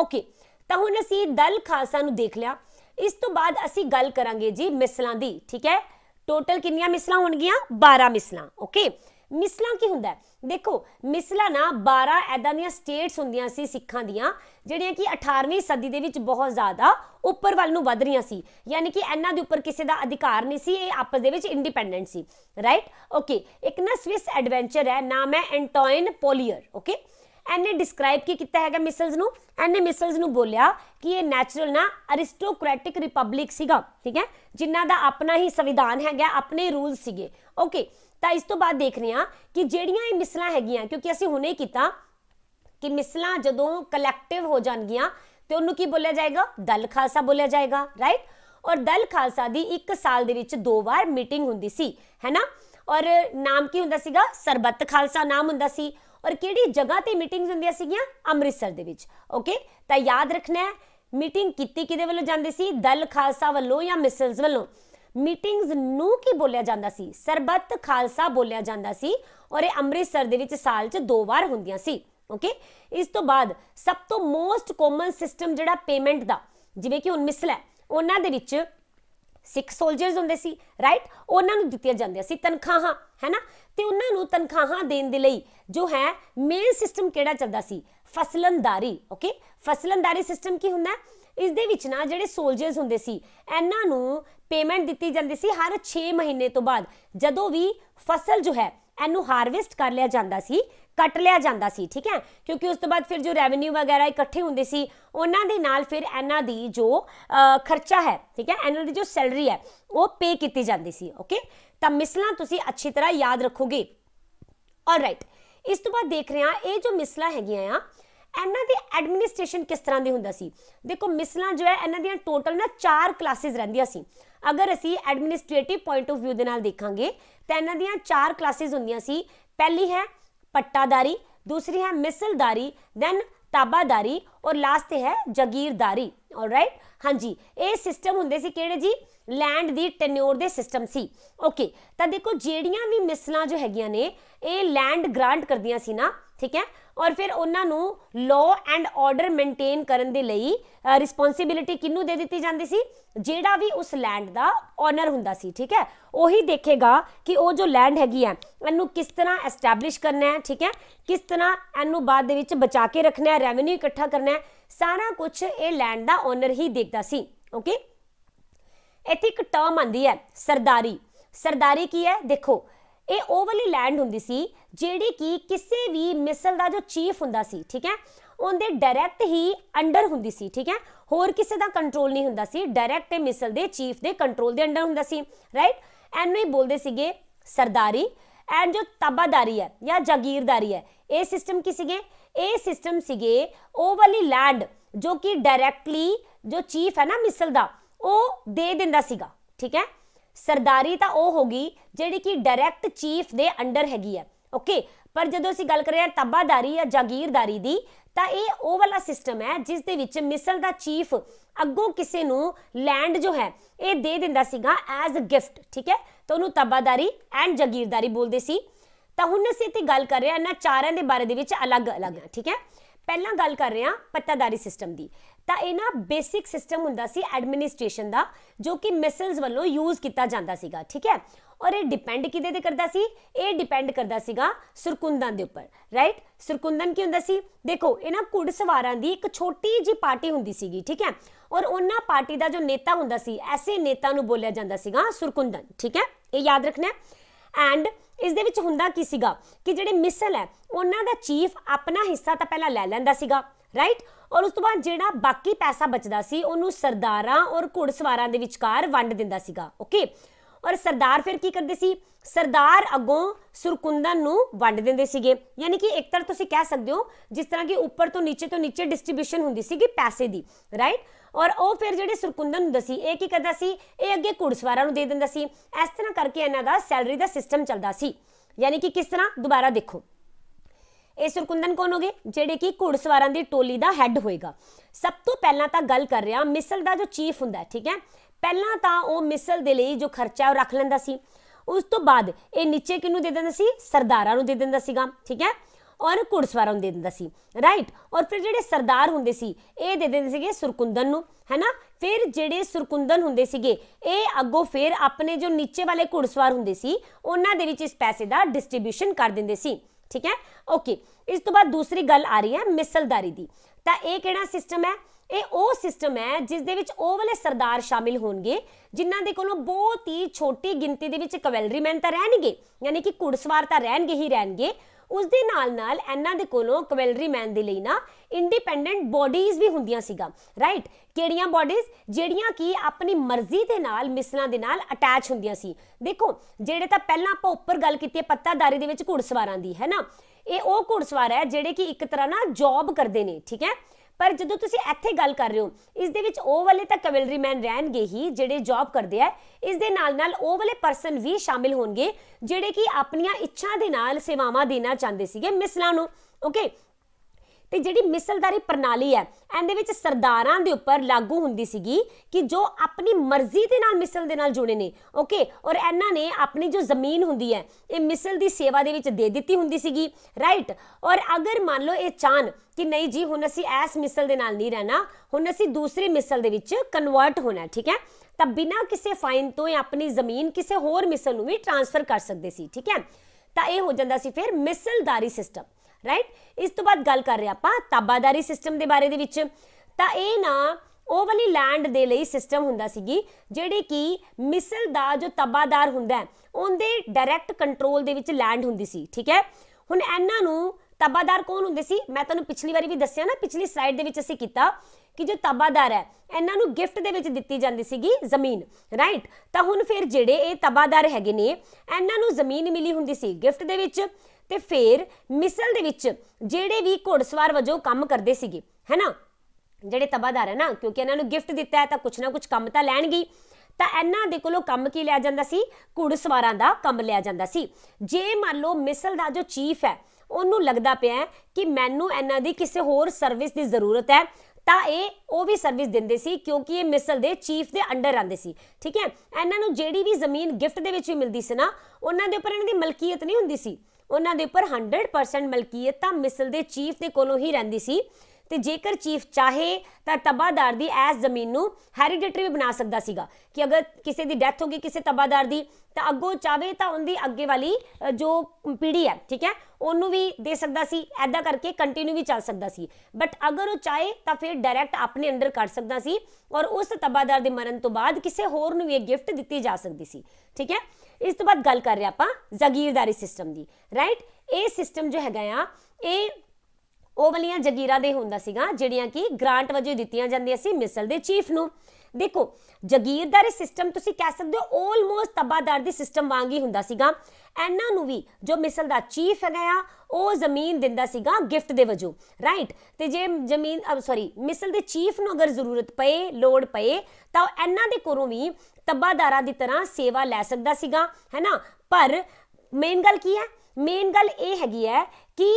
ਓਕੇ ਤਾਂ ਹੁਣ ਅਸੀਂ ਦਲ ਖਾਲਸਾ ਨੂੰ ਦੇਖ ਲਿਆ ਇਸ ਤੋਂ ਬਾਅਦ ਅਸੀਂ ਗੱਲ ਕਰਾਂਗੇ ਜੀ ਮਿਸਲਾਂ ਦੀ ਠੀਕ ਹੈ ਟੋਟਲ ਕਿੰਨੀਆਂ ਮਿਸਲਾਂ ਹੋਣਗੀਆਂ 12 ਮਿਸਲਾਂ ਓਕੇ ਮਿਸਲਾਂ ਕੀ ਹੁੰਦਾ ਹੈ ਦੇਖੋ ਮਿਸਲਾ ਨਾ 12 ਐਦਾਂ ਦੀਆਂ ਸਟੇਟਸ ਹੁੰਦੀਆਂ ਸੀ ਸਿੱਖਾਂ ਦੀਆਂ ਜਿਹੜੀਆਂ ਕਿ 18ਵੀਂ ਸਦੀ ਦੇ ਵਿੱਚ ਬਹੁਤ ਜ਼ਿਆਦਾ ਉੱਪਰ ਵੱਲ ਨੂੰ ਵਧ ਰਹੀਆਂ ਸੀ ਯਾਨੀ ਕਿ ਇਹਨਾਂ ਦੇ ਉੱਪਰ ਕਿਸੇ ਦਾ ਅਧਿਕਾਰ ਨਹੀਂ ਸੀ ਇਹ ਆਪਸ ਦੇ ਵਿੱਚ ਇੰਡੀਪੈਂਡੈਂਟ ਸੀ ਰਾਈਟ ਓਕੇ ਇੱਕ ਨਾ ਸਵਿਸ ਐਡਵੈਂਚਰ ਹੈ ਨਾਮ ਹੈ ਐਂਟੋਇਨ ਪੋਲੀਅਰ ਓਕੇ ਐਨੇ ਡਿਸਕ੍ਰਾਈਬ ਕੀ ਕੀਤਾ ਹੈਗਾ ਮਿਸਲਸ ਨੂੰ ਐਨੇ ਮਿਸਲਸ ਨੂੰ ਬੋਲਿਆ ਕਿ ਇਹ ਨੈਚੁਰਲ ਨਾ ਅਰਿਸਟੋਕ੍ਰੈਟਿਕ ਰਿਪਬਲਿਕ ਸੀਗਾ ਠੀਕ ਹੈ ਜਿਨ੍ਹਾਂ ਦਾ ਆਪਣਾ ਹੀ ਸੰਵਿਧਾਨ ਹੈਗਾ ਆਪਣੇ ਰੂਲ ਸੀਗੇ ਓਕੇ ਤਾਂ ਇਸ ਤੋਂ ਬਾਅਦ ਰਹੇ ਆ ਕਿ ਜਿਹੜੀਆਂ ਇਹ ਮਿਸਲਾਂ ਹੈਗੀਆਂ ਕਿਉਂਕਿ ਅਸੀਂ ਹੁਣੇ ਕੀਤਾ ਕਿ ਮਿਸਲਾਂ ਜਦੋਂ ਕਲੈਕਟਿਵ ਹੋ ਜਾਣਗੀਆਂ ਤੇ ਉਹਨੂੰ ਕੀ ਬੋਲਿਆ ਜਾਏਗਾ ਦਲ ਖਾਲਸਾ ਬੋਲਿਆ ਜਾਏਗਾ ਰਾਈਟ ਔਰ ਦਲ ਖਾਲਸਾ ਦੀ 1 ਸਾਲ ਦੇ ਵਿੱਚ ਦੋ ਵਾਰ ਮੀਟਿੰਗ ਹੁੰਦੀ ਸੀ ਹੈਨਾ ਔਰ ਨਾਮ ਕੀ ਹੁੰਦਾ ਸੀਗਾ ਸਰਬੱਤ ਖਾਲਸਾ ਨਾਮ ਹੁੰਦਾ ਸੀ ਔਰ ਕਿਹੜੀ ਜਗ੍ਹਾ ਤੇ ਮੀਟਿੰਗਸ ਹੁੰਦੀਆਂ ਸੀਗੀਆਂ ਅੰਮ੍ਰਿਤਸਰ ਦੇ ਵਿੱਚ ਓਕੇ ਤਾਂ ਯਾਦ ਰੱਖਣਾ ਹੈ ਮੀਟਿੰਗ ਕਿੱਤੇ ਕਿਹਦੇ ਵੱਲੋਂ ਜਾਂਦੀ ਸੀ ਦਲ ਖਾਲਸਾ ਵੱਲੋਂ ਜਾਂ ਮਿਸਲਸ ਵੱਲੋਂ ਮੀਟਿੰਗਸ ਨੂੰ ਕੀ ਬੋਲਿਆ ਜਾਂਦਾ ਸੀ ਸਰਬੱਤ ਖਾਲਸਾ ਬੋਲਿਆ ਜਾਂਦਾ ਸੀ ਔਰ ਇਹ ਅੰਮ੍ਰਿਤਸਰ ਦੇ ਵਿੱਚ ਸਾਲ 'ਚ ਦੋ ਵਾਰ ਹੁੰਦੀਆਂ ਸੀ ਓਕੇ ਇਸ ਤੋਂ ਬਾਅਦ ਸਭ ਤੋਂ ਮੋਸਟ ਕਾਮਨ ਸਿਸਟਮ ਜਿਹੜਾ ਪੇਮੈਂਟ ਦਾ ਜਿਵੇਂ ਕਿ ਹੁਣ ਮਿਸਲ ਹੈ ਉਹਨਾਂ ਦੇ ਵਿੱਚ ਸਿੱਖ ਸੋਲਜਰਸ ਹੁੰਦੇ ਸੀ ਰਾਈਟ ਉਹਨਾਂ ਨੂੰ ਦਿੱਤੀਆਂ ਜਾਂਦੀਆਂ ਸੀ ਤਨਖਾਹਾਂ ਹੈਨਾ ਤੇ ਉਹਨਾਂ ਨੂੰ ਤਨਖਾਹਾਂ ਦੇਣ ਦੇ ਲਈ ਜੋ ਹੈ ਮੇਨ ਸਿਸਟਮ ਕਿਹੜਾ ਚੱਲਦਾ ਸੀ ਫਸਲੰਦਾਰੀ ਓਕੇ ਫਸਲੰਦਾਰੀ ਸਿਸਟਮ ਕੀ ਹੁੰਦਾ ਇਸ ਦੇ ਵਿੱਚ ਨਾ ਜਿਹੜੇ ਸੋਲਜਰਸ ਹੁੰਦੇ ਸੀ ਇਹਨਾਂ ਨੂੰ ਪੇਮੈਂਟ ਦਿੱਤੀ ਜਾਂਦੀ ਸੀ ਹਰ 6 ਮਹੀਨੇ ਤੋਂ ਬਾਅਦ ਜਦੋਂ ਵੀ ਫਸਲ ਜੋ ਹੈ ਇਹਨੂੰ ਹਾਰਵੈਸਟ ਕਰ ਲਿਆ ਜਾਂਦਾ ਸੀ ਕੱਟ ਲਿਆ ਜਾਂਦਾ ਸੀ ਠੀਕ ਹੈ ਕਿਉਂਕਿ ਉਸ ਤੋਂ ਬਾਅਦ ਫਿਰ ਜੋ ਰੈਵਨਿਊ ਵਗੈਰਾ ਇਕੱਠੇ ਹੁੰਦੇ ਸੀ ਉਹਨਾਂ ਦੇ ਨਾਲ ਫਿਰ ਇਹਨਾਂ ਦੀ ਜੋ ਖਰਚਾ ਹੈ ਠੀਕ ਹੈ ਇਹਨਾਂ ਦੀ ਜੋ ਸੈਲਰੀ ਹੈ ਉਹ ਪੇ ਕੀਤੀ ਜਾਂਦੀ ਸੀ ਓਕੇ ਤਾਂ ਮਿਸਲਾਂ ਤੁਸੀਂ ਅੱਛੀ ਤਰ੍ਹਾਂ ਯਾਦ ਰੱਖੋਗੇ ਆਲਰਾਈਟ ਇਸ ਤੋਂ ਬਾਅਦ ਦੇਖ ਰਹੇ ਆ ਇਹ ਜੋ ਮਿਸਲਾਂ ਹੈਗੀਆਂ ਆ ਇਹਨਾਂ ਦੀ ਐਡਮਿਨਿਸਟ੍ਰੇਸ਼ਨ ਕਿਸ ਤਰ੍ਹਾਂ ਦੀ ਹੁੰਦਾ ਸੀ ਦੇਖੋ ਮਿਸਲਾਂ ਜੋ ਹੈ ਇਹਨਾਂ ਦੀਆਂ ਟੋਟਲ ਨਾ ਚਾਰ ਕਲਾਸਿਸ ਰਹਿੰਦੀਆਂ ਸੀ ਅਗਰ ਅਸੀਂ ਐਡਮਿਨਿਸਟ੍ਰੇਟਿਵ ਪੁਆਇੰਟ ਆਫ View ਦੇ ਨਾਲ ਦੇਖਾਂਗੇ ਤਾਂ ਇਹਨਾਂ ਦੀਆਂ ਚਾਰ ਕਲਾਸਿਸ ਹੁੰਦੀਆਂ ਸੀ ਪਹਿਲੀ ਹੈ ਪੱਟਾਦਾਰੀ ਦੂਸਰੀ ਹੈ ਮਿਸਲਦਾਰੀ ਦੈਨ ਤਾਬਾਦਾਰੀ ਔਰ ਲਾਸਟ ਹੈ ਜਗੀਰਦਾਰੀ ਆਲਰਾਈਟ ਹਾਂਜੀ ਇਹ ਸਿਸਟਮ ਹੁੰਦੇ ਸੀ ਕਿਹੜੇ ਜੀ ਲੈਂਡ ਦੀ ਟੈਨਿਓਰ ਦੇ ਸਿਸਟਮ ਸੀ ਓਕੇ ਤਾਂ ਦੇਖੋ ਜਿਹੜੀਆਂ ਵੀ ਮਿਸਲਾਂ ਜੋ ਹੈਗੀਆਂ ਨੇ ਇਹ ਲੈਂਡ ਗ੍ਰਾਂਟ ਕਰਦੀਆਂ ਸੀ ਨਾ ਠੀਕ ਹੈ ਔਰ ਫਿਰ ਉਹਨਾਂ ਨੂੰ ਲਾਅ ਐਂਡ ਆਰਡਰ ਮੇਨਟੇਨ ਕਰਨ ਦੇ ਲਈ ਰਿਸਪੌਂਸਿਬਿਲਟੀ ਕਿਨੂੰ ਦੇ ਦਿੱਤੀ ਜਾਂਦੀ ਸੀ ਜਿਹੜਾ ਵੀ ਉਸ ਲੈਂਡ ਦਾ ਓਨਰ ਹੁੰਦਾ ਸੀ ਠੀਕ ਹੈ ਉਹੀ ਦੇਖੇਗਾ ਕਿ ਉਹ ਜੋ ਲੈਂਡ ਹੈਗੀ ਹੈ ਇਹਨੂੰ ਕਿਸ ਤਰ੍ਹਾਂ ਐਸਟੈਬਲਿਸ਼ ਕਰਨਾ ਹੈ ਠੀਕ ਹੈ ਕਿਸ ਤਰ੍ਹਾਂ ਇਹਨੂੰ ਬਾਅਦ ਦੇ ਵਿੱਚ ਬਚਾ ਕੇ ਰੱਖਣਾ ਹੈ ਰੈਵਨਿਊ ਇਕੱਠਾ ਕਰਨਾ ਹੈ ਸਾਰਾ ਕੁਝ ਇਹ ਲੈਂਡ ਦਾ ਓਨਰ ਹੀ ਦੇਖਦਾ ਸੀ ਓਕੇ ਇੱਥੇ ਇੱਕ ਟਰਮ ਆਂਦੀ ਹੈ ਸਰਦਾਰੀ ਸਰਦਾਰੀ ਕੀ ਹੈ ਦੇਖੋ ਇਹ ਉਹ ਵਾਲੀ ਲੈਂਡ ਹੁੰਦੀ ਸੀ ਜਿਹੜੀ ਕਿ ਕਿਸੇ ਵੀ ਮਿਸਲ ਦਾ ਜੋ ਚੀਫ ਹੁੰਦਾ ਸੀ ਠੀਕ ਹੈ ਉਹਦੇ ਡਾਇਰੈਕਟ ਹੀ ਅੰਡਰ ਹੁੰਦੀ ਸੀ ਠੀਕ ਹੈ ਹੋਰ ਕਿਸੇ ਦਾ ਕੰਟਰੋਲ ਨਹੀਂ ਹੁੰਦਾ ਸੀ ਡਾਇਰੈਕਟ ਤੇ ਮਿਸਲ ਦੇ ਚੀਫ ਦੇ ਕੰਟਰੋਲ ਦੇ ਅੰਡਰ ਹੁੰਦਾ ਸੀ ਰਾਈਟ ਐਨੂੰ ਹੀ ਬੋਲਦੇ ਸੀਗੇ ਸਰਦਾਰੀ ਐਂਡ ਜੋ ਤਬਾਦਾਰੀ ਹੈ ਜਾਂ ਜਾਗੀਰਦਾਰੀ ਹੈ ਇਹ ਸਿਸਟਮ ਕੀ ਸੀਗੇ ਇਹ ਸਿਸਟਮ ਸੀਗੇ ਉਹ ਵਾਲੀ ਲੈਂਡ ਜੋ ਕਿ ਡਾਇਰੈਕਟਲੀ ਜੋ ਚੀਫ ਹੈ ਨਾ ਮਿਸਲ ਦਾ ਉਹ ਦੇ ਦਿੰਦਾ ਸੀਗਾ ਠੀਕ ਹੈ ਸਰਦਾਰੀ ਤਾਂ ਉਹ ਹੋਗੀ ਜਿਹੜੀ ਕਿ ਡਾਇਰੈਕਟ ਚੀਫ ਦੇ ਅੰਡਰ ਹੈਗੀ ਆ ਓਕੇ ਪਰ ਜਦੋਂ ਅਸੀਂ ਗੱਲ ਕਰ ਰਹੇ ਹਾਂ ਤਬਾਦਾਰੀ ਜਾਂ ਜਾਗੀਰਦਾਰੀ ਦੀ ਤਾਂ ਇਹ ਉਹ ਵਾਲਾ ਸਿਸਟਮ ਹੈ ਜਿਸ ਦੇ ਵਿੱਚ ਮਿਸਲ ਦਾ ਚੀਫ ਅੱਗੋਂ ਕਿਸੇ ਨੂੰ ਲੈਂਡ ਜੋ ਹੈ ਇਹ ਦੇ ਦਿੰਦਾ ਸੀਗਾ ਐਜ਼ ਅ ਗਿਫਟ ਠੀਕ ਹੈ ਤਾਂ ਉਹਨੂੰ ਤਬਾਦਾਰੀ ਐਂਡ ਜਾਗੀਰਦਾਰੀ ਬੋਲਦੇ ਸੀ ਤਾਂ ਹੁਣ ਅਸੀਂ ਇੱਥੇ ਗੱਲ ਕਰ ਰਹੇ ਹਾਂ ਇਹਨਾਂ ਚਾਰਾਂ ਦੇ ਬਾਰੇ ਦੇ ਵਿੱਚ ਅਲੱਗ-ਅਲੱਗ ਠੀਕ ਹੈ ਪਹਿਲਾਂ ਗੱਲ ਕਰ ਰਹੇ ਹਾਂ ਪੱਤਾਦਾਰੀ ਸਿਸਟਮ ਦੀ ਤਾਂ ਇਹ ਨਾ ਬੇਸਿਕ ਸਿਸਟਮ ਹੁੰਦਾ ਸੀ ਐਡਮਿਨਿਸਟ੍ਰੇਸ਼ਨ ਦਾ ਜੋ ਕਿ ਮਿਸਲਸ ਵੱਲੋਂ ਯੂਜ਼ ਕੀਤਾ ਜਾਂਦਾ ਸੀਗਾ ਠੀਕ ਹੈ ਔਰ ਇਹ ਡਿਪੈਂਡ ਕਿਦੇ ਤੇ ਕਰਦਾ ਸੀ ਇਹ ਡਿਪੈਂਡ ਕਰਦਾ ਸੀਗਾ ਸਰਕੁੰਦਾਂ ਦੇ ਉੱਪਰ ਰਾਈਟ ਸਰਕੁੰਦਨ ਕੀ ਹੁੰਦਾ ਸੀ ਦੇਖੋ ਇਹ ਨਾ ਕੁੜ ਸਵਾਰਾਂ ਦੀ ਇੱਕ ਛੋਟੀ ਜੀ ਪਾਰਟੀ ਹੁੰਦੀ ਸੀਗੀ ਠੀਕ ਹੈ ਔਰ ਉਹਨਾਂ ਪਾਰਟੀ ਦਾ ਜੋ ਨੇਤਾ ਹੁੰਦਾ ਸੀ ਐਸੇ ਨੇਤਾ ਨੂੰ ਬੋਲਿਆ ਜਾਂਦਾ ਸੀਗਾ ਸਰਕੁੰਦਨ ਠੀਕ ਹੈ ਇਹ ਯਾਦ ਰੱਖਣਾ ਐਂਡ ਇਸ ਦੇ ਵਿੱਚ ਹੁੰਦਾ ਕੀ ਸੀਗਾ ਕਿ ਜਿਹੜੇ ਮਿਸਲ ਹੈ ਉਹਨਾਂ ਦਾ ਚੀਫ ਆਪਣਾ ਹਿੱਸਾ ਤਾਂ ਪਹਿਲਾਂ ਲੈ ਲੈਂਦਾ ਸੀਗਾ ਰਾਈਟ ਔਰ ਉਸ ਤੋਂ ਬਾਅਦ ਜਿਹੜਾ ਬਾਕੀ ਪੈਸਾ ਬਚਦਾ ਸੀ ਉਹਨੂੰ ਸਰਦਾਰਾਂ ਔਰ ਘੁੜਸਵਾਰਾਂ ਦੇ ਵਿਚਕਾਰ ਵੰਡ ਦਿੰਦਾ ਸੀਗਾ ਓਕੇ ਔਰ ਸਰਦਾਰ ਫਿਰ ਕੀ ਕਰਦੇ ਸੀ ਸਰਦਾਰ ਅਗੋਂ ਸੁਰਕੁੰਦਨ ਨੂੰ ਵੰਡ ਦਿੰਦੇ ਸੀਗੇ ਯਾਨੀ ਕਿ ਇੱਕ ਤਰ੍ਹਾਂ ਤੁਸੀਂ ਕਹਿ ਸਕਦੇ ਹੋ ਜਿਸ ਤਰ੍ਹਾਂ ਕਿ ਉੱਪਰ ਤੋਂ ਨੀਚੇ ਤੋਂ ਨੀਚੇ ਡਿਸਟ੍ਰੀਬਿਊਸ਼ਨ ਹੁੰਦੀ ਸੀਗੀ ਪੈਸੇ ਦੀ ਰਾਈਟ ਔਰ ਉਹ ਫਿਰ ਜਿਹੜੇ ਸੁਰਕੁੰਦਨ ਹੁੰਦਾ ਸੀ ਇਹ ਕੀ ਕਰਦਾ ਸੀ ਇਹ ਅੱਗੇ ਘੋੜਸਵਾਰਾਂ ਨੂੰ ਦੇ ਦਿੰਦਾ ਸੀ ਇਸ ਤਰ੍ਹਾਂ ਕਰਕੇ ਇਹਨਾਂ ਦਾ ਸੈਲਰੀ ਦਾ ਸਿਸਟਮ ਚੱਲਦਾ ਸੀ ਯਾਨੀ ਕਿ ਕਿਸ ਤਰ੍ਹਾਂ ਦੁਬਾਰਾ ਦੇਖੋ ਇਹ ਸੁਰਕੁੰਦਨ ਕੌਣ ਹੋਗੇ ਜਿਹੜੇ ਕਿ ਘੋੜਸਵਾਰਾਂ ਦੀ ਟੋਲੀ ਦਾ ਹੈੱਡ ਹੋਏਗਾ ਸਭ ਤੋਂ ਪਹਿਲਾਂ ਤਾਂ ਗੱਲ ਕਰ ਰਿਹਾ ਮਿਸਲ ਦਾ ਜੋ ਚੀਫ ਹੁੰਦਾ ਠੀਕ ਹੈ ਪਹਿਲਾਂ ਤਾਂ ਉਹ ਮਿਸਲ ਦੇ ਲਈ ਜੋ ਖਰਚਾ ਉਹ ਰੱਖ ਲੈਂਦਾ ਸੀ ਉਸ ਤੋਂ ਬਾਅਦ ਇਹ ਨੀਚੇ ਕਿਨੂੰ ਦੇ ਦਿੰਦਾ ਸੀ ਸਰਦਾਰਾਂ ਨੂੰ ਦੇ ਦਿੰਦਾ ਸੀਗਾ ਠੀਕ ਹੈ ਔਰ ਘੁੜਸਵਾਰਾਂ ਨੂੰ ਦੇ ਦਿੰਦਾ ਸੀ ਰਾਈਟ ਔਰ ਫਿਰ ਜਿਹੜੇ ਸਰਦਾਰ ਹੁੰਦੇ ਸੀ ਇਹ ਦੇ ਦਿੰਦੇ ਸੀਗੇ ਸੁਰਕੁੰਦਨ ਨੂੰ ਹੈਨਾ ਫਿਰ ਜਿਹੜੇ ਸੁਰਕੁੰਦਨ ਹੁੰਦੇ ਸੀਗੇ ਇਹ ਅੱਗੋਂ ਫਿਰ ਆਪਣੇ ਜੋ ਨੀਚੇ ਵਾਲੇ ਘੁੜਸਵਾਰ ਹੁੰਦੇ ਸੀ ਉਹਨਾਂ ਦੇ ਵਿੱਚ ਇਸ ਪੈਸੇ ਦਾ ਡਿਸਟ੍ਰੀਬਿਊਸ਼ਨ ਕਰ ਦਿੰਦੇ ਸੀ ਠੀਕ ਹੈ ਓਕੇ ਇਸ ਤੋਂ ਬਾਅਦ ਦੂਸਰੀ ਗੱਲ ਆ ਰਹੀ ਹੈ ਮਿਸਲਦਾਰੀ ਦੀ ਤਾਂ ਇਹ ਕਿਹੜਾ ਸਿਸਟਮ ਹੈ ਇਹ ਉਹ ਸਿਸਟਮ ਹੈ ਜਿਸ ਦੇ ਵਿੱਚ ਉਹ ਵਾਲੇ ਸਰਦਾਰ ਸ਼ਾਮਿਲ ਹੋਣਗੇ ਜਿਨ੍ਹਾਂ ਦੇ ਕੋਲੋਂ ਬਹੁਤ ਹੀ ਛੋਟੀ ਗਿਣਤੀ ਦੇ ਵਿੱਚ ਕਵੈਲਰੀਮੈਨ ਤਾਂ ਰਹਿਣਗੇ ਯਾਨੀ ਕਿ ਘੁੜਸਵਾਰ ਤਾਂ ਰਹਿਣਗੇ ਹੀ ਰਹਿਣਗੇ ਉਸ ਦੇ ਨਾਲ ਨਾਲ ਇਹਨਾਂ ਦੇ ਕੋਲੋਂ ਕਵੈਲਰੀਮੈਨ ਦੇ ਲਈ ਨਾ ਇੰਡੀਪੈਂਡੈਂਟ ਬਾਡੀਜ਼ ਵੀ ਹੁੰਦੀਆਂ ਸੀਗਾ ਰਾਈਟ ਕਿਹੜੀਆਂ ਬਾਡੀਜ਼ ਜਿਹੜੀਆਂ ਕਿ ਆਪਣੀ ਮਰਜ਼ੀ ਦੇ ਨਾਲ ਮਿਸਲਾਂ ਦੇ ਨਾਲ ਅਟੈਚ ਹੁੰਦੀਆਂ ਸੀ ਦੇਖੋ ਜਿਹੜੇ ਤਾਂ ਪਹਿਲਾਂ ਆਪਾਂ ਉੱਪਰ ਗੱਲ ਕੀਤੀ ਹੈ ਪੱਤਾਦਾਰੀ ਦੇ ਵਿੱਚ ਘੁੜਸਵਾਰਾਂ ਦੀ ਹੈ ਨਾ ਇਹ ਉਹ ਘੁੜਸਵਾਰ ਹੈ ਜਿਹੜੇ ਕਿ ਇੱਕ ਤਰ੍ਹਾਂ ਨਾਲ ਜੌਬ ਕਰਦੇ ਨੇ ਠੀਕ ਹੈ ਪਰ ਜਦੋਂ ਤੁਸੀਂ ਇੱਥੇ ਗੱਲ ਕਰ ਰਹੇ ਹੋ ਇਸ ਦੇ ਵਿੱਚ ਉਹ ਵਾਲੇ ਤਾਂ ਮੈਨ ਰਹਿਣਗੇ ਹੀ ਜਿਹੜੇ ਜੌਬ ਕਰਦੇ ਆ ਇਸ ਦੇ ਨਾਲ ਨਾਲ ਉਹ ਵਾਲੇ ਪਰਸਨ ਵੀ ਸ਼ਾਮਿਲ ਹੋਣਗੇ ਜਿਹੜੇ ਕਿ ਆਪਣੀਆਂ ਇੱਛਾ ਦੇ ਨਾਲ ਸੇਵਾਵਾਂ ਦੇਣਾ ਚਾਹੁੰਦੇ ਸੀਗੇ ਮਿਸਲਾਂ ਨੂੰ ਓਕੇ ਤੇ ਜਿਹੜੀ ਮਿਸਲਦਾਰੀ ਪ੍ਰਣਾਲੀ ਹੈ ਇਹਦੇ ਵਿੱਚ ਸਰਦਾਰਾਂ ਦੇ ਉੱਪਰ ਲਾਗੂ ਹੁੰਦੀ ਸੀਗੀ ਕਿ ਜੋ ਆਪਣੀ ਮਰਜ਼ੀ ਦੇ ਨਾਲ ਮਿਸਲ ਦੇ ਨਾਲ ਜੁੜੇ ਨੇ ਓਕੇ ਔਰ ਇਹਨਾਂ ਨੇ ਆਪਣੀ ਜੋ ਜ਼ਮੀਨ ਹੁੰਦੀ ਹੈ ਇਹ ਮਿਸਲ ਦੀ ਸੇਵਾ ਦੇ ਵਿੱਚ ਦੇ ਦਿੱਤੀ ਹੁੰਦੀ ਸੀਗੀ ਰਾਈਟ ਔਰ ਅਗਰ ਮੰਨ ਲਓ ਇਹ ਚਾਨ ਕਿ ਨਹੀਂ ਜੀ ਹੁਣ ਅਸੀਂ ਐਸ ਮਿਸਲ ਦੇ ਨਾਲ ਨਹੀਂ ਰਹਿਣਾ ਹੁਣ ਅਸੀਂ ਦੂਸਰੀ ਮਿਸਲ ਦੇ ਵਿੱਚ ਕਨਵਰਟ ਹੋਣਾ ਠੀਕ ਹੈ ਤਾਂ ਬਿਨਾਂ ਕਿਸੇ ਫਾਈਨ ਤੋਂ ਇਹ ਆਪਣੀ ਜ਼ਮੀਨ ਕਿਸੇ ਹੋਰ ਮਿਸਲ ਨੂੰ ਵੀ ਟ੍ਰਾਂਸਫਰ ਕਰ ਸਕਦੇ ਸੀ ਠੀਕ ਹੈ ਤਾਂ ਇਹ ਹੋ ਜਾਂਦਾ ਸੀ ਫਿਰ ਮਿਸਲਦਾਰੀ ਸਿਸਟਮ ਰਾਈਟ ਇਸ ਤੋਂ ਬਾਅਦ ਗੱਲ ਕਰ ਰਹੇ ਆਪਾਂ ਤਾਬਾਦਾਰੀ ਸਿਸਟਮ ਦੇ ਬਾਰੇ ਦੇ ਵਿੱਚ ਤਾਂ ਇਹ ਨਾ ਉਹ ਵਾਲੀ ਲੈਂਡ ਦੇ ਲਈ ਸਿਸਟਮ ਹੁੰਦਾ ਸੀਗੀ ਜਿਹੜੀ ਕਿ ਮਿਸਲ ਦਾ ਜੋ ਤਬਾਦਾਰ ਹੁੰਦਾ ਹੈ ਉਹਦੇ ਡਾਇਰੈਕਟ ਕੰਟਰੋਲ ਦੇ ਵਿੱਚ ਲੈਂਡ ਹੁੰਦੀ ਸੀ ਠੀਕ ਹੈ ਹੁਣ ਇਹਨਾਂ ਨੂੰ ਤਬਾਦਾਰ ਕੌਣ ਹੁੰਦੇ ਸੀ ਮੈਂ ਤੁਹਾਨੂੰ ਪਿਛਲੀ ਵਾਰੀ ਵੀ ਦੱਸਿਆ ਨਾ ਪਿਛਲੀ ਸਲਾਈਡ ਦੇ ਵਿੱਚ ਅਸੀਂ ਕੀਤਾ ਕਿ ਜੋ ਤਬਾਦਾਰ ਹੈ ਇਹਨਾਂ ਨੂੰ ਗਿਫਟ ਦੇ ਵਿੱਚ ਦਿੱਤੀ ਜਾਂਦੀ ਸੀਗੀ ਜ਼ਮੀਨ ਰਾਈਟ ਤਾਂ ਹੁਣ ਫਿਰ ਜਿਹੜੇ ਇਹ ਤਬਾਦਾਰ ਹੈਗੇ ਨੇ ਇਹਨਾਂ ਨੂੰ ਜ਼ਮੀਨ ਮਿਲੀ ਹੁੰਦੀ ਸੀ ਗਿਫਟ ਦੇ ਵਿੱਚ ਤੇ ਫਿਰ ਮਿਸਲ ਦੇ ਵਿੱਚ ਜਿਹੜੇ ਵੀ ਘੋੜਸਵਾਰ ਵਜੋਂ ਕੰਮ ਕਰਦੇ ਸੀਗੇ ਹੈਨਾ ਜਿਹੜੇ ਤਬਾਦਾਰ ਹੈ ਨਾ ਕਿਉਂਕਿ ਇਹਨਾਂ ਨੂੰ ਗਿਫਟ ਦਿੱਤਾ ਹੈ ਤਾਂ ਕੁਛ ਨਾ ਕੁਛ ਕੰਮ ਤਾਂ ਲੈਣਗੇ ਤਾਂ ਇਹਨਾਂ ਦੇ ਕੋਲੋਂ ਕੰਮ ਕੀ ਲਿਆ ਜਾਂਦਾ ਸੀ ਘੋੜਸਵਾਰਾਂ ਦਾ ਕੰਮ ਲਿਆ ਜਾਂਦਾ ਸੀ ਜੇ ਮੰਨ ਲਓ ਮਿਸਲ ਦਾ ਜੋ ਚੀਫ ਹੈ ਉਹਨੂੰ ਲੱਗਦਾ ਪਿਆ ਕਿ ਮੈਨੂੰ ਇਹਨਾਂ ਦੀ ਕਿਸੇ ਹੋਰ ਸਰਵਿਸ ਦੀ ਜ਼ਰੂਰਤ ਹੈ ਤਾਂ ਇਹ ਉਹ ਵੀ ਸਰਵਿਸ ਦਿੰਦੇ ਸੀ ਕਿਉਂਕਿ ਇਹ ਮਿਸਲ ਦੇ ਚੀਫ ਦੇ ਅੰਡਰ ਆਂਦੇ ਸੀ ਠੀਕ ਹੈ ਇਹਨਾਂ ਨੂੰ ਜਿਹੜੀ ਵੀ ਜ਼ਮੀਨ ਗਿਫਟ ਦੇ ਵਿੱਚ ਮਿਲਦੀ ਸੀ ਨਾ ਉਹਨਾਂ ਦੇ ਉੱਪਰ ਇਹਨਾਂ ਦੀ ਮਲਕੀਅਤ ਨਹੀਂ ਹੁੰਦੀ ਸੀ ਉਹਨਾਂ ਦੇ ਉੱਪਰ 100% ਮਲਕੀਅਤ ਤਾਂ ਮਿਸਲ ਦੇ ਚੀਫ ਦੇ ਕੋਲੋਂ ਹੀ ਰਹਿੰਦੀ ਸੀ ਤੇ ਜੇਕਰ ਚੀਫ ਚਾਹੇ ਤਾਂ ਤਬਾਦਾਰ ਦੀ ਐਸ ਜ਼ਮੀਨ ਨੂੰ ਹੈਰੀਡਿਟਰੀ ਵੀ ਬਣਾ ਸਕਦਾ ਸੀਗਾ ਕਿ ਅਗਰ ਕਿਸੇ ਦੀ ਡੈਥ ਹੋ ਗਈ ਕਿਸੇ ਤਬਾਦਾਰ ਦੀ ਤਾਂ ਅੱਗੋਂ ਚਾਵੇ ਤਾਂ ਉਹਦੀ ਅੱਗੇ ਵਾਲੀ ਜੋ ਪੀੜ੍ਹੀ ਹੈ ਠੀਕ ਹੈ ਉਹਨੂੰ ਵੀ ਦੇ ਸਕਦਾ ਸੀ ਐਦਾਂ ਕਰਕੇ ਕੰਟੀਨਿਊ ਵੀ ਚੱਲ ਸਕਦਾ ਸੀ ਬਟ ਅਗਰ ਉਹ ਚਾਹੇ ਤਾਂ ਫਿਰ ਡਾਇਰੈਕਟ ਆਪਣੇ ਅੰਡਰ ਕਰ ਸਕਦਾ ਸੀ ਔਰ ਉਸ ਤਬਾਦਾਰ ਦੇ ਮਰਨ ਤੋਂ ਬਾਅਦ ਕਿਸੇ ਹੋਰ ਨੂੰ ਵੀ ਇਹ ਗਿਫਟ ਦਿੱਤੀ ਜਾ ਸਕਦੀ ਸੀ ਠੀਕ ਹੈ ਇਸ ਤੋਂ ਬਾਅਦ ਗੱਲ ਕਰ ਰਹੇ ਆਪਾਂ ਜ਼ਗੀਰਦਾਰੀ ਸਿਸਟਮ ਦੀ ਰਾਈਟ ਇਹ ਸਿਸਟਮ ਜੋ ਹੈਗਾ ਆ ਇਹ ਉਹ ਵਾਲੀਆਂ ਜ਼ਗੀਰਾਂ ਦੇ ਹੁੰਦਾ ਸੀਗਾ ਜਿਹੜੀਆਂ ਕਿ ਗ੍ਰਾਂਟ ਵਜੋਂ ਦਿੱਤੀਆਂ ਜਾਂਦੀਆਂ ਸੀ ਮਿਸਲ ਦੇ ਚੀਫ ਨੂੰ ਦੇਖੋ ਜ਼ਗੀਰਦਾਰੀ ਸਿਸਟਮ ਤੁਸੀਂ ਕਹਿ ਸਕਦੇ ਹੋ ਆਲਮੋਸਟ ਤਬਾਦਾਰ ਦੀ ਸਿਸਟਮ ਵਾਂਗ ਹੀ ਹੁੰਦਾ ਸੀਗਾ ਇਹਨਾਂ ਨੂੰ ਵੀ ਜੋ ਮਿਸਲ ਦਾ ਚੀਫ ਹੈਗਾ ਆ ਉਹ ਜ਼ਮੀਨ ਦਿੰਦਾ ਸੀਗਾ ਗਿਫਟ ਦੇ ਵਜੋਂ ਰਾਈਟ ਤੇ ਜੇ ਜ਼ਮੀਨ ਸੌਰੀ ਮਿਸਲ ਦੇ ਚੀਫ ਨੂੰ ਅਗਰ ਜ਼ਰੂਰਤ ਪਏ ਲੋੜ ਪਏ ਤਾਂ ਇਹਨਾਂ ਦੇ ਕੋਲੋਂ ਵੀ ਤੱਬਾਦਾਰਾਂ ਦੀ ਤਰ੍ਹਾਂ ਸੇਵਾ ਲੈ ਸਕਦਾ ਸੀਗਾ ਹੈਨਾ ਪਰ ਮੇਨ ਗੱਲ ਕੀ ਹੈ ਮੇਨ ਗੱਲ ਇਹ ਹੈਗੀ ਹੈ ਕਿ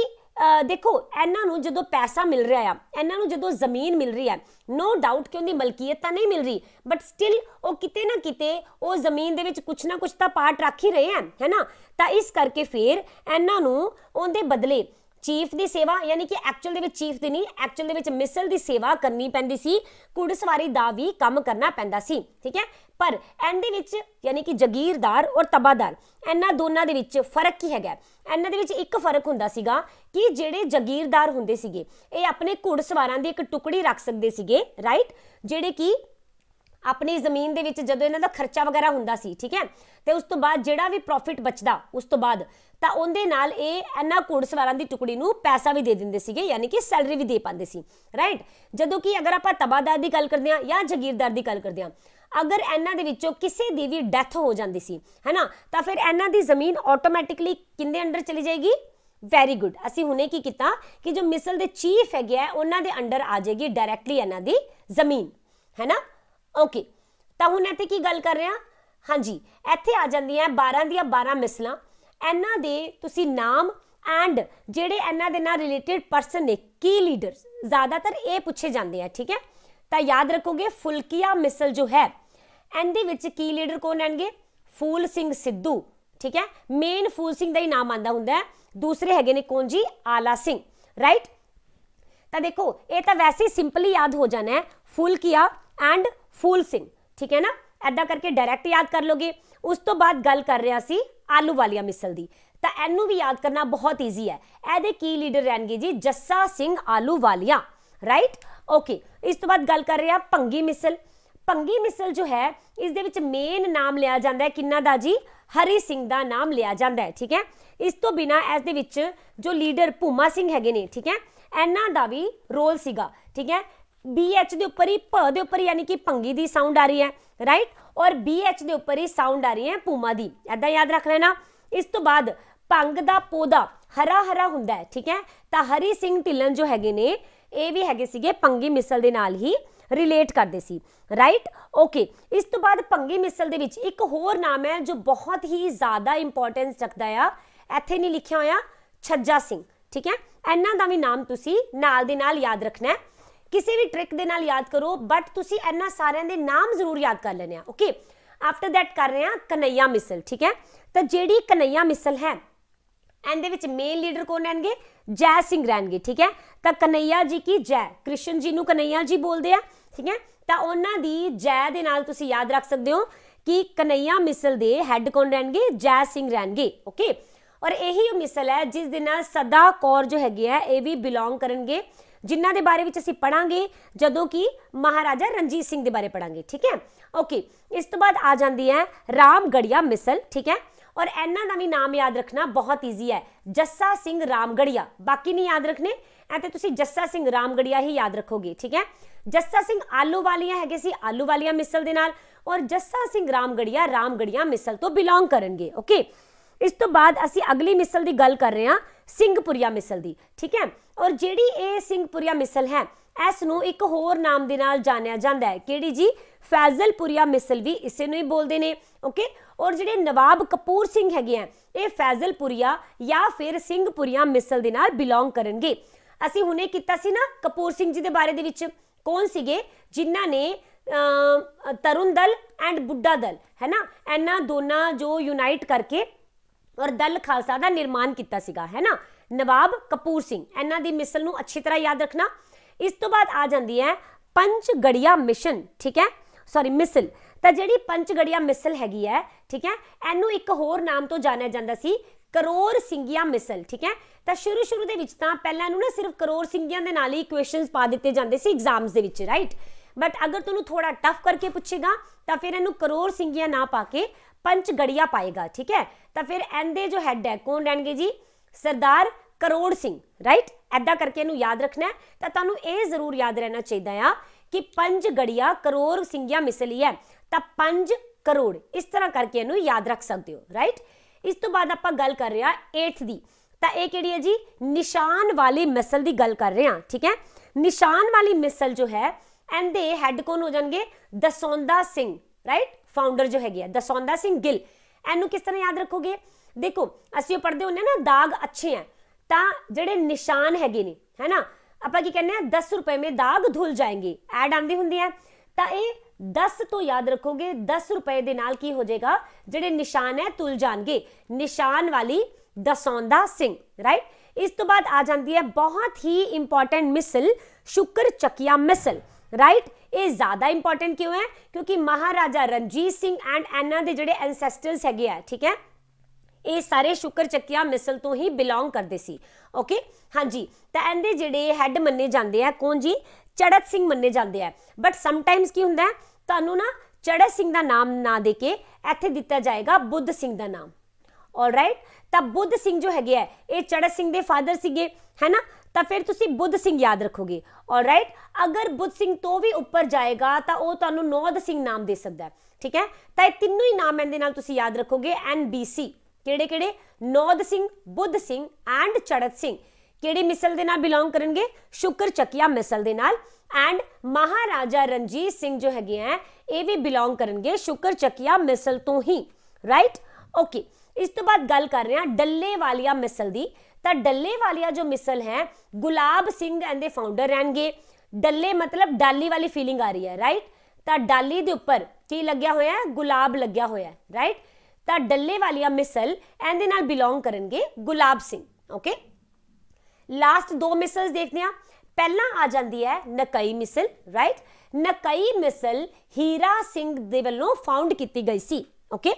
ਦੇਖੋ ਇਹਨਾਂ ਨੂੰ ਜਦੋਂ ਪੈਸਾ ਮਿਲ ਰਿਹਾ ਆ ਇਹਨਾਂ ਨੂੰ ਜਦੋਂ ਜ਼ਮੀਨ ਮਿਲ ਰਹੀ ਹੈ ਨੋ ਡਾਊਟ ਕਿ ਉਹਦੀ ਮਲਕੀਅਤ ਤਾਂ ਨਹੀਂ ਮਿਲ ਰਹੀ ਬਟ ਸਟਿਲ ਉਹ ਕਿਤੇ ਨਾ ਕਿਤੇ ਉਹ ਜ਼ਮੀਨ ਦੇ ਵਿੱਚ ਕੁਛ ਨਾ ਕੁਛ ਤਾਂ ਪਾਰਟ ਰੱਖ ਹੀ ਰਹੇ ਹਨ ਹੈਨਾ ਤਾਂ ਇਸ ਕਰਕੇ ਫੇਰ ਇਹਨਾਂ ਨੂੰ ਉਹਦੇ ਬਦਲੇ ਚੀਫ ਦੀ ਸੇਵਾ ਯਾਨੀ ਕਿ ਐਕਚੁਅਲ ਦੇ ਵਿੱਚ ਚੀਫ ਦੀ ਨਹੀਂ ਐਕਚੁਅਲ ਦੇ ਵਿੱਚ ਮਿਸਲ ਦੀ ਸੇਵਾ ਕਰਨੀ ਪੈਂਦੀ ਸੀ ਕੁੜਸਵਾਰੀ ਦਾ ਵੀ ਕੰਮ ਕਰਨਾ ਪੈਂਦਾ ਸੀ ਠੀਕ ਹੈ ਪਰ ਦੇ ਵਿੱਚ ਯਾਨੀ ਕਿ ਜ਼ਗੀਰਦਾਰ ਔਰ ਤਬਾਦਾਰ ਇਹਨਾਂ ਦੋਨਾਂ ਦੇ ਵਿੱਚ ਫਰਕ ਕੀ ਹੈਗਾ ਇਹਨਾਂ ਦੇ ਵਿੱਚ ਇੱਕ ਫਰਕ ਹੁੰਦਾ ਸੀਗਾ ਕਿ ਜਿਹੜੇ ਜ਼ਗੀਰਦਾਰ ਹੁੰਦੇ ਸੀਗੇ ਇਹ ਆਪਣੇ ਕੁੜਸਵਾਰਾਂ ਦੀ ਇੱਕ ਟੁਕੜੀ ਰੱਖ ਸਕਦੇ ਸੀਗੇ ਰਾਈਟ ਜਿਹੜੇ ਕਿ ਆਪਣੀ ਜ਼ਮੀਨ ਦੇ ਵਿੱਚ ਜਦੋਂ ਇਹਨਾਂ ਦਾ ਖਰਚਾ ਵਗੈਰਾ ਹੁੰਦਾ ਸੀ ਠੀਕ ਹੈ ਤੇ ਉਸ ਤੋਂ ਬਾਅਦ ਜਿਹੜਾ ਵੀ ਪ੍ਰੋਫਿਟ ਬਚਦਾ ਉਸ ਤੋਂ ਬਾਅਦ ਤਾਂ ਉਹਦੇ ਨਾਲ ਇਹ ਇਹਨਾਂ ਕੁੜਸਵਾਰਾਂ ਦੀ ਟੁਕੜੀ ਨੂੰ ਪੈਸਾ ਵੀ ਦੇ ਦਿੰਦੇ ਸੀਗੇ ਯਾਨੀ ਕਿ ਸੈਲਰੀ ਵੀ ਦੇ ਪਾਉਂਦੇ ਸੀ ਰਾਈਟ ਜਦੋਂ ਕਿ ਅਗਰ ਆਪਾਂ ਤਬਾਦਾਰ ਦੀ ਗੱਲ ਕਰਦੇ ਆ ਜਾਂ ਜ਼ਗੀਰਦਾਰ ਦੀ ਗੱਲ ਕਰਦੇ ਆ ਅਗਰ ਇਹਨਾਂ ਦੇ ਵਿੱਚੋਂ ਕਿਸੇ ਦੀ ਵੀ ਡੈਥ ਹੋ ਜਾਂਦੀ ਸੀ ਹੈਨਾ ਤਾਂ ਫਿਰ ਇਹਨਾਂ ਦੀ ਜ਼ਮੀਨ ਆਟੋਮੈਟਿਕਲੀ ਕਿੰਦੇ ਅੰਡਰ ਚਲੀ ਜਾਏਗੀ ਵੈਰੀ ਗੁੱਡ ਅਸੀਂ ਹੁਣੇ ਕੀ ਕੀਤਾ ਕਿ ਜੋ ਮਿਸਲ ਦੇ ਚੀਫ ਹੈਗੇ ਆ ਉਹਨਾਂ ਦੇ ਅੰਡਰ ਆ ਜਾਏਗੀ ਡਾਇਰੈਕਟਲੀ ਇਹਨਾਂ ਦੀ ਜ਼ਮੀਨ ਹੈਨਾ ਓਕੇ ਤਾਂ ਹੁਣ ਇੱਥੇ ਕੀ ਗੱਲ ਕਰ ਰਹੇ ਆ ਹਾਂਜੀ ਇੱਥੇ ਆ ਜਾਂਦੀਆਂ 12 ਦੀਆਂ 12 ਮਿਸਲਾਂ ਇਹਨਾਂ ਦੇ ਤੁਸੀਂ ਨਾਮ ਐਂਡ ਜਿਹੜੇ ਇਹਨਾਂ ਦੇ ਨਾਲ ਰਿਲੇਟਡ ਪਰਸਨ ਨੇ ਕੀ ਲੀਡਰਸ ਜ਼ਿਆਦਾਤਰ ਇਹ ਪੁੱਛੇ ਜਾਂਦੇ ਆ ਠੀਕ ਹੈ ਤਾਂ ਯਾਦ ਰੱਖੋਗੇ ਫੁਲਕੀਆ ਮਿਸਲ ਜੋ ਹੈ ਇਹਦੇ ਵਿੱਚ ਕੀ ਲੀਡਰ ਕੋਣ ਆਣਗੇ ਫੂਲ ਸਿੰਘ ਸਿੱਧੂ ਠੀਕ ਹੈ ਮੇਨ ਫੂਲ ਸਿੰਘ ਦਾ ਹੀ ਨਾਮ ਆਂਦਾ ਹੁੰਦਾ ਹੈ ਦੂਸਰੇ ਹੈਗੇ ਨੇ ਕੌਣ ਜੀ ਆਲਾ ਸਿੰਘ ਰਾਈਟ ਤਾਂ ਦੇਖੋ ਇਹ ਤਾਂ ਵੈਸੇ ਸਿੰਪਲੀ ਯਾਦ ਹੋ ਜਾਣਾ ਹੈ ਫੁਲਕੀਆ ਐਂਡ ਫੂਲ ਸਿੰਘ ਠੀਕ ਹੈ ਨਾ ਐਦਾਂ ਕਰਕੇ ਡਾਇਰੈਕਟ ਯਾਦ ਕਰ ਲੋਗੇ ਉਸ ਤੋਂ ਬਾਅਦ ਗੱਲ ਕਰ ਰਿਹਾ ਸੀ ਆਲੂ ਵਾਲੀਆਂ ਮਿਸਲ ਦੀ ਤਾਂ ਇਹਨੂੰ ਵੀ ਯਾਦ ਕਰਨਾ ਬਹੁਤ ਈਜ਼ੀ ਹੈ ਇਹਦੇ ਕੀ ਲੀਡਰ ਰਹਿਣਗੇ ਜੀ ਜੱਸਾ ਸਿੰਘ ਆਲੂ ਵਾਲੀਆਂ ਰਾਈਟ ਓਕੇ ਇਸ ਤੋਂ ਬਾਅਦ ਗੱਲ ਕਰ ਰਿਹਾ ਪੰਗੀ ਮਿਸਲ ਪੰਗੀ ਮਿਸਲ ਜੋ ਹੈ ਇਸ ਦੇ ਵਿੱਚ ਮੇਨ ਨਾਮ ਲਿਆ ਜਾਂਦਾ ਹੈ ਕਿੰਨਾ ਦਾ ਜੀ ਹਰੀ ਸਿੰਘ ਦਾ ਨਾਮ ਲਿਆ ਜਾਂਦਾ ਹੈ ਠੀਕ ਹੈ ਇਸ ਤੋਂ ਬਿਨਾ ਇਸ ਦੇ ਵਿੱਚ ਜੋ ਲੀਡਰ ਭੂਮਾ ਸਿੰਘ ਹੈਗੇ ਨੇ ਠੀਕ ਹੈ ਇਹਨਾਂ ਦਾ ਵੀ ਰੋਲ ਸੀਗਾ ਠੀਕ ਹੈ ਬੀਐਚ ਦੇ ਉੱਪਰ ਹੀ ਭ ਦੇ ਉੱਪਰ ਯਾਨੀ ਕਿ ਪੰਗੀ ਦੀ ਸਾਊਂਡ ਆ ਰਹੀ ਹੈ ਰਾਈਟ ਔਰ BH ਦੇ ਉੱਪਰ ਹੀ ਸਾਊਂਡ ਆ ਰਹੀ ਹੈ ਪੂਮਾ ਦੀ ਐਦਾਂ ਯਾਦ ਰੱਖ ਲੈਣਾ ਇਸ ਤੋਂ ਬਾਅਦ ਪੰਗ ਦਾ ਪੌਦਾ ਹਰਾ ਹਰਾ ਹੁੰਦਾ ਹੈ ਠੀਕ ਹੈ ਤਾਂ ਹਰੀ ਸਿੰਘ ਢਿੱਲਨ ਜੋ ਹੈਗੇ ਨੇ ਇਹ ਵੀ ਹੈਗੇ ਸੀਗੇ ਪੰਗੀ ਮਿਸਲ ਦੇ ਨਾਲ ਹੀ ਰਿਲੇਟ ਕਰਦੇ ਸੀ ਰਾਈਟ ਓਕੇ ਇਸ ਤੋਂ ਬਾਅਦ ਪੰਗੀ ਮਿਸਲ ਦੇ ਵਿੱਚ ਇੱਕ ਹੋਰ ਨਾਮ ਹੈ ਜੋ ਬਹੁਤ ਹੀ ਜ਼ਿਆਦਾ ਇੰਪੋਰਟੈਂਸ ਰੱਖਦਾ ਆ ਇੱਥੇ ਨਹੀਂ ਲਿਖਿਆ ਹੋਇਆ ਛੱਜਾ ਸਿੰਘ ਠੀਕ ਹੈ ਇਹਨਾਂ ਦਾ ਵੀ ਨਾਮ ਤੁਸੀਂ ਨਾਲ ਦੇ ਨਾਲ ਯਾਦ ਰੱਖਣਾ ਹੈ ਕਿਸੇ ਵੀ ਟ੍ਰਿਕ ਦੇ ਨਾਲ ਯਾਦ ਕਰੋ ਬਟ ਤੁਸੀਂ ਇਹਨਾਂ ਸਾਰਿਆਂ ਦੇ ਨਾਮ ਜ਼ਰੂਰ ਯਾਦ ਕਰ ਲੈਣੇ ਆ ਓਕੇ ਆਫਟਰ ਥੈਟ ਕਰ ਰਹੇ ਆ ਕਨਈਆ ਮਿਸਲ ਠੀਕ ਹੈ ਤਾਂ ਜਿਹੜੀ ਕਨਈਆ ਮਿਸਲ ਹੈ ਇਹਦੇ ਵਿੱਚ ਮੇਨ ਲੀਡਰ ਕੋਣ ਰਹਿਣਗੇ ਜੈ ਸਿੰਘ ਰਹਿਣਗੇ ਠੀਕ ਹੈ ਤਾਂ ਕਨਈਆ ਜੀ ਕੀ ਜੈ ਕ੍ਰਿਸ਼ਨ ਜੀ ਨੂੰ ਕਨਈਆ ਜੀ ਬੋਲਦੇ ਆ ਠੀਕ ਹੈ ਤਾਂ ਉਹਨਾਂ ਦੀ ਜੈ ਦੇ ਨਾਲ ਤੁਸੀਂ ਯਾਦ ਰੱਖ ਸਕਦੇ ਹੋ ਕਿ ਕਨਈਆ ਮਿਸਲ ਦੇ ਹੈੱਡ ਕੋਣ ਰਹਿਣਗੇ ਜੈ ਸਿੰਘ ਰਹਿਣਗੇ ਓਕੇ ਔਰ ਇਹੀ ਉਹ ਮਿਸਲ ਹੈ ਜਿਸ ਦੇ ਨਾਲ ਸਦਾ ਕੌਰ ਜੋ ਹੈਗੇ ਆ ਇਹ ਵੀ ਬਿਲੋਂਗ ਕਰਨਗੇ ਜਿਨ੍ਹਾਂ ਦੇ ਬਾਰੇ ਵਿੱਚ ਅਸੀਂ ਪੜਾਂਗੇ ਜਦੋਂ ਕਿ ਮਹਾਰਾਜਾ ਰਣਜੀਤ ਸਿੰਘ ਦੇ ਬਾਰੇ ਪੜਾਂਗੇ ਠੀਕ ਹੈ ਓਕੇ ਇਸ ਤੋਂ ਬਾਅਦ ਆ ਜਾਂਦੀ ਹੈ ਰਾਮਗੜੀਆ ਮਿਸਲ ਠੀਕ ਹੈ ਔਰ ਇਹਨਾਂ ਦਾ ਵੀ ਨਾਮ ਯਾਦ ਰੱਖਣਾ ਬਹੁਤ ਈਜ਼ੀ ਹੈ ਜੱਸਾ ਸਿੰਘ ਰਾਮਗੜੀਆ ਬਾਕੀ ਨਹੀਂ ਯਾਦ ਰੱਖਨੇ ਐ ਤੇ ਤੁਸੀਂ ਜੱਸਾ ਸਿੰਘ ਰਾਮਗੜੀਆ ਹੀ ਯਾਦ ਰੱਖੋਗੇ ਠੀਕ ਹੈ ਜੱਸਾ ਸਿੰਘ ਆਲੂ ਵਾਲੀਆਂ ਹੈਗੇ ਸੀ ਆਲੂ ਵਾਲੀਆਂ ਮਿਸਲ ਦੇ ਨਾਲ ਔਰ ਜੱਸਾ ਸਿੰਘ ਰਾਮਗੜੀਆ ਰਾਮਗੜੀਆ ਮਿਸਲ ਤੋਂ ਬਿਲੋਂਗ ਕਰਨਗੇ ਓਕੇ ਇਸ ਤੋਂ ਬਾਅਦ ਅਸੀਂ ਅਗਲੀ ਮਿਸਲ ਦੀ ਗੱਲ ਕਰ ਰਹੇ ਹਾਂ ਸਿੰਘਪੁਰੀਆ ਮਿਸਲ ਦੀ ਠੀਕ ਹੈ ਔਰ ਜਿਹੜੀ ਇਹ ਸਿੰਘਪੁਰੀਆ ਮਿਸਲ ਹੈ ਇਸ ਨੂੰ ਇੱਕ ਹੋਰ ਨਾਮ ਦੇ ਨਾਲ ਜਾਣਿਆ ਜਾਂਦਾ ਹੈ ਕਿਹੜੀ ਜੀ ਫੈਜ਼ਲਪੁਰੀਆ ਮਿਸਲ ਵੀ ਇਸੇ ਨੂੰ ਹੀ ਬੋਲਦੇ ਨੇ ਓਕੇ ਔਰ ਜਿਹੜੇ ਨਵਾਬ ਕਪੂਰ ਸਿੰਘ ਹੈਗੇ ਆ ਇਹ ਫੈਜ਼ਲਪੁਰੀਆ ਜਾਂ ਫਿਰ ਸਿੰਘਪੁਰੀਆ ਮਿਸਲ ਦੇ ਨਾਲ ਬਿਲੋਂਗ ਕਰਨਗੇ ਅਸੀਂ ਹੁਣੇ ਕੀਤਾ ਸੀ ਨਾ ਕਪੂਰ ਸਿੰਘ ਜੀ ਦੇ ਬਾਰੇ ਦੇ ਵਿੱਚ ਕੌਣ ਸੀਗੇ ਜਿਨ੍ਹਾਂ ਨੇ ਤਰੁਣ ਦਲ ਐਂਡ ਬੁੱਢਾ ਦਲ ਹੈ ਨਾ ਇਹਨਾਂ ਦੋਨਾਂ ਜੋ ਯੂਨਾਈਟ ਕਰਕੇ ਔਰ ਦਲ ਖਾਲਸਾ ਦਾ ਨਿਰਮਾਣ ਕੀਤਾ ਸੀਗਾ ਹੈ ਨਾ ਨਵਾਬ ਕਪੂਰ ਸਿੰਘ ਇਹਨਾਂ ਦੀ ਮਿਸਲ ਨੂੰ ਅੱਛੀ ਤਰ੍ਹਾਂ ਯਾਦ ਰੱਖਣਾ ਇਸ ਤੋਂ ਬਾਅਦ ਆ ਜਾਂਦੀ ਹੈ ਪੰਜ ਗੜੀਆ ਮਿਸ਼ਨ ਠੀਕ ਹੈ ਸੌਰੀ ਮਿਸਲ ਤਾਂ ਜਿਹੜੀ ਪੰਜ ਗੜੀਆ ਮਿਸਲ ਹੈਗੀ ਹੈ ਠੀਕ ਹੈ ਇਹਨੂੰ ਇੱਕ ਹੋਰ ਨਾਮ ਤੋਂ ਜਾਣਿਆ ਜਾਂਦਾ ਸੀ ਕਰੋੜ ਸਿੰਘੀਆਂ ਮਿਸਲ ਠੀਕ ਹੈ ਤਾਂ ਸ਼ੁਰੂ ਸ਼ੁਰੂ ਦੇ ਵਿੱਚ ਤਾਂ ਪਹਿਲਾਂ ਇਹਨੂੰ ਨਾ ਸਿਰਫ ਕਰੋੜ ਸਿੰਘੀਆਂ ਦੇ ਨਾਲ ਹੀ ਇਕੁਏਸ਼ਨਸ ਪਾ ਦਿੱਤੇ ਜਾਂਦੇ ਸੀ ਐਗਜ਼ਾਮਸ ਦੇ ਵਿੱਚ ਰਾਈਟ ਬਟ ਅਗਰ ਤੁਹਾਨੂੰ ਥੋੜਾ ਟਫ ਕਰਕੇ ਪੁੱਛੇਗਾ ਤਾਂ ਫਿਰ ਇਹਨੂੰ ਕਰੋੜ ਸਿੰਘੀਆਂ ਨਾ ਪਾ ਕੇ ਪੰਚਗੜੀਆ ਪਾਏਗਾ ਠੀਕ ਹੈ ਤਾਂ ਫਿਰ ਐਂਦੇ ਜੋ ਹੈਡ ਹੈ ਕੌਣ ਰਹਿਣਗੇ ਜੀ ਸਰਦਾਰ ਕਰੋੜ ਸਿੰਘ ਰਾਈਟ ਐਦਾਂ ਕਰਕੇ ਇਹਨੂੰ ਯਾਦ ਰੱਖਣਾ ਤਾਂ ਤੁਹਾਨੂੰ ਇਹ ਜ਼ਰੂਰ ਯਾਦ ਰਹਿਣਾ ਚਾਹੀਦਾ ਆ ਕਿ ਪੰਚਗੜੀਆ ਕਰੋੜ ਸਿੰਘਿਆ ਮਿਸਲੀ ਹੈ ਤਾਂ ਪੰਜ ਕਰੋੜ ਇਸ ਤਰ੍ਹਾਂ ਕਰਕੇ ਇਹਨੂੰ ਯਾਦ ਰੱਖ ਸਕਦੇ ਹੋ ਰਾਈਟ ਇਸ ਤੋਂ ਬਾਅਦ ਆਪਾਂ ਗੱਲ ਕਰ ਰਿਹਾ 8th ਦੀ ਤਾਂ ਇਹ ਕਿਹੜੀ ਹੈ ਜੀ ਨਿਸ਼ਾਨ ਵਾਲੀ ਮਿਸਲ ਦੀ ਗੱਲ ਕਰ ਰਹੇ ਆ ਠੀਕ ਹੈ ਨਿਸ਼ਾਨ ਵਾਲੀ ਮਿਸਲ ਜੋ ਹੈ ਦੇ ਹੈੱਡ ਕੋਣ ਹੋ ਜਾਣਗੇ ਦਸੌਂਦਾ ਸਿੰਘ ਰਾਈਟ ਫਾਊਂਡਰ ਜੋ ਹੈਗੇ ਆ ਦਸੌਂਦਾ ਸਿੰਘ ਗਿੱਲ ਇਹਨੂੰ ਕਿਸ ਤਰ੍ਹਾਂ ਯਾਦ ਰੱਖੋਗੇ ਦੇਖੋ ਅਸੀਂ ਉਹ ਪੜਦੇ ਹੁੰਨੇ ਨਾ ਦਾਗ ਅੱਛੇ ਆ ਤਾਂ ਜਿਹੜੇ ਨਿਸ਼ਾਨ ਹੈਗੇ ਨੇ ਹੈਨਾ ਆਪਾਂ ਕੀ ਕਹਿੰਦੇ ਆ 10 ਰੁਪਏ ਮੇ ਦਾਗ ਧੁੱਲ ਜਾਣਗੇ ਐਡ ਆਂਦੀ ਹੁੰਦੀ ਹੈ ਤਾਂ ਇਹ 10 ਤੋਂ ਯਾਦ ਰੱਖੋਗੇ 10 ਰੁਪਏ ਦੇ ਨਾਲ ਕੀ ਹੋ ਜਾਏਗਾ ਜਿਹੜੇ ਨਿਸ਼ਾਨ ਹੈ ਤੁਲ ਜਾਣਗੇ ਨਿਸ਼ਾਨ ਵਾਲੀ ਦਸੌਂਦਾ ਸਿੰਘ ਰਾਈਟ ਇਸ ਤੋਂ ਬਾਅਦ ਆ ਜਾਂਦੀ ਹੈ ਬਹੁਤ ਹੀ ਇੰਪੋਰਟੈਂਟ ਮਿਸਲ ਸ਼ੁਕਰ ਚੱਕਿਆ ਮਿਸਲ ਰਾਈਟ ਇਹ ਜ਼ਿਆਦਾ ਇੰਪੋਰਟੈਂਟ ਕਿਉਂ ਹੈ ਕਿਉਂਕਿ ਮਹਾਰਾਜਾ ਰਣਜੀਤ ਸਿੰਘ ਐਂਡ ਐਨਾ ਦੇ ਜਿਹੜੇ ਐਨਸੈਸਟਰਸ ਹੈਗੇ ਆ ਠੀਕ ਹੈ ਇਹ ਸਾਰੇ ਸ਼ੁਕਰ ਚੱਕਿਆ ਮਿਸਲ ਤੋਂ ਹੀ ਬਿਲੋਂਗ ਕਰਦੇ ਸੀ ਓਕੇ ਹਾਂਜੀ ਤਾਂ ਇਹਦੇ ਜਿਹੜੇ ਹੈੱਡ ਮੰਨੇ ਜਾਂਦੇ ਆ ਕੌਣ ਜੀ ਚੜਤ ਸਿੰਘ ਮੰਨੇ ਜਾਂਦੇ ਆ ਬਟ ਸਮ ਟਾਈਮਸ ਕੀ ਹੁੰਦਾ ਤੁਹਾਨੂੰ ਨਾ ਚੜਤ ਸਿੰਘ ਦਾ ਨਾਮ ਨਾ ਦੇ ਕੇ ਇੱਥੇ ਦਿੱਤਾ ਜਾਏਗਾ ਬੁੱਧ ਸਿੰਘ ਦਾ ਨਾਮ ਆਲਰਾਈਟ ਤਾਂ ਬੁੱਧ ਸਿੰਘ ਜੋ ਹੈਗੇ ਆ ਇਹ ਚੜਤ ਸਿੰਘ ਦੇ ਫਾਦਰ ਸੀਗੇ ਹੈਨਾ ਤਾਂ ਫਿਰ ਤੁਸੀਂ ਬੁੱਧ ਸਿੰਘ ਯਾਦ ਰੱਖੋਗੇ ਆਲਰਾਈਟ ਅਗਰ ਬੁੱਧ ਸਿੰਘ ਤੋਂ ਵੀ ਉੱਪਰ ਜਾਏਗਾ ਤਾਂ ਉਹ ਤੁਹਾਨੂੰ ਨੌਦ ਸਿੰਘ ਨਾਮ ਦੇ ਸਕਦਾ ਹੈ ਠੀਕ ਹੈ ਤਾਂ ਇਹ ਤਿੰਨੋਂ ਹੀ ਨਾਮ ਇਹਦੇ ਨਾਲ ਤੁਸੀਂ ਯਾਦ ਰੱਖੋਗੇ ਐਨ ਬੀ ਸੀ ਕਿਹੜੇ ਕਿਹੜੇ ਨੌਦ ਸਿੰਘ ਬੁੱਧ ਸਿੰਘ ਐਂਡ ਚੜਤ ਸਿੰਘ ਕਿਹੜੀ ਮਿਸਲ ਦੇ ਨਾਲ ਬਿਲੋਂਗ ਕਰਨਗੇ ਸ਼ੁਕਰ ਚੱਕਿਆ ਮਿਸਲ ਦੇ ਨਾਲ ਐਂਡ ਮਹਾਰਾਜਾ ਰਣਜੀਤ ਸਿੰਘ ਜੋ ਹੈਗੇ ਆ ਇਹ ਵੀ ਬਿਲੋਂਗ ਕਰਨਗੇ ਸ਼ੁਕਰ ਚੱਕਿਆ ਮਿਸਲ ਤੋਂ ਹੀ ਰਾਈਟ ਓਕੇ ਇਸ ਤੋਂ ਬਾਅਦ ਗੱਲ ਕਰ ਰਹੇ ਹਾਂ ਡੱਲੇ ਵਾਲੀਆ ਮਿਸਲ ਦੀ ਤਾਂ ਡੱਲੇ ਵਾਲਿਆ ਜੋ ਮਿਸਲ ਹੈ ਗੁਲਾਬ ਸਿੰਘ ਐਂਡ ਦੇ ਫਾਊਂਡਰ ਰਹਿਣਗੇ ਡੱਲੇ ਮਤਲਬ ਡਾਲੀ ਵਾਲੀ ਫੀਲਿੰਗ ਆ ਰਹੀ ਹੈ ਰਾਈਟ ਤਾਂ ਡਾਲੀ ਦੇ ਉੱਪਰ ਕੀ ਲੱਗਿਆ ਹੋਇਆ ਹੈ ਗੁਲਾਬ ਲੱਗਿਆ ਹੋਇਆ ਹੈ ਰਾਈਟ ਤਾਂ ਡੱਲੇ ਵਾਲਿਆ ਮਿਸਲ ਦੇ ਨਾਲ ਬਿਲੋਂਗ ਕਰਨਗੇ ਗੁਲਾਬ ਸਿੰਘ ਓਕੇ ਲਾਸਟ ਦੋ ਮਿਸਲਸ ਦੇਖਦੇ ਆ ਪਹਿਲਾਂ ਆ ਜਾਂਦੀ ਹੈ ਨਕਈ ਮਿਸਲ ਰਾਈਟ ਨਕਈ ਮਿਸਲ ਹੀਰਾ ਸਿੰਘ ਦੇ ਵੱਲੋਂ ਫਾਊਂਡ ਕੀਤੀ ਗਈ ਸੀ ਓਕੇ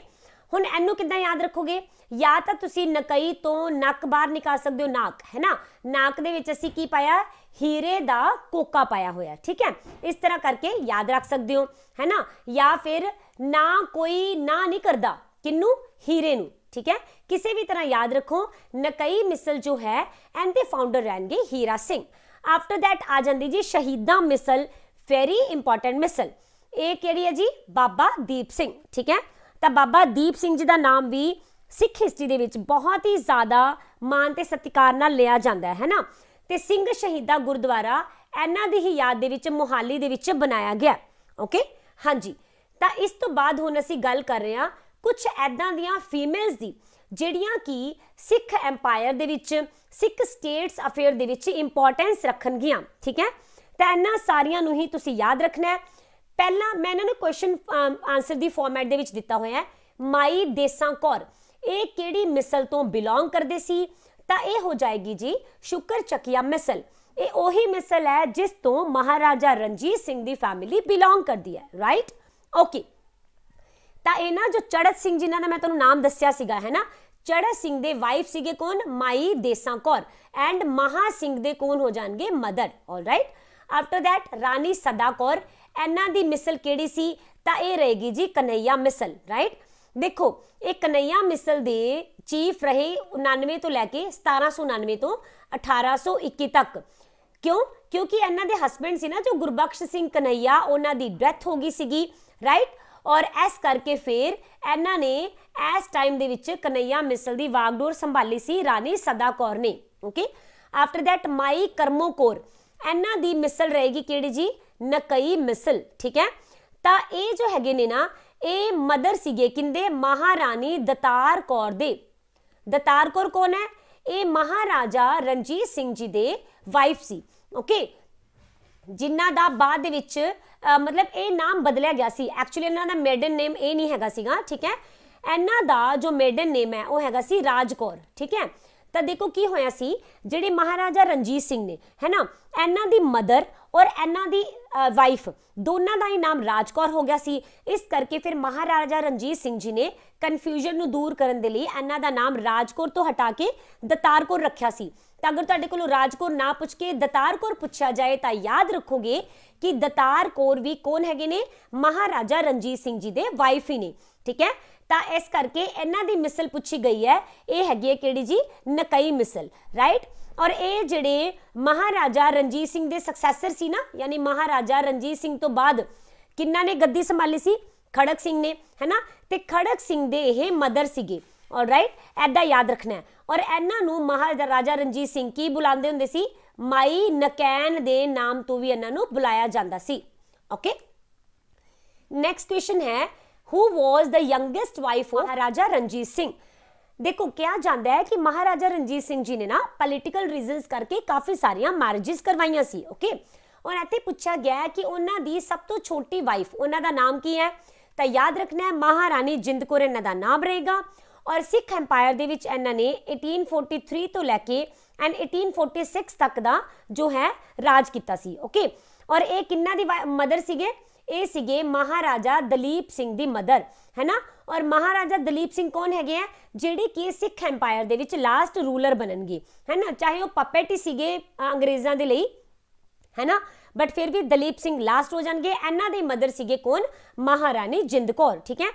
ਹੁਣ ਇਹਨੂੰ ਕਿੱਦਾਂ ਯਾਦ ਰੱਖੋਗੇ ਜਾਂ ਤਾਂ ਤੁਸੀਂ ਨਕਈ ਤੋਂ ਨੱਕ ਬਾਹਰ ਨਿਕਾਲ ਸਕਦੇ ਹੋ ਨਾਕ ਹੈ ਨਾ ਨਾਕ ਦੇ ਵਿੱਚ ਅਸੀਂ ਕੀ ਪਾਇਆ ਹੀਰੇ ਦਾ ਕੋਕਾ ਪਾਇਆ ਹੋਇਆ ਠੀਕ ਹੈ ਇਸ ਤਰ੍ਹਾਂ ਕਰਕੇ ਯਾਦ ਰੱਖ ਸਕਦੇ ਹੋ ਹੈ ਨਾ ਜਾਂ ਫਿਰ ਨਾ ਕੋਈ ਨਾ ਨਹੀਂ ਕਰਦਾ ਕਿੰਨੂ ਹੀਰੇ ਨੂੰ ਠੀਕ ਹੈ ਕਿਸੇ ਵੀ ਤਰ੍ਹਾਂ ਯਾਦ ਰੱਖੋ ਨਕਈ ਮਿਸਲ ਜੋ ਹੈ ਐਂਡ ਦੇ ਫਾਊਂਡਰ ਰਹਿਣਗੇ ਹੀਰਾ ਸਿੰਘ ਆਫਟਰ ਥੈਟ ਆ ਜਾਂਦੀ ਜੀ ਸ਼ਹੀਦਾਂ ਮਿਸਲ ਵੈਰੀ ਇੰਪੋਰਟੈਂਟ ਮਿਸਲ ਇਹ ਕਿਹੜੀ ਹੈ ਜੀ ਬਾਬਾ ਦੀਪ ਸਿੰਘ ਠੀਕ ਹੈ ਤਾਂ ਬਾਬਾ ਦੀਪ ਸਿੰਘ ਜੀ ਦਾ ਨਾਮ ਵੀ ਸਿੱਖ ਹਿਸਟਰੀ ਦੇ ਵਿੱਚ ਬਹੁਤ ਹੀ ਜ਼ਿਆਦਾ ਮਾਨ ਤੇ ਸਤਿਕਾਰ ਨਾਲ ਲਿਆ ਜਾਂਦਾ ਹੈ ਨਾ ਤੇ ਸਿੰਘ ਸ਼ਹੀਦਾ ਗੁਰਦੁਆਰਾ ਇਹਨਾਂ ਦੀ ਹੀ ਯਾਦ ਦੇ ਵਿੱਚ ਮੁਹਾਲੀ ਦੇ ਵਿੱਚ ਬਣਾਇਆ ਗਿਆ ਓਕੇ ਹਾਂਜੀ ਤਾਂ ਇਸ ਤੋਂ ਬਾਅਦ ਹੁਣ ਅਸੀਂ ਗੱਲ ਕਰ ਰਹੇ ਹਾਂ ਕੁਝ ਐਦਾਂ ਦੀਆਂ ਫੀਮੇਲਸ ਦੀ ਜਿਹੜੀਆਂ ਕਿ ਸਿੱਖ ਐਮਪਾਇਰ ਦੇ ਵਿੱਚ ਸਿੱਖ ਸਟੇਟਸ ਅਫੇਅਰ ਦੇ ਵਿੱਚ ਇੰਪੋਰਟੈਂਸ ਰੱਖਣਗੀਆਂ ਠੀਕ ਹੈ ਤਾਂ ਇਹਨਾਂ ਸਾਰੀਆਂ ਨੂੰ ਹੀ ਤੁਸੀਂ ਯਾਦ ਰੱਖਣਾ ਹੈ ਪਹਿਲਾਂ ਮੈਂ ਇਹਨਾਂ ਨੂੰ ਕੁਐਸਚਨ ਆਨਸਰ ਦੀ ਫਾਰਮੈਟ ਦੇ ਵਿੱਚ ਦਿੱਤਾ ਹੋਇਆ ਹੈ ਮਾਈ ਦੇਸਾਂ ਕੌਰ ਇਹ ਕਿਹੜੀ ਮਿਸਲ ਤੋਂ ਬਿਲੋਂਗ ਕਰਦੇ ਸੀ ਤਾਂ ਇਹ ਹੋ ਜਾਏਗੀ ਜੀ ਸ਼ੁਕਰ ਚੱਕਿਆ ਮਿਸਲ ਇਹ ਉਹੀ ਮਿਸਲ ਹੈ ਜਿਸ ਤੋਂ ਮਹਾਰਾਜਾ ਰਣਜੀਤ ਸਿੰਘ ਦੀ ਫੈਮਿਲੀ ਬਿਲੋਂਗ ਕਰਦੀ ਹੈ ਰਾਈਟ ਓਕੇ ਤਾਂ ਇਹਨਾਂ ਜੋ ਚੜਤ ਸਿੰਘ ਜਿਨ੍ਹਾਂ ਦਾ ਮੈਂ ਤੁਹਾਨੂੰ ਨਾਮ ਦੱਸਿਆ ਸੀਗਾ ਹੈ ਨਾ ਚੜਤ ਸਿੰਘ ਦੇ ਵਾਈਫ ਸੀਗੇ ਕੌਣ ਮਾਈ ਦੇਸਾਂ ਕੌਰ ਐਂਡ ਮਹਾ ਸਿੰਘ ਦੇ ਕੌਣ ਹੋ ਜਾਣਗੇ mother right after that Rani Sada Kaur ਇਹਨਾਂ ਦੀ ਮਿਸਲ ਕਿਹੜੀ ਸੀ ਤਾਂ ਇਹ ਰਹੇਗੀ ਜੀ ਕਨਈਆ ਮਿਸਲ ਰਾਈਟ ਦੇਖੋ ਇਹ ਕਨਈਆ ਮਿਸਲ ਦੇ ਚੀਫ ਰਹੇ 99 ਤੋਂ ਲੈ ਕੇ 1799 ਤੋਂ 1821 ਤੱਕ ਕਿਉਂ ਕਿਉਂਕਿ ਇਹਨਾਂ ਦੇ ਹਸਬੰਡ ਸੀ ਨਾ ਜੋ ਗੁਰਬਖਸ਼ ਸਿੰਘ ਕਨਈਆ ਉਹਨਾਂ ਦੀ ਡੈਥ ਹੋ ਗਈ ਸੀਗੀ ਰਾਈਟ ਔਰ ਐਸ ਕਰਕੇ ਫਿਰ ਇਹਨਾਂ ਨੇ ਐਸ ਟਾਈਮ ਦੇ ਵਿੱਚ ਕਨਈਆ ਮਿਸਲ ਦੀ ਵਾਗਡੋਰ ਸੰਭਾਲੀ ਸੀ ਰਾਣੀ ਸਦਾ ਕੌਰ ਨੇ okay after that Mai Karmo Kaur ਇਹਨਾਂ ਦੀ ਮਿਸਲ ਰਹੇਗੀ ਕਿਹੜੀ ਜੀ ਨਕਈ ਮਿਸਲ ਠੀਕ ਹੈ ਤਾਂ ਇਹ ਜੋ ਹੈਗੇ ਨੇ ਨਾ ਇਹ ਮਦਰ ਸੀਗੇ ਕਿੰਦੇ ਮਹਾਰਾਣੀ ਦਤਾਰ ਕੌਰ ਦੇ ਦਤਾਰ ਕੌਰ ਕੌਣ ਹੈ ਇਹ ਮਹਾਰਾਜਾ ਰਣਜੀਤ ਸਿੰਘ ਜੀ ਦੇ ਵਾਈਫ ਸੀ ਓਕੇ ਜਿਨ੍ਹਾਂ ਦਾ ਬਾਅਦ ਦੇ ਵਿੱਚ ਮਤਲਬ ਇਹ ਨਾਮ ਬਦਲਿਆ ਗਿਆ ਸੀ ਐਕਚੁਅਲੀ ਇਹਨਾਂ ਦਾ ਮੈਡਨ ਨੇਮ ਇਹ ਨਹੀਂ ਹੈਗਾ ਸੀਗਾ ਠੀਕ ਹੈ ਇਹਨਾਂ ਦਾ ਜੋ ਮੈਡਨ ਨੇਮ ਹੈ ਉਹ ਹੈਗਾ ਸੀ ਰਾਜਕੌਰ ਠੀਕ ਹੈ ਤਾਂ ਦੇਖੋ ਕੀ ਹੋਇਆ ਸੀ ਜਿਹੜੇ ਮਹਾਰਾਜਾ ਰਣਜੀਤ ਸਿੰਘ ਨੇ ਹੈਨਾ ਇਹਨਾਂ ਦੀ ਮਦਰ ਔਰ ਇਹਨਾਂ ਦੀ ਵਾਈਫ ਦੋਨਾਂ ਦਾ ਹੀ ਨਾਮ ਰਾਜਕੌਰ ਹੋ ਗਿਆ ਸੀ ਇਸ ਕਰਕੇ ਫਿਰ ਮਹਾਰਾਜਾ ਰਣਜੀਤ ਸਿੰਘ ਜੀ ਨੇ ਕਨਫਿਊਜ਼ਨ ਨੂੰ ਦੂਰ ਕਰਨ ਦੇ ਲਈ ਇਹਨਾਂ ਦਾ ਨਾਮ ਰਾਜਕੌਰ ਤੋਂ ਹਟਾ ਕੇ ਦਤਾਰਕੌਰ ਰੱਖਿਆ ਸੀ ਤਾਂ ਅਗਰ ਤੁਹਾਡੇ ਕੋਲੋਂ ਰਾਜਕੌਰ ਨਾ ਪੁੱਛ ਕੇ ਦਤਾਰਕੌਰ ਪੁੱਛਿਆ ਜਾਏ ਤਾਂ ਯਾਦ ਰੱਖੋਗੇ ਕਿ ਦਤਾਰਕੌਰ ਵੀ ਕੌਣ ਹੈਗੇ ਨੇ ਮਹਾਰਾਜਾ ਰਣਜੀਤ ਸਿੰਘ ਜੀ ਦੇ ਵਾਈਫ ਹੀ ਨੇ ਠੀਕ ਹੈ ਤਾਂ ਇਸ ਕਰਕੇ ਇਹਨਾਂ ਦੀ ਮਿਸਲ ਪੁੱਛੀ ਗਈ ਹੈ ਇਹ ਹੈਗੀ ਹੈ ਕਿਹੜੀ ਜੀ ਨਕਈ ਮਿਸਲ ਰਾਈਟ ਔਰ ਇਹ ਜਿਹੜੇ ਮਹਾਰਾਜਾ ਰਣਜੀਤ ਸਿੰਘ ਦੇ ਸਕਸੈਸਰ ਸੀ ਨਾ ਯਾਨੀ ਮਹਾਰਾਜਾ ਰਣਜੀਤ ਸਿੰਘ ਤੋਂ ਬਾਅਦ ਕਿੰਨਾ ਨੇ ਗੱਦੀ ਸੰਭਾਲੀ ਸੀ ਖੜਕ ਸਿੰਘ ਨੇ ਹੈਨਾ ਤੇ ਖੜਕ ਸਿੰਘ ਦੇ ਇਹ ਮਦਰ ਸੀਗੇ ਆਲਰਾਈਟ ਰਾਈਟ ਯਾਦ ਰੱਖਣਾ ਔਰ ਇਹਨਾਂ ਨੂੰ ਮਹਾਰਾਜਾ ਰਣਜੀਤ ਸਿੰਘ ਕੀ ਬੁਲਾਉਂਦੇ ਹੁੰਦੇ ਸੀ ਮਾਈ ਨਕੈਨ ਦੇ ਨਾਮ ਤੋਂ ਵੀ ਇਹਨਾਂ ਨੂੰ ਬੁਲਾਇਆ ਜਾਂਦਾ ਸੀ ਓਕੇ ਨੈਕਸਟ ਕੁਐਸਚਨ ਹੈ who was the youngest wife of Maharaja Ranjit Singh ਦੇਖੋ ਕਿਹਾ ਜਾਂਦਾ ਹੈ ਕਿ ਮਹਾਰਾਜਾ ਰਣਜੀਤ ਸਿੰਘ ਜੀ ਨੇ ਨਾ ਪੋਲੀਟੀਕਲ ਰੀਜ਼ਨਸ ਕਰਕੇ ਕਾਫੀ ਸਾਰੀਆਂ ਮੈਰਿਜਸ ਕਰਵਾਈਆਂ ਸੀ ਓਕੇ ਔਰ ਇੱਥੇ ਪੁੱਛਿਆ ਗਿਆ ਹੈ ਕਿ ਉਹਨਾਂ ਦੀ ਸਭ ਤੋਂ ਛੋਟੀ ਵਾਈਫ ਉਹਨਾਂ ਦਾ ਨਾਮ ਕੀ ਹੈ ਤਾਂ ਯਾਦ ਰੱਖਣਾ ਹੈ ਮਹਾਰਾਣੀ ਜਿੰਦ ਕੌਰ ਇਹਨਾਂ ਦਾ ਨਾਮ ਰਹੇਗਾ ਔਰ ਸਿੱਖ ਐਮਪਾਇਰ ਦੇ ਵਿੱਚ ਇਹਨਾਂ ਨੇ 1843 ਤੋਂ ਲੈ ਕੇ ਐਂਡ 1846 ਤੱਕ ਦਾ ਜੋ ਹੈ ਰਾਜ ਕੀਤਾ ਸੀ ਓਕੇ ਔਰ ਇਹ ਕਿੰਨਾ ਦੀ ਮਦਰ ਸੀਗੇ ਇਹ ਸੀਗੇ ਮਹਾਰਾਜਾ ਦਲੀਪ ਸਿੰਘ ਦੀ ਮਦਰ ਹੈਨਾ ਔਰ ਮਹਾਰਾਜਾ ਦਲੀਪ ਸਿੰਘ ਕੌਣ ਹੈਗੇ ਆ ਜਿਹੜੇ ਕਿ ਸਿੱਖ ਐਮਪਾਇਰ ਦੇ ਵਿੱਚ ਲਾਸਟ ਰੂਲਰ ਬਣਨਗੇ ਹੈਨਾ ਚਾਹੇ ਉਹ ਪਪੇਟ ਹੀ ਸੀਗੇ ਅੰਗਰੇਜ਼ਾਂ ਦੇ ਲਈ ਹੈਨਾ ਬਟ ਫਿਰ ਵੀ ਦਲੀਪ ਸਿੰਘ ਲਾਸਟ ਹੋ ਜਾਣਗੇ ਇਹਨਾਂ ਦੇ ਮਦਰ ਸੀਗੇ ਕੌਣ ਮਹਾਰਾਣੀ ਜਿੰਦ ਕੌਰ ਠੀਕ ਹੈ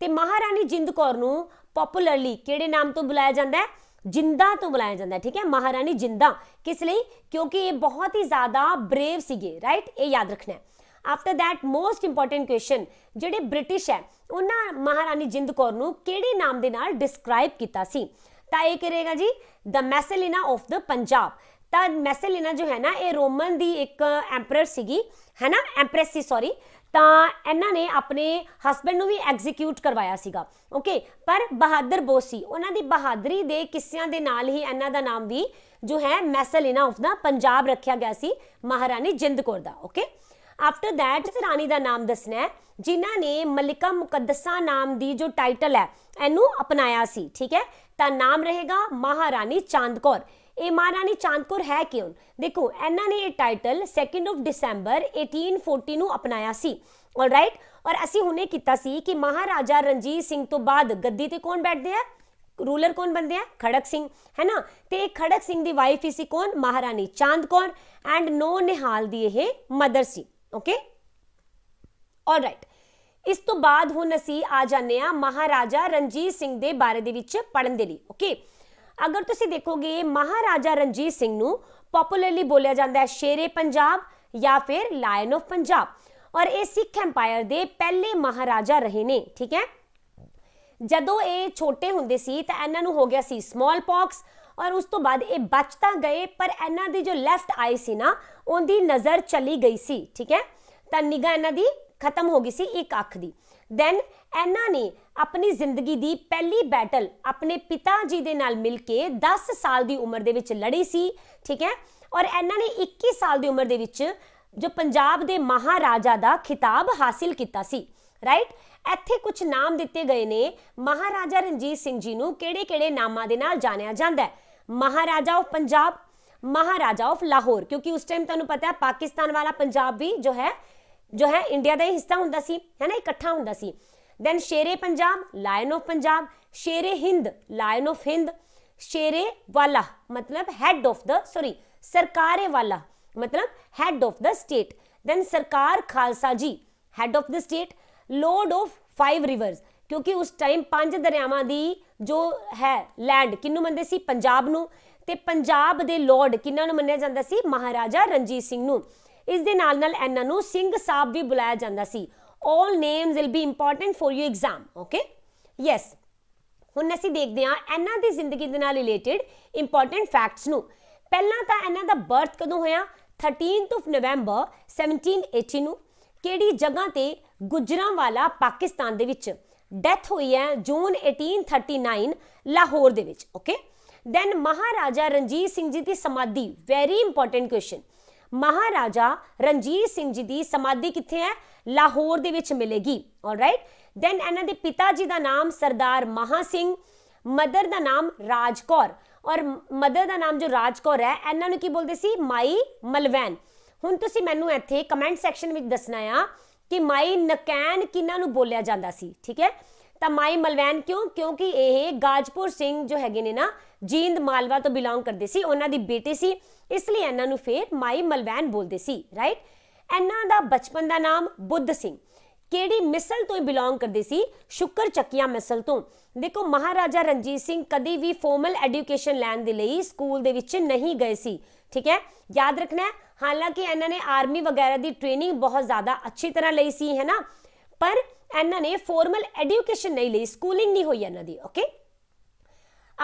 ਤੇ ਮਹਾਰਾਣੀ ਜਿੰਦ ਕੌਰ ਨੂੰ ਪਪੂਲਰਲੀ ਕਿਹੜੇ ਨਾਮ ਤੋਂ ਬੁਲਾਇਆ ਜਾਂਦਾ ਹੈ ਜਿੰਦਾ ਤੋਂ ਬੁਲਾਇਆ ਜਾਂਦਾ ਠੀਕ ਹੈ ਮਹਾਰਾਣੀ ਜਿੰਦਾ ਕਿਸ ਲਈ ਕਿਉਂਕਿ ਇਹ ਬਹੁਤ ਹੀ ਜ਼ਿਆਦਾ ਬਰੇਵ ਸੀਗੇ ਰਾਈਟ ਇਹ ਯਾਦ ਰੱਖਣਾ ਹੈ after that most important question ਜਿਹੜੇ ਬ੍ਰਿਟਿਸ਼ ਹੈ ਉਹਨਾਂ ਮਹਾਰਾਣੀ ਜਿੰਦ ਕੌਰ ਨੂੰ ਕਿਹੜੇ ਨਾਮ ਦੇ ਨਾਲ ਡਿਸਕ੍ਰਾਈਬ ਕੀਤਾ ਸੀ ਤਾਂ ਇਹ ਕਰੇਗਾ ਜੀ ਦ ਮੈਸੇਲਿਨਾ ਆਫ ਦ ਪੰਜਾਬ ਤਾਂ ਮੈਸੇਲਿਨਾ ਜੋ ਹੈ ਨਾ ਇਹ ਰੋਮਨ ਦੀ ਇੱਕ ਐਮਪਰਰ ਸੀਗੀ ਹੈ ਨਾ ਐਮਪ੍ਰੈਸ ਸੀ ਸੌਰੀ ਤਾਂ ਇਹਨਾਂ ਨੇ ਆਪਣੇ ਹਸਬੰਡ ਨੂੰ ਵੀ ਐਗਜ਼ੀਕਿਊਟ ਕਰਵਾਇਆ ਸੀਗਾ ਓਕੇ ਪਰ ਬਹਾਦਰ ਬੋਸੀ ਉਹਨਾਂ ਦੀ ਬਹਾਦਰੀ ਦੇ ਕਿੱਸਿਆਂ ਦੇ ਨਾਲ ਹੀ ਇਹਨਾਂ ਦਾ ਨਾਮ ਵੀ ਜੋ ਹੈ ਮੈਸੇਲਿਨਾ ਆਫ ਦਾ ਪੰਜਾਬ ਰੱਖਿਆ ਗਿਆ ਸੀ ਮਹਾਰਾਣੀ ਜਿੰਦ ਕੌਰ ਦਾ ਓਕੇ ਆਫਟਰ ਥੈਟ ਰਾਣੀ ਦਾ ਨਾਮ ਦੱਸਣਾ ਹੈ ਜਿਨ੍ਹਾਂ ਨੇ ਮਲਿਕਾ ਮੁਕੱਦਸਾ ਨਾਮ ਦੀ ਜੋ ਟਾਈਟਲ ਹੈ ਇਹਨੂੰ ਅਪਣਾਇਆ ਸੀ ਠੀਕ ਹੈ ਤਾਂ ਨਾਮ ਰਹੇਗਾ ਮਹਾਰਾਣੀ ਚਾਂਦਕੌਰ ਇਹ ਮਹਾਰਾਣੀ ਚਾਂਦਕੌਰ ਹੈ ਕਿਉਂ ਦੇਖੋ ਇਹਨਾਂ ਨੇ ਇਹ ਟਾਈਟਲ 2nd ਆਫ ਡਿਸੰਬਰ 1840 ਨੂੰ ਅਪਣਾਇਆ ਸੀ ਆਲਰਾਈਟ ਔਰ ਅਸੀਂ ਹੁਣੇ ਕੀਤਾ ਸੀ ਕਿ ਮਹਾਰਾਜਾ ਰਣਜੀਤ ਸਿੰਘ ਤੋਂ ਬਾਅਦ ਗੱਦੀ ਤੇ ਕੌਣ ਬੈਠਦੇ ਆ ਰੂਲਰ ਕੌਣ ਬੰਦੇ ਆ ਖੜਕ ਸਿੰਘ ਹੈ ਨਾ ਤੇ ਖੜਕ ਸਿੰਘ ਦੀ ਵਾਈਫ ਸੀ ਕੌਣ ਮਹਾਰਾਣੀ ਚਾਂਦਕੌਰ ਐਂਡ ਨੋ ਨਿਹਾਲ ਦੀ ਇਹ ਮਦਰ ਸੀ ਓਕੇ ਆਲਰਾਈਟ ਇਸ ਤੋਂ ਬਾਅਦ ਹੁਣ ਅਸੀਂ ਆ ਜਾਂਦੇ ਆ ਮਹਾਰਾਜਾ ਰਣਜੀਤ ਸਿੰਘ ਦੇ ਬਾਰੇ ਦੇ ਵਿੱਚ ਪੜਨ ਦੇ ਲਈ ਓਕੇ ਅਗਰ ਤੁਸੀਂ ਦੇਖੋਗੇ ਮਹਾਰਾਜਾ ਰਣਜੀਤ ਸਿੰਘ ਨੂੰ ਪਪੂਲਰਲੀ ਬੋਲਿਆ ਜਾਂਦਾ ਹੈ ਸ਼ੇਰੇ ਪੰਜਾਬ ਜਾਂ ਫਿਰ ਲਾਇਨ ਆਫ ਪੰਜਾਬ ਔਰ ਇਹ ਸਿੱਖ ਐਮਪਾਇਰ ਦੇ ਪਹਿਲੇ ਮਹਾਰਾਜਾ ਰਹੇ ਨੇ ਠੀਕ ਹੈ ਜਦੋਂ ਇਹ ਛੋਟੇ ਹੁੰਦੇ ਸੀ ਤਾਂ ਇਹਨਾਂ ਨੂੰ ਹੋ ਗਿਆ ਸੀ ਸਮਾਲ ਪੌਕਸ ਔਰ ਉਸ ਤੋਂ ਬਾਅਦ ਇਹ ਬਚ ਤਾਂ ਗਏ ਪਰ ਇਹਨਾਂ ਦੀ ਜੋ ਲੈਫਟ ਆਈ ਸੀ ਨਾ ਉਹਦੀ ਨਜ਼ਰ ਚਲੀ ਗਈ ਸੀ ਠੀਕ ਹੈ ਤਾਂ ਨਿਗਾ ਇਹਨਾਂ ਦੀ ਖਤਮ ਹੋ ਗਈ ਸੀ ਇੱਕ ਅੱਖ ਦੀ ਦੈਨ ਇਹਨਾਂ ਨੇ ਆਪਣੀ ਜ਼ਿੰਦਗੀ ਦੀ ਪਹਿਲੀ ਬੈਟਲ ਆਪਣੇ ਪਿਤਾ ਜੀ ਦੇ ਨਾਲ ਮਿਲ ਕੇ 10 ਸਾਲ ਦੀ ਉਮਰ ਦੇ ਵਿੱਚ ਲੜੀ ਸੀ ਠੀਕ ਹੈ ਔਰ ਇਹਨਾਂ ਨੇ 21 ਸਾਲ ਦੀ ਉਮਰ ਦੇ ਵਿੱਚ ਜੋ ਪੰਜਾਬ ਦੇ ਮਹਾਰਾਜਾ ਦਾ ਖਿਤਾਬ ਹਾਸਿਲ ਕੀਤਾ ਸੀ ਰਾਈਟ ਇੱਥੇ ਕੁਝ ਨਾਮ ਦਿੱਤੇ ਗਏ ਨੇ ਮਹਾਰਾਜਾ ਰਣਜੀਤ ਸਿੰਘ ਜੀ ਨੂੰ ਕਿਹੜੇ-ਕਿਹੜੇ ਨਾਮਾਂ ਦੇ ਨਾਲ ਜਾਣਿਆ ਜਾਂਦਾ ਹੈ ਮਹਾਰਾਜਾ ਆਫ ਪੰਜਾਬ ਮਹਾਰਾਜਾ ਆਫ ਲਾਹੌਰ ਕਿਉਂਕਿ ਉਸ ਟਾਈਮ ਤੁਹਾਨੂੰ ਪਤਾ ਹੈ ਪਾਕਿਸਤਾਨ ਵਾਲਾ ਪੰਜਾਬ ਵੀ ਜੋ ਹੈ ਜੋ ਹੈ ਇੰਡੀਆ ਦਾ ਹਿੱਸਾ ਹੁੰਦਾ ਸੀ ਹੈ ਨਾ ਇਕੱਠਾ ਹੁੰਦਾ ਸੀ then Shere Punjab lion of Punjab Shere Hind lion of Hind Shere ਵਾਲਾ ਮਤਲਬ head of the sorry Sarkare ਵਾਲਾ ਮਤਲਬ head of the state then Sarkar Khalsa ji head of the state lord of five rivers ਕਿਉਂਕਿ ਉਸ ਟਾਈਮ ਪੰਜ ਦਰਿਆਵਾਂ ਦੀ ਜੋ ਹੈ ਲੈਂਡ ਕਿੰਨੂੰ ਮੰਨਦੇ ਸੀ ਪੰਜਾਬ ਨੂੰ ਤੇ ਪੰਜਾਬ ਦੇ ਲਾਰਡ ਕਿੰਨਾਂ ਨੂੰ ਮੰਨਿਆ ਜਾਂਦਾ ਸੀ ਮਹਾਰਾਜਾ ਰਣਜੀਤ ਸਿੰਘ ਨੂੰ ਇਸ ਦੇ ਨਾਲ ਨਾਲ ਇਹਨਾਂ ਨੂੰ ਸਿੰਘ ਸਾਹਿਬ ਵੀ ਬੁਲਾਇਆ ਜਾਂਦਾ ਸੀ 올 names will be important for you exam okay yes ਹੁਣ ਅਸੀਂ ਦੇਖਦੇ ਹਾਂ ਇਹਨਾਂ ਦੀ ਜ਼ਿੰਦਗੀ ਦੇ ਨਾਲ ਰਿਲੇਟਡ ਇੰਪੋਰਟੈਂਟ ਫੈਕਟਸ ਨੂੰ ਪਹਿਲਾਂ ਤਾਂ ਇਹਨਾਂ ਦਾ ਬਰਥ ਕਦੋਂ ਹੋਇਆ 13th ਆਫ ਨਵੰਬਰ 1780 ਨੂੰ ਕਿਹੜੀ ਜਗ੍ਹਾ ਤੇ ਗੁਜਰਾਂਵਾਲਾ ਪਾਕਿਸਤਾਨ ਦੇ ਵਿੱਚ ਡੈਥ ਹੋਈ ਹੈ ਜੂਨ 1839 ਲਾਹੌਰ ਦੇ ਵਿੱਚ ਓਕੇ ਦੈਨ ਮਹਾਰਾਜਾ ਰਣਜੀਤ ਸਿੰਘ ਜੀ ਦੀ ਸਮਾਧੀ very important question Maharaja Ranjit Singh ji ਦੀ ਸਮਾਧੀ ਕਿੱਥੇ ਹੈ ਲਾਹੌਰ ਦੇ ਵਿੱਚ ਮਿਲੇਗੀ ਆਲਰਾਈਟ ਦੈਨ ਇਹਨਾਂ ਦੇ ਪਿਤਾ ਜੀ ਦਾ ਨਾਮ ਸਰਦਾਰ ਮਹਾ ਸਿੰਘ ਮਦਰ ਦਾ ਨਾਮ ਰਾਜਕੌਰ ਔਰ ਮਦਰ ਦਾ ਨਾਮ ਜੋ ਰਾਜਕੌਰ ਹੈ ਇਹਨਾਂ ਨੂੰ ਕੀ ਬੋਲਦੇ ਸੀ ਮਾਈ ਮਲਵੈਨ ਹੁਣ ਤੁਸੀਂ ਮੈਨੂੰ ਇੱਥੇ ਕਮੈਂਟ ਸੈਕਸ਼ਨ ਵਿੱਚ ਦੱਸਣਾ ਆ ਕਿ ਮਾਈ ਨਕੈਨ ਕਿਨਾਂ ਨੂੰ ਬੋਲਿਆ ਜਾਂਦਾ ਸੀ ਠੀਕ ਹੈ ਤਾਂ ਮਾਈ ਮਲਵੈਨ ਕਿਉਂ ਕਿਉਂਕਿ ਇਹ ਗਾਜਪੁਰ ਸਿੰਘ ਜੋ ਹੈਗੇ ਨੇ ਨਾ ਜੀਂਦ ਮਾਲਵਾ ਤੋਂ ਬਿਲੋਂਗ ਕਰਦੇ ਸੀ ਉਹਨਾਂ ਦੀ ਬੇਟੀ ਸੀ ਇਸ ਲਈ ਇਹਨਾਂ ਨੂੰ ਫੇਰ ਮਾਈ ਮਲਵੈਨ ਬੋਲਦੇ ਸੀ ਰਾਈਟ ਇਹਨਾਂ ਦਾ ਬਚਪਨ ਦਾ ਨਾਮ ਬੁੱਧ ਸਿੰਘ ਕਿਹੜੀ ਮਿਸਲ ਤੋਂ ਬਿਲੋਂਗ ਕਰਦੇ ਸੀ ਸ਼ੁਕਰ ਚੱਕੀਆਂ ਮਿਸਲ ਤੋਂ ਦੇਖੋ ਮਹਾਰਾਜਾ ਰਣਜੀਤ ਸਿੰਘ ਕਦੀ ਵੀ ਫਾਰਮਲ ਐਜੂਕੇਸ਼ਨ ਲੈਣ ਦੇ ਲਈ ਸਕੂਲ ਦੇ ਵਿੱਚ ਨਹੀਂ ਗਏ ਸੀ ਠੀਕ ਹੈ ਯਾਦ ਰੱਖਣਾ ਹੈ ਹਾਲਾਂਕਿ ਇਹਨਾਂ ਨੇ ਆਰਮੀ ਵਗੈਰਾ ਦੀ ਟ੍ਰੇਨਿੰਗ ਬਹੁਤ ਜ਼ਿਆਦਾ ਅੱਛੀ ਤਰ੍ਹਾਂ ਲਈ ਸੀ ਹੈ ਨਾ ਪਰ ਇਹਨਾਂ ਨੇ ਫਾਰਮਲ ਐਜੂਕੇਸ਼ਨ ਨਹੀਂ ਲਈ ਸਕੂਲਿੰਗ ਨਹੀਂ ਹੋਈ ਇਹਨਾਂ ਦੀ ਓਕੇ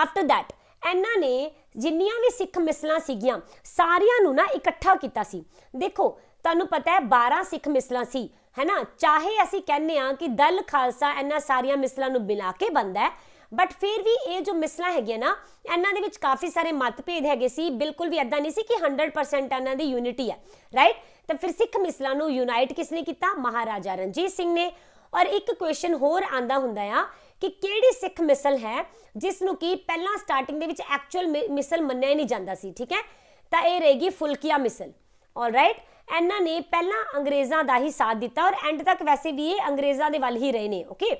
ਆਫਟਰ ਥੈਟ ਇਹਨਾਂ ਨੇ ਜਿੰਨੀਆਂ ਵੀ ਸਿੱਖ ਮਿਸਲਾਂ ਸੀਗੀਆਂ ਸਾਰੀਆਂ ਨੂੰ ਨਾ ਇਕੱਠਾ ਕੀਤਾ ਸੀ ਦੇਖੋ ਤੁਹਾਨੂੰ ਪਤਾ ਹੈ 12 ਸਿੱਖ ਮਿਸਲਾਂ ਸੀ ਹੈਨਾ ਚਾਹੇ ਅਸੀਂ ਕਹਿੰਨੇ ਆ ਕਿ ਦਲ ਖਾਲਸਾ ਇਹਨਾਂ ਸਾਰੀਆਂ ਮਿਸਲਾਂ ਨੂੰ ਮਿਲਾ ਕੇ ਬੰਦਾ ਹੈ ਬਟ ਫਿਰ ਵੀ ਇਹ ਜੋ ਮਿਸਲਾਂ ਹੈਗੀਆਂ ਨਾ ਇਹਨਾਂ ਦੇ ਵਿੱਚ ਕਾਫੀ ਸਾਰੇ ਮਤਭੇਦ ਹੈਗੇ ਸੀ ਬਿਲਕੁਲ ਵੀ ਐਦਾਂ ਨਹੀਂ ਸੀ ਕਿ 100% ਇਹਨਾਂ ਦੀ ਯੂਨਿਟੀ ਹੈ ਰਾਈਟ ਤਾਂ ਫਿਰ ਸਿੱਖ ਮਿਸਲਾਂ ਨੂੰ ਯੂਨਾਈਟ ਕਿਸ ਨੇ ਕੀਤਾ ਮਹਾਰਾਜਾ ਰਣਜੀਤ ਸਿੰਘ ਨੇ ਔਰ ਇੱਕ ਕੁਐਸਚਨ ਹੋਰ ਆਂਦਾ ਹੁੰਦਾ ਆ ਕਿ ਕਿਹੜੀ ਸਿੱਖ ਮਿਸਲ ਹੈ ਜਿਸ ਨੂੰ ਕੀ ਪਹਿਲਾਂ ਸਟਾਰਟਿੰਗ ਦੇ ਵਿੱਚ ਐਕਚੁਅਲ ਮਿਸਲ ਮੰਨਿਆ ਹੀ ਨਹੀਂ ਜਾਂਦਾ ਸੀ ਠੀਕ ਹੈ ਤਾਂ ਇਹ ਰਹੇਗੀ ਫੁਲਕੀਆ ਮਿਸਲ ਰਾਈਟ ਇਹਨਾਂ ਨੇ ਪਹਿਲਾਂ ਅੰਗਰੇਜ਼ਾਂ ਦਾ ਹੀ ਸਾਥ ਦਿੱਤਾ ਔਰ ਐਂਡ ਤੱਕ ਵੈਸੇ ਵੀ ਇਹ ਅੰਗਰੇਜ਼ਾਂ ਦੇ ਵੱਲ ਹੀ ਰਹੇ ਨੇ ਓਕੇ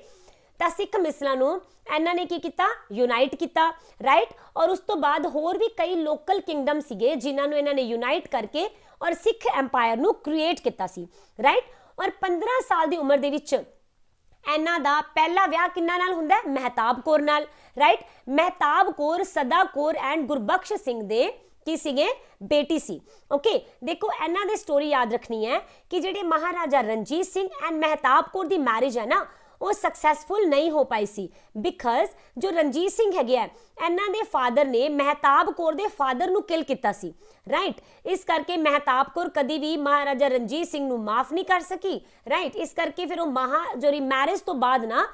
ਤਾਂ ਸਿੱਖ ਮਿਸਲਾਂ ਨੂੰ ਇਹਨਾਂ ਨੇ ਕੀ ਕੀਤਾ ਯੂਨਾਈਟ ਕੀਤਾ ਰਾਈਟ ਔਰ ਉਸ ਤੋਂ ਬਾਅਦ ਹੋਰ ਵੀ ਕਈ ਲੋਕਲ ਕਿੰਗਡਮ ਸੀਗੇ ਜਿਨ੍ਹਾਂ ਨੂੰ ਇਹਨਾਂ ਨੇ ਯੂਨਾਈਟ ਕਰਕੇ ਔਰ ਸਿੱਖ ਐਮਪਾਇਰ ਨੂੰ ਕ੍ਰੀਏਟ ਕੀਤਾ ਸੀ ਰਾਈਟ ਔਰ 15 ਸਾਲ ਦੀ ਉਮਰ ਦੇ ਵਿੱਚ ਇਹਨਾਂ ਦਾ ਪਹਿਲਾ ਵਿਆਹ ਕਿੰਨਾ ਨਾਲ ਹੁੰਦਾ ਹੈ ਮਹਿਤਾਬ ਕੌਰ ਨਾਲ ਰਾਈਟ ਮਹਿਤਾਬ ਕੌਰ ਸਦਾ ਕੌਰ ਐਂਡ ਗੁਰਬਖਸ਼ ਸਿੰਘ ਦੇ ਕੀ ਸੀਗੇ ਬੇਟੀ ਸੀ ਓਕੇ ਦੇਖੋ ਇਹਨਾਂ ਦੇ ਸਟੋਰੀ ਯਾਦ ਰੱਖਣੀ ਹੈ ਕਿ ਜਿਹੜੇ ਮਹਾਰਾਜਾ ਰਣਜੀਤ ਸਿੰਘ ਐਂਡ ਮਹਿਤਾਬ ਕੌਰ ਦੀ ਮੈਰਿਜ ਹੈ ਨਾ ਉਹ ਸਕਸੈਸਫੁਲ ਨਹੀਂ ਹੋ ਪਾਈ ਸੀ ਬਿਕਾਜ਼ ਜੋ ਰਣਜੀਤ ਸਿੰਘ ਹੈਗੇ ਆ ਇਹਨਾਂ ਦੇ ਫਾਦਰ ਨੇ ਮਹਿਤਾਬ ਕੌਰ ਦੇ ਫਾਦਰ ਨੂੰ ਕਿਲ ਕੀਤਾ ਸੀ ਰਾਈਟ ਇਸ ਕਰਕੇ ਮਹਿਤਾਬ ਕੌਰ ਕਦੀ ਵੀ ਮਹਾਰਾਜਾ ਰਣਜੀਤ ਸਿੰਘ ਨੂੰ ਮਾਫ ਨਹੀਂ ਕਰ ਸਕੀ ਰਾਈਟ ਇਸ ਕਰਕੇ ਫਿਰ ਉਹ ਮਹਾ ਜੋ ਰੀ ਮੈਰਿਜ ਤੋਂ ਬਾਅਦ ਨਾ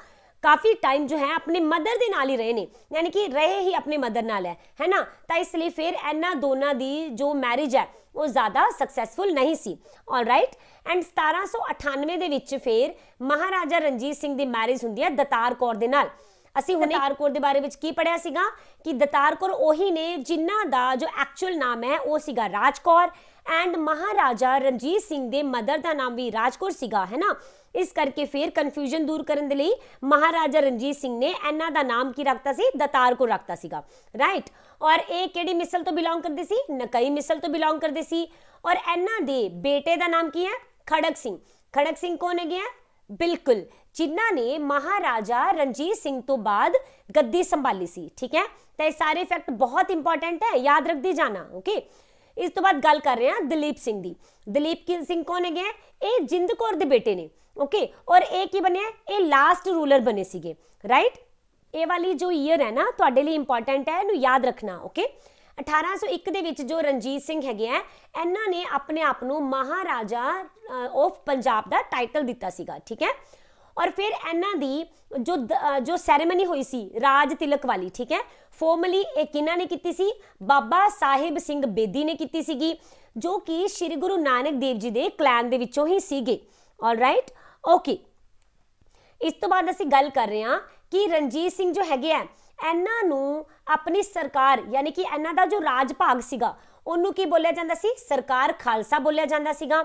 ਕਾਫੀ ਟਾਈਮ ਜੋ ਹੈ ਆਪਣੇ ਮਦਰ ਦੇ ਨਾਲ ਹੀ ਰਹੇ ਨੇ ਯਾਨੀ ਕਿ ਰਹੇ ਹੀ ਆਪਣੇ ਮਦਰ ਨਾਲ ਹੈ ਹੈਨਾ ਤਾਂ ਇਸ ਲਈ ਫਿਰ ਇਹਨਾਂ ਦੋਨਾਂ ਦੀ ਜੋ ਮੈਰਿਜ ਹੈ ਉਹ ਜ਼ਿਆਦਾ ਸਕਸੈਸਫੁਲ ਨਹੀਂ ਸੀ ਆਲ ਰਾਈਟ ਐਂਡ 1798 ਦੇ ਵਿੱਚ ਫਿਰ ਮਹਾਰਾਜਾ ਰਣਜੀਤ ਸਿੰਘ ਦੀ ਮੈਰਿਜ ਹੁੰਦੀ ਹੈ ਦਤਾਰ ਕੌਰ ਦੇ ਨਾਲ ਅਸੀਂ ਦਤਾਰ ਦਤਾਰਕੌਰ ਦੇ ਬਾਰੇ ਵਿੱਚ ਕੀ ਪੜਿਆ ਸੀਗਾ ਕਿ ਦਤਾਰਕੌਰ ਉਹੀ ਨੇ ਜਿਨ੍ਹਾਂ ਦਾ ਜੋ ਐਕਚੁਅਲ ਨਾਮ ਹੈ ਉਹ ਸੀਗਾ ਰਾਜਕੌਰ ਐਂਡ ਮਹਾਰਾਜਾ ਰਣਜੀਤ ਸਿੰਘ ਦੇ ਮਦਰ ਦਾ ਨਾਮ ਵੀ ਰਾਜਕੌਰ ਸੀਗਾ ਹੈ ਨਾ इस करके फिर कन्फ्यूजन दूर करने के लिए महाराजा रणजीत सिंह ने एना का नाम की रखता से दतार को रखता सगा राइट और ये कि मिसल तो बिलोंग करते नकई मिसल तो बिलोंग करते और इन्होंने बेटे का नाम की है खड़ग सिंह खड़ग सिंह कौन है गया? बिल्कुल जिन्हों ने महाराजा रणजीत सिंह तो बाद गद्दी संभाली सी ठीक है तो यह सारे फैक्ट बहुत इंपॉर्टेंट है याद रखते जाना ओके इस तो बाद गल कर रहे हैं दिलीप सिंह की दिलीप सिंह कौन है ये जिंद कौर के बेटे ने ਓਕੇ ਔਰ ਇਹ ਕੀ ਬਣਿਆ ਇਹ ਲਾਸਟ ਰੂਲਰ ਬਣੇ ਸੀਗੇ ਰਾਈਟ ਇਹ ਵਾਲੀ ਜੋ ਈਅਰ ਹੈ ਨਾ ਤੁਹਾਡੇ ਲਈ ਇੰਪੋਰਟੈਂਟ ਹੈ ਇਹਨੂੰ ਯਾਦ ਰੱਖਣਾ ਓਕੇ 1801 ਦੇ ਵਿੱਚ ਜੋ ਰਣਜੀਤ ਸਿੰਘ ਹੈਗੇ ਆ ਇਹਨਾਂ ਨੇ ਆਪਣੇ ਆਪ ਨੂੰ ਮਹਾਰਾਜਾ ਆਫ ਪੰਜਾਬ ਦਾ ਟਾਈਟਲ ਦਿੱਤਾ ਸੀਗਾ ਠੀਕ ਹੈ ਔਰ ਫਿਰ ਇਹਨਾਂ ਦੀ ਜੋ ਜੋ ਸੈਰੇਮਨੀ ਹੋਈ ਸੀ ਰਾਜ ਤਿਲਕ ਵਾਲੀ ਠੀਕ ਹੈ ਫਾਰਮਲੀ ਇਹ ਕਿਨਾਂ ਨੇ ਕੀਤੀ ਸੀ ਬਾਬਾ ਸਾਹਿਬ ਸਿੰਘ ਬੇਦੀ ਨੇ ਕੀਤੀ ਸੀਗੀ ਜੋ ਕਿ ਸ੍ਰੀ ਗੁਰੂ ਨਾਨਕ ਦੇਵ ਜੀ ਦੇ ਕਲੈਨ ਦੇ ਵਿੱਚੋਂ ਹੀ ਸੀਗੇ ਆਲ ਰਾਈਟ ਓਕੇ ਇਸ ਤੋਂ ਬਾਅਦ ਅਸੀਂ ਗੱਲ ਕਰ ਰਹੇ ਹਾਂ ਕਿ ਰਣਜੀਤ ਸਿੰਘ ਜੋ ਹੈਗੇ ਆ ਇਹਨਾਂ ਨੂੰ ਆਪਣੀ ਸਰਕਾਰ ਯਾਨੀ ਕਿ ਇਹਨਾਂ ਦਾ ਜੋ ਰਾਜ ਭਾਗ ਸੀਗਾ ਉਹਨੂੰ ਕੀ ਬੋਲਿਆ ਜਾਂਦਾ ਸੀ ਸਰਕਾਰ ਖਾਲਸਾ ਬੋਲਿਆ ਜਾਂਦਾ ਸੀਗਾ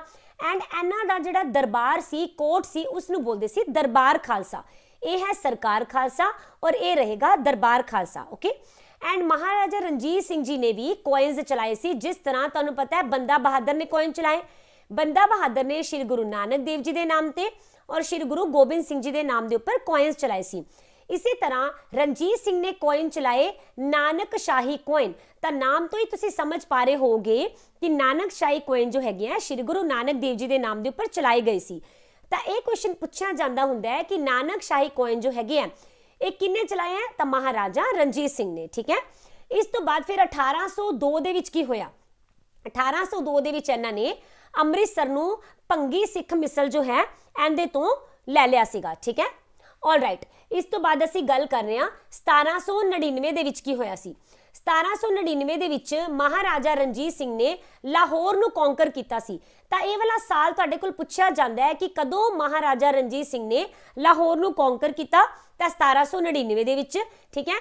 ਐਂਡ ਇਹਨਾਂ ਦਾ ਜਿਹੜਾ ਦਰਬਾਰ ਸੀ ਕੋਰਟ ਸੀ ਉਸ ਨੂੰ ਬੋਲਦੇ ਸੀ ਦਰਬਾਰ ਖਾਲਸਾ ਇਹ ਹੈ ਸਰਕਾਰ ਖਾਲਸਾ ਔਰ ਇਹ ਰਹੇਗਾ ਦਰਬਾਰ ਖਾਲਸਾ ਓਕੇ ਐਂਡ ਮਹਾਰਾਜਾ ਰਣਜੀਤ ਸਿੰਘ ਜੀ ਨੇ ਵੀ ਕੋਇਨਸ ਚਲਾਏ ਸੀ ਜਿਸ ਤਰ੍ਹਾਂ ਤੁਹਾਨੂੰ ਪਤਾ ਹੈ ਬੰਦਾ ਬਹਾਦਰ ਨੇ ਕੋਇਨ ਚਲਾਏ ਬੰਦਾ ਬਹਾਦਰ ਨੇ ਸ਼੍ਰੀ ਗੁਰੂ ਨਾਨਕ ਦੇਵ ਜੀ ਦੇ ਨਾਮ ਤੇ ਔਰ ਸ਼੍ਰੀ ਗੁਰੂ ਗੋਬਿੰਦ ਸਿੰਘ ਜੀ ਦੇ ਨਾਮ ਦੇ ਉੱਪਰ ਕੋਇਨਸ ਚਲਾਏ ਸੀ ਇਸੇ ਤਰ੍ਹਾਂ ਰਣਜੀਤ ਸਿੰਘ ਨੇ ਕੋਇਨ ਚਲਾਏ ਨਾਨਕ ਸ਼ਾਹੀ ਕੋਇਨ ਤਾਂ ਨਾਮ ਤੋਂ ਹੀ ਤੁਸੀਂ ਸਮਝ ਪਾ ਰਹੇ ਹੋਗੇ ਕਿ ਨਾਨਕ ਸ਼ਾਹੀ ਕੋਇਨ ਜੋ ਹੈਗੇ ਆ ਸ਼੍ਰੀ ਗੁਰੂ ਨਾਨਕ ਦੇਵ ਜੀ ਦੇ ਨਾਮ ਦੇ ਉੱਪਰ ਚਲਾਏ ਗਏ ਸੀ ਤਾਂ ਇਹ ਕੁਐਸਚਨ ਪੁੱਛਿਆ ਜਾਂਦਾ ਹੁੰਦਾ ਹੈ ਕਿ ਨਾਨਕ ਸ਼ਾਹੀ ਕੋਇਨ ਜੋ ਹੈਗੇ ਆ ਇਹ ਕਿੰਨੇ ਚਲਾਏ ਆ ਤਾਂ ਮਹਾਰਾਜਾ ਰਣਜੀਤ ਸਿੰਘ ਨੇ ਠੀਕ ਹੈ ਇਸ ਤੋਂ ਬਾਅਦ ਫਿਰ 1802 ਦੇ ਵਿੱਚ ਕੀ ਹੋਇਆ 1802 ਦੇ ਵਿੱਚ ਇਹਨਾਂ ਨੇ ਅੰਮ੍ਰਿਤਸਰ ਨੂੰ ਪੰਗੀ ਸਿੱਖ ਮਿਸਲ ਜੋ ਹੈ ਐਂਦੇ ਤੋਂ ਲੈ ਲਿਆ ਸੀਗਾ ਠੀਕ ਹੈ ਆਲ ਰਾਈਟ ਇਸ ਤੋਂ ਬਾਅਦ ਅਸੀਂ ਗੱਲ ਕਰ ਰਹੇ ਹਾਂ 1799 ਦੇ ਵਿੱਚ ਕੀ ਹੋਇਆ ਸੀ 1799 ਦੇ ਵਿੱਚ ਮਹਾਰਾਜਾ ਰਣਜੀਤ ਸਿੰਘ ਨੇ ਲਾਹੌਰ ਨੂੰ ਕੌਂਕਰ ਕੀਤਾ ਸੀ ਤਾਂ ਇਹ ਵਾਲਾ ਸਾਲ ਤੁਹਾਡੇ ਕੋਲ ਪੁੱਛਿਆ ਜਾਂਦਾ ਹੈ ਕਿ ਕਦੋਂ ਮਹਾਰਾਜਾ ਰਣਜੀਤ ਸਿੰਘ ਨੇ ਲਾਹੌਰ ਨੂੰ ਕੌਂਕਰ ਕੀਤਾ ਤਾਂ 1799 ਦੇ ਵਿੱਚ ਠੀਕ ਹੈ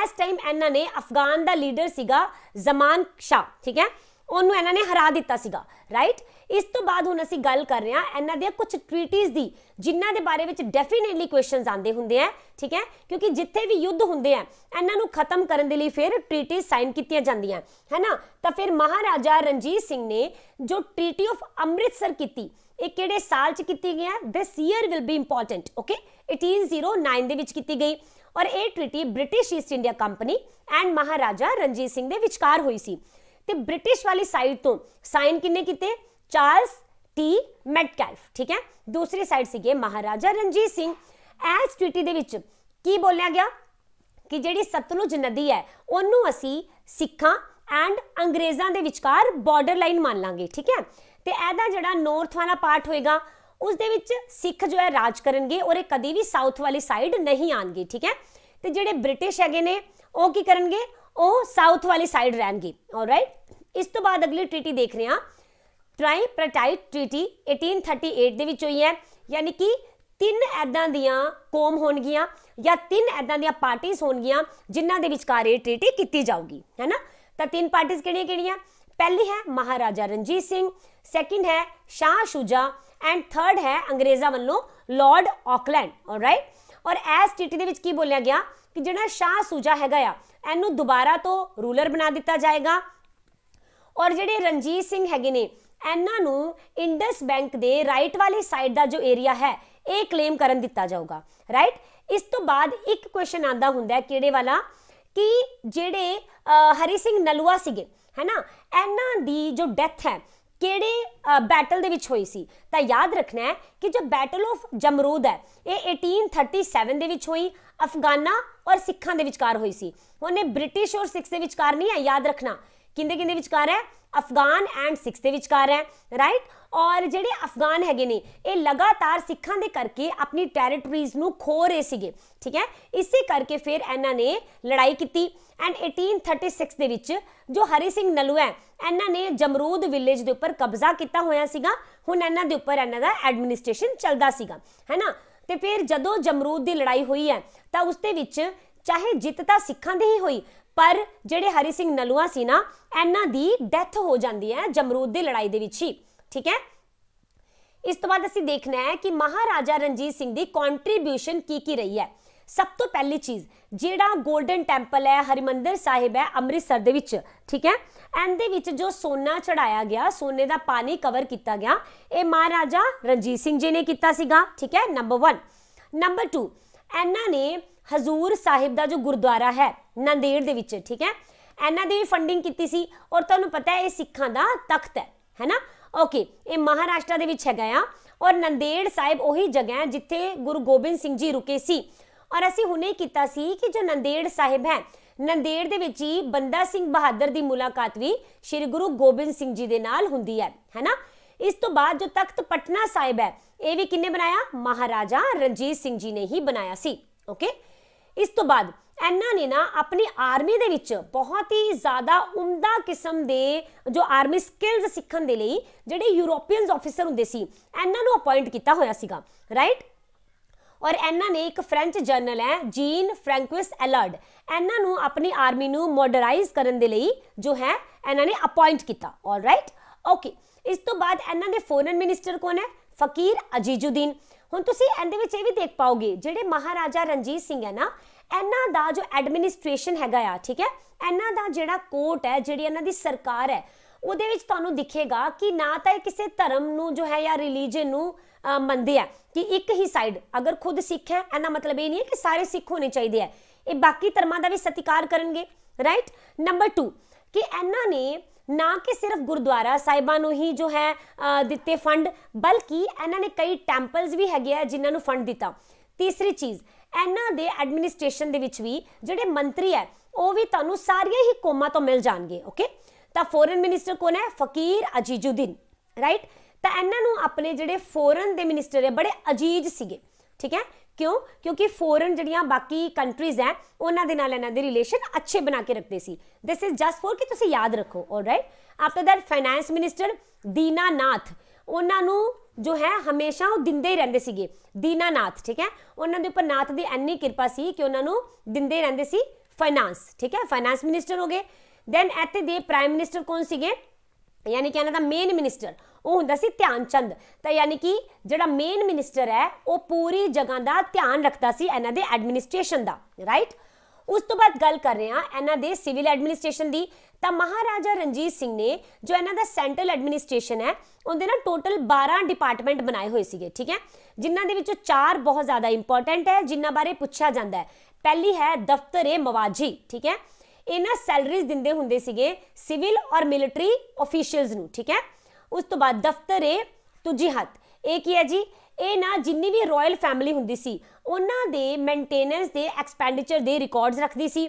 ਐਸ ਟਾਈਮ ਇਹਨਾਂ ਨੇ ਅਫਗਾਨ ਦਾ ਲੀਡਰ ਸੀਗਾ ਜ਼ਮਾਨ ਸ਼ਾ ਠੀਕ ਹੈ ਉਹਨੂੰ ਇਹਨਾਂ ਨੇ ਹਰਾ ਦਿੱਤਾ ਸੀਗਾ ਰਾਈਟ ਇਸ ਤੋਂ ਬਾਅਦ ਹੁਣ ਅਸੀਂ ਗੱਲ ਕਰ ਰਹੇ ਹਾਂ ਇਹਨਾਂ ਦੇ ਕੁਝ ਟ੍ਰੀਟੀਜ਼ ਦੀ ਜਿਨ੍ਹਾਂ ਦੇ ਬਾਰੇ ਵਿੱਚ ਡੈਫੀਨਿਟਲੀ ਕੁਐਸਚਨਸ ਆਉਂਦੇ ਹੁੰਦੇ ਆ ਠੀਕ ਹੈ ਕਿਉਂਕਿ ਜਿੱਥੇ ਵੀ ਯੁੱਧ ਹੁੰਦੇ ਆ ਇਹਨਾਂ ਨੂੰ ਖਤਮ ਕਰਨ ਦੇ ਲਈ ਫਿਰ ਟ੍ਰੀਟੀਜ਼ ਸਾਈਨ ਕੀਤੀਆਂ ਜਾਂਦੀਆਂ ਹੈ ਨਾ ਤਾਂ ਫਿਰ ਮਹਾਰਾਜਾ ਰਣਜੀਤ ਸਿੰਘ ਨੇ ਜੋ ਟ੍ਰੀਟੀ ਆਫ ਅੰਮ੍ਰਿਤਸਰ ਕੀਤੀ ਇਹ ਕਿਹੜੇ ਸਾਲ ਚ ਕੀਤੀ ਗਈ ਹੈ this year will be important okay 1809 ਦੇ ਵਿੱਚ ਕੀਤੀ ਗਈ ਔਰ ਇਹ treaty British East India Company and Maharaja Ranjit Singh ਦੇ ਵਿਚਕਾਰ ਹੋਈ ਸੀ ਤੇ ਬ੍ਰਿਟਿਸ਼ ਵਾਲੀ ਸਾਈਡ ਤੋਂ ਸਾਈਨ ਕਿੰਨੇ ਕੀਤੇ ਚਾਰਲਸ ਟੀ ਮੈਟਕੈਲਫ ਠੀਕ ਹੈ ਦੂਸਰੀ ਸਾਈਡ ਸੀਗੇ ਮਹਾਰਾਜਾ ਰਣਜੀਤ ਸਿੰਘ ਐਸ ਟ੍ਰੀਟੀ ਦੇ ਵਿੱਚ ਕੀ ਬੋਲਿਆ ਗਿਆ ਕਿ ਜਿਹੜੀ ਸਤਲੁਜ ਨਦੀ ਹੈ ਉਹਨੂੰ ਅਸੀਂ ਸਿੱਖਾਂ ਐਂਡ ਅੰਗਰੇਜ਼ਾਂ ਦੇ ਵਿਚਕਾਰ ਬਾਰਡਰ ਲਾਈਨ ਮੰਨ ਲਾਂਗੇ ਠੀਕ ਹੈ ਤੇ ਇਹਦਾ ਜਿਹੜਾ ਨਾਰਥ ਵਾਲਾ ਪਾਰਟ ਹੋਏਗਾ ਉਸ ਦੇ ਵਿੱਚ ਸਿੱਖ ਜੋ ਹੈ ਰਾਜ ਕਰਨਗੇ ਔਰ ਇਹ ਕਦੀ ਵੀ ਸਾਊਥ ਵਾਲੀ ਸਾਈਡ ਨਹੀਂ ਆਣਗੇ ਠੀਕ ਹੈ ਤੇ ਜਿਹੜੇ ਬ੍ਰਿਟਿਸ਼ ਹੈਗੇ ਨੇ ਉਹ ਕੀ ਕਰਨਗੇ ਉਹ ਸਾਊਥ ਵਾਲੀ ਸਾਈਡ ਰਹਿਣਗੇ ਆਲਰਾਈਟ ਇਸ ਤੋਂ ਬਾਅਦ ਅਗਲੀ ਟ੍ਰੀਟੀ ਦੇਖ ਰਹੇ ਹਾਂ ਟ੍ਰਾਈਪਰਟਾਈਟ ਟ੍ਰੀਟੀ 1838 ਦੇ ਵਿੱਚ ਹੋਈ ਹੈ ਯਾਨੀ ਕਿ ਤਿੰਨ ਐਦਾਂ ਦੀਆਂ ਕੌਮ ਹੋਣਗੀਆਂ ਜਾਂ ਤਿੰਨ ਐਦਾਂ ਦੀਆਂ ਪਾਰਟੀਆਂ ਹੋਣਗੀਆਂ ਜਿਨ੍ਹਾਂ ਦੇ ਵਿਚਕਾਰ ਇਹ ਟ੍ਰੀਟੀ ਕੀਤੀ ਜਾਊਗੀ ਹੈਨਾ ਤਾਂ ਤਿੰਨ ਪਾਰਟੀਆਂ ਕਿਹੜੀਆਂ-ਕਿਹੜੀਆਂ ਪਹਿਲੀ ਹੈ ਮਹਾਰਾਜਾ ਰਣਜੀਤ ਸਿੰਘ ਸੈਕਿੰਡ ਹੈ ਸ਼ਾਹ ਸ਼ੁਜਾ ਐਂਡ ਥਰਡ ਹੈ ਅੰਗਰੇਜ਼ਾਂ ਵੱਲੋਂ ਲਾਰਡ ਆਕਲੈਂਡ ਆਲਰਾਈਟ ਔਰ ਐਸ ਟ੍ਰੀਟੀ ਦੇ ਵਿੱਚ ਕੀ ਬੋਲਿਆ ਗਿਆ ਕਿ ਜਿਹੜਾ ਸ਼ਾਹ ਸੁਜਾ ਹੈਗਾ ਆ ਇਹਨੂੰ ਦੁਬਾਰਾ ਤੋਂ ਰੂਲਰ ਬਣਾ ਦਿੱਤਾ ਜਾਏਗਾ ਔਰ ਜਿਹੜੇ ਰਣਜੀਤ ਸਿੰਘ ਹੈਗੇ ਨੇ ਇਹਨਾਂ ਨੂੰ ਇੰਡਸ ਬੈਂਕ ਦੇ ਰਾਈਟ ਵਾਲੀ ਸਾਈਡ ਦਾ ਜੋ ਏਰੀਆ ਹੈ ਇਹ ਕਲੇਮ ਕਰਨ ਦਿੱਤਾ ਜਾਊਗਾ ਰਾਈਟ ਇਸ ਤੋਂ ਬਾਅਦ ਇੱਕ ਕੁਐਸਚਨ ਆਂਦਾ ਹੁੰਦਾ ਕਿਹੜੇ ਵਾਲਾ ਕਿ ਜਿਹੜੇ ਹਰੀ ਸਿੰਘ ਨਲੂਆ ਸੀਗੇ ਹੈਨਾ ਇਹਨਾਂ ਦੀ ਜੋ ਡੈਥ ਹੈ ਕਿਹੜੇ ਬੈਟਲ ਦੇ ਵਿੱਚ ਹੋਈ ਸੀ ਤਾਂ ਯਾਦ ਰੱਖਣਾ ਹੈ ਕਿ ਜੋ ਬੈਟਲ ਆਫ ਜਮਰੂਦ ਹੈ ਇਹ 1837 ਦੇ ਵਿੱਚ ਹੋਈ ਅਫਗਾਨਾ ਔਰ ਸਿੱਖਾਂ ਦੇ ਵਿਚਕਾਰ ਹੋਈ ਸੀ ਉਹਨੇ ਬ੍ਰਿਟਿਸ਼ ਔਰ ਸਿੱਖ ਦੇ ਵਿਚਕਾਰ ਨਹੀਂ ਹੈ ਯਾਦ ਰੱਖਣਾ ਕਿੰਦੇ ਕਿੰਦੇ ਵਿਚਕਾਰ ਹੈ ਅਫਗਾਨ ਐਂਡ ਸਿੱਖ ਦੇ ਵਿਚਕਾਰ ਹੈ ਰਾਈਟ ਔਰ ਜਿਹੜੇ ਅਫਗਾਨ ਹੈਗੇ ਨੇ ਇਹ ਲਗਾਤਾਰ ਸਿੱਖਾਂ ਦੇ ਕਰਕੇ ਆਪਣੀ ਟੈਰੀਟਰੀਜ਼ ਨੂੰ ਖੋ ਰਹੇ ਸੀਗੇ ਠੀਕ ਹੈ ਇਸੇ ਕਰਕੇ ਫਿਰ ਇਹਨਾਂ ਨੇ ਲੜਾਈ ਕੀਤੀ ਐਂਡ 1836 ਦੇ ਵਿੱਚ ਜੋ ਹਰੀ ਸਿੰਘ ਨਲੂਆ ਇਹਨਾਂ ਨੇ ਜਮਰੂਦ ਵਿਲੇਜ ਦੇ ਉੱਪਰ ਕਬਜ਼ਾ ਕੀਤਾ ਹੋਇਆ ਸੀਗਾ ਹੁਣ ਇਹਨਾਂ ਦੇ ਉੱਪਰ ਇਹਨਾਂ ਦਾ ਐਡਮਿਨਿਸਟ੍ਰੇਸ਼ਨ ਚੱਲਦਾ ਸੀਗਾ ਹੈਨਾ ਤੇ ਫਿਰ ਜਦੋਂ ਜਮਰੂਦ ਦੀ ਲੜਾਈ ਹੋਈ ਹੈ ਤਾਂ ਉਸ ਦੇ ਵਿੱਚ ਚਾਹੇ ਜਿੱਤ ਤਾਂ ਸਿੱਖਾਂ ਦੀ ਹੀ ਹੋਈ ਪਰ ਜਿਹੜੇ ਹਰੀ ਸਿੰਘ ਨਲੂਆ ਸੀ ਨਾ ਇਹਨਾਂ ਦੀ ਡੈਥ ਹੋ ਜਾਂਦੀ ਹੈ ਜਮਰੂਦ ਦੀ ਲੜਾਈ ਦੇ ਵਿੱਚ ਹੀ ਠੀਕ ਹੈ ਇਸ ਤੋਂ ਬਾਅਦ ਅਸੀਂ ਦੇਖਣਾ ਹੈ ਕਿ ਮਹਾਰਾਜਾ ਰਣਜੀਤ ਸਿੰਘ ਦੀ ਕੰਟਰੀਬਿਊਸ਼ਨ ਕੀ ਕੀ ਰਹੀ ਹੈ ਸਭ ਤੋਂ ਪਹਿਲੀ ਚੀਜ਼ ਜਿਹੜਾ 골ਡਨ ਟੈਂਪਲ ਹੈ ਹਰਿਮੰਦਰ ਸਾਹਿਬ ਹੈ ਅੰਮ੍ਰਿਤਸਰ ਦੇ ਵਿੱਚ ਠੀਕ ਹੈ ਐਂਡ ਦੇ ਵਿੱਚ ਜੋ ਸੋਨਾ ਚੜਾਇਆ ਗਿਆ ਸੋਨੇ ਦਾ ਪਾਣੀ ਕਵਰ ਕੀਤਾ ਗਿਆ ਇਹ ਮਹਾਰਾਜਾ ਰਣਜੀਤ ਸਿੰਘ ਜੀ ਨੇ ਕੀਤਾ ਸੀਗਾ ਠੀਕ ਹੈ ਨੰਬਰ 1 ਨੰਬਰ 2 ਇਹਨਾਂ ਨੇ ਹਜ਼ੂਰ ਸਾਹਿਬ ਦਾ ਜੋ ਗੁਰਦੁਆਰਾ ਹੈ ਨੰਦੇੜ ਦੇ ਵਿੱਚ ਠੀਕ ਹੈ ਇਹਨਾਂ ਦੀ ਵੀ ਫੰਡਿੰਗ ਕੀਤੀ ਸੀ ਔਰ ਤੁਹਾਨੂੰ ਪਤਾ ਹੈ ਇਹ ਸਿੱਖਾਂ ਦਾ ਤਖਤ ਹੈ ਹੈਨਾ ਓਕੇ ਇਹ ਮਹਾਰਾਸ਼ਟਰ ਦੇ ਵਿੱਚ ਹੈਗਾ ਆ ਔਰ ਨੰਦੇੜ ਸਾਹਿਬ ਉਹੀ ਜਗ੍ਹਾ ਹੈ ਜਿੱਥੇ ਗੁਰੂ ਗੋਬਿੰਦ ਸਿੰਘ ਜੀ ਰੁਕੇ ਸੀ ਔਰ ਅਸੀਂ ਹੁਣੇ ਕੀਤਾ ਸੀ ਕਿ ਜੋ ਨੰਦੇੜ ਸਾਹਿਬ ਹੈ ਨੰਦੇੜ ਦੇ ਵਿੱਚ ਹੀ ਬੰਦਾ ਸਿੰਘ ਬਹਾਦਰ ਦੀ ਮੁਲਾਕਾਤ ਵੀ ਸ੍ਰੀ ਗੁਰੂ ਗੋਬਿੰਦ ਸਿੰਘ ਜੀ ਦੇ ਨਾਲ ਹੁੰਦੀ ਹੈ ਹੈਨਾ ਇਸ ਤੋਂ ਬਾਅਦ ਜੋ ਤਖਤ ਪਟਨਾ ਸਾਹਿਬ ਹੈ ਇਹ ਵੀ ਕਿੰਨੇ ਬਣਾਇਆ ਮਹਾਰਾਜਾ ਰਣਜੀਤ ਸਿੰਘ ਜੀ ਨੇ ਹੀ ਬਣਾਇਆ ਸੀ ਓਕੇ ਇਸ ਤੋਂ ਬਾਅਦ ਐਨਾ ਨੇ ਨਾ ਆਪਣੀ ਆਰਮੀ ਦੇ ਵਿੱਚ ਬਹੁਤ ਹੀ ਜ਼ਿਆਦਾ ਉਮਦਾ ਕਿਸਮ ਦੇ ਜੋ ਆਰਮੀ ਸਕਿੱਲਸ ਸਿੱਖਣ ਦੇ ਲਈ ਜਿਹੜੇ ਯੂਰੋਪੀਅਨਸ ਆਫੀਸਰ ਹੁੰਦੇ ਸੀ ਇਹਨਾਂ ਨੂੰ ਅਪਾਇੰਟ ਕੀਤਾ ਹੋਇਆ ਸੀਗਾ ਰਾਈਟ ਔਰ ਇਹਨਾਂ ਨੇ ਇੱਕ ਫ੍ਰੈਂਚ ਜਰਨਲ ਹੈ ਜੀਨ ਫ੍ਰੈਂਕੁਇਸ ਐਲਰਡ ਇਹਨਾਂ ਨੂੰ ਆਪਣੀ ਆਰਮੀ ਨੂੰ ਮੋਡਰਨਾਈਜ਼ ਕਰਨ ਦੇ ਲਈ ਜੋ ਹੈ ਇਹਨਾਂ ਨੇ ਅਪਾਇੰਟ ਕੀਤਾ ਆਲ ਰਾਈਟ ਓਕੇ ਇਸ ਤੋਂ ਬਾਅਦ ਇਹਨਾਂ ਦੇ ਫੋਰਨ ਮਿਨਿਸਟਰ ਕੌਣ ਹੈ ਫਕੀਰ ਅਜੀਜ਼ੁਦੀਨ ਹੁਣ ਤੁਸੀਂ ਇਹਦੇ ਵਿੱਚ ਇਹ ਵੀ ਦੇਖ ਪਾਓਗੇ ਜਿਹੜੇ ਮਹਾਰਾਜਾ ਰਣਜੀਤ ਸਿੰਘ ਹੈ ਨਾ ਇਹਨਾਂ ਦਾ ਜੋ ਐਡਮਿਨਿਸਟ੍ਰੇਸ਼ਨ ਹੈਗਾ ਆ ਠੀਕ ਹੈ ਇਹਨਾਂ ਦਾ ਜਿਹੜਾ ਕੋਰਟ ਹੈ ਜਿਹੜੀ ਇਹਨਾਂ ਦੀ ਸਰਕਾਰ ਹੈ ਉਹਦੇ ਵਿੱਚ ਤੁਹਾਨੂੰ ਦਿਖੇਗਾ ਕਿ ਨਾ ਤਾਂ ਇਹ ਕਿਸੇ ਧਰਮ ਨੂੰ ਜੋ ਹੈ ਜਾਂ ਰਿਲੀਜੀਅਨ ਨੂੰ ਮੰਨਦੇ ਆ ਕਿ ਇੱਕ ਹੀ ਸਾਈਡ ਅਗਰ ਖੁਦ ਸਿੱਖ ਹੈ ਇਹਨਾਂ ਮਤਲਬ ਇਹ ਨਹੀਂ ਹੈ ਕਿ ਸਾਰੇ ਸਿੱਖ ਹੋਣੇ ਚਾਹੀਦੇ ਆ ਇਹ ਬਾਕੀ ਧਰਮਾਂ ਦਾ ਵੀ ਸਤਿਕਾਰ ਕਰਨਗੇ ਰਾਈਟ ਨੰਬਰ 2 ਕਿ ਇਹਨਾਂ ਨੇ ਨਾ ਕਿ ਸਿਰਫ ਗੁਰਦੁਆਰਾ ਸਾਹਿਬਾਂ ਨੂੰ ਹੀ ਜੋ ਹੈ ਦਿੱਤੇ ਫੰਡ ਬਲਕਿ ਇਹਨਾਂ ਨੇ ਕਈ ਟੈਂਪਲਸ ਵੀ ਹੈਗੇ ਆ ਜਿਨ੍ਹਾਂ ਨੂੰ ਫੰਡ ਦਿੱਤਾ ਤੀਸਰੀ ਚੀਜ਼ ਇਹਨਾਂ ਦੇ ਐਡਮਿਨਿਸਟ੍ਰੇਸ਼ਨ ਦੇ ਵਿੱਚ ਵੀ ਜਿਹੜੇ ਮੰਤਰੀ ਹੈ ਉਹ ਵੀ ਤੁਹਾਨੂੰ ਸਾਰੀਆਂ ਹੀ ਕੋਮਾ ਤੋਂ ਮਿਲ ਜਾਣਗੇ ਓਕੇ ਤਾਂ ਫੋਰਨ ਮਿਨਿਸਟਰ ਕੋਣ ਹੈ ਫਕੀਰ ਅਜੀਜ਼ੁਦੀਨ ਰਾਈਟ ਤਾਂ ਇਹਨਾਂ ਨੂੰ ਆਪਣੇ ਜਿਹੜੇ ਫੋਰਨ ਦੇ ਮਿਨਿਸਟਰ ਹੈ ਬੜੇ ਅਜੀਜ਼ ਸੀਗੇ ਠੀਕ ਹੈ ਕਿਉਂ ਕਿਉਂਕਿ ਫੋਰਨ ਜਿਹੜੀਆਂ ਬਾਕੀ ਕੰਟਰੀਜ਼ ਐ ਉਹਨਾਂ ਦੇ ਨਾਲ ਇਹਨਾਂ ਦੇ ਰਿਲੇਸ਼ਨ ਅੱਛੇ ਬਣਾ ਕੇ ਰੱਖਦੇ ਸੀ ਥਿਸ ਇਜ਼ ਜਸਟ ਫੋਰ ਕਿ ਤੁਸੀਂ ਯਾਦ ਰੱਖੋ right after that finance minister Dina Nath ਉਹਨਾਂ ਨੂੰ ਜੋ ਹੈ ਹਮੇਸ਼ਾ ਉਹ ਦਿੰਦੇ ਹੀ ਰਹਿੰਦੇ ਸੀਗੇ ਦੀਨਾ ਨਾਥ ਠੀਕ ਹੈ ਉਹਨਾਂ ਦੇ ਉੱਪਰ ਨਾਥ ਦੀ ਐਨੀ ਕਿਰਪਾ ਸੀ ਕਿ ਉਹਨਾਂ ਨੂੰ ਦਿੰਦੇ ਰਹਿੰਦੇ ਸੀ ਫਾਈਨਾਂਸ ਠੀਕ ਹੈ ਫਾਈਨਾਂਸ ਮਿਨਿਸਟਰ ਹੋ ਗਏ then at the prime minister ਕੌਣ ਸੀਗੇ ਯਾਨੀ ਕਿ ਇਹਨਾਂ ਦਾ ਮੇਨ ਮਿਨਿਸਟਰ ਉਹ ਹੁੰਦਾ ਸੀ ਧਿਆਨ ਚੰਦ ਤਾਂ ਯਾਨੀ ਕਿ ਜਿਹੜਾ ਮੇਨ ਮਿਨਿਸਟਰ ਹੈ ਉਹ ਪੂਰੀ ਜਗ੍ਹਾ ਦਾ ਧਿਆਨ ਰੱਖਦਾ ਸੀ ਇਹਨਾਂ ਦੇ ਐਡਮਿਨਿਸਟ੍ਰੇਸ਼ਨ ਦਾ ਰਾਈਟ ਉਸ ਤੋਂ ਬਾਅਦ ਗੱਲ ਕਰ ਰਹੇ ਆ ਇਹਨਾਂ ਦੇ ਸਿਵਲ ਐਡਮਿਨਿਸਟ੍ਰੇਸ਼ਨ ਦੀ ਤਾਂ ਮਹਾਰਾਜਾ ਰਣਜੀਤ ਸਿੰਘ ਨੇ ਜੋ ਇਹਨਾਂ ਦਾ ਸੈਂਟਰਲ ਐਡਮਿਨਿਸਟ੍ਰੇਸ਼ਨ ਹੈ ਉਹਦੇ ਨਾਲ ਟੋਟਲ 12 ਡਿਪਾਰਟਮੈਂਟ ਬਣਾਏ ਹੋਏ ਸੀਗੇ ਠੀਕ ਹੈ ਜਿਨ੍ਹਾਂ ਦੇ ਵਿੱਚੋਂ ਚਾਰ ਬਹੁਤ ਜ਼ਿਆਦਾ ਇੰਪੋਰਟੈਂਟ ਹੈ ਜਿਨ੍ਹਾਂ ਬਾਰੇ ਪੁੱਛਿਆ ਜਾਂਦਾ ਹੈ ਪਹਿਲੀ ਹੈ ਦਫ਼ਤਰੇ ਮਵਾਜੀ ਠੀਕ ਹੈ ਇਹਨਾਂ ਸੈਲਰੀਜ਼ ਦਿੰਦੇ ਹੁੰਦੇ ਸੀਗੇ ਸਿਵਲ ਔਰ ਮਿਲਟਰੀ ਅਫੀਸ਼ੀਅਲਸ ਨੂੰ ਠੀਕ ਹੈ ਉਸ ਤੋਂ ਬਾਅਦ ਦਫ਼ਤਰ ਏ ਤੁਜੀ ਹੱਤ ਇਹ ਕੀ ਹੈ ਜੀ ਇਹ ਨਾ ਜਿੰਨੀ ਵੀ ਰਾਇਲ ਫੈਮਿਲੀ ਹੁੰਦੀ ਸੀ ਉਹਨਾਂ ਦੇ ਮੇਨਟੇਨੈਂਸ ਦੇ ਐਕਸਪੈਂਡੀਚਰ ਦੇ ਰਿਕਾਰਡਸ ਰੱਖਦੀ ਸੀ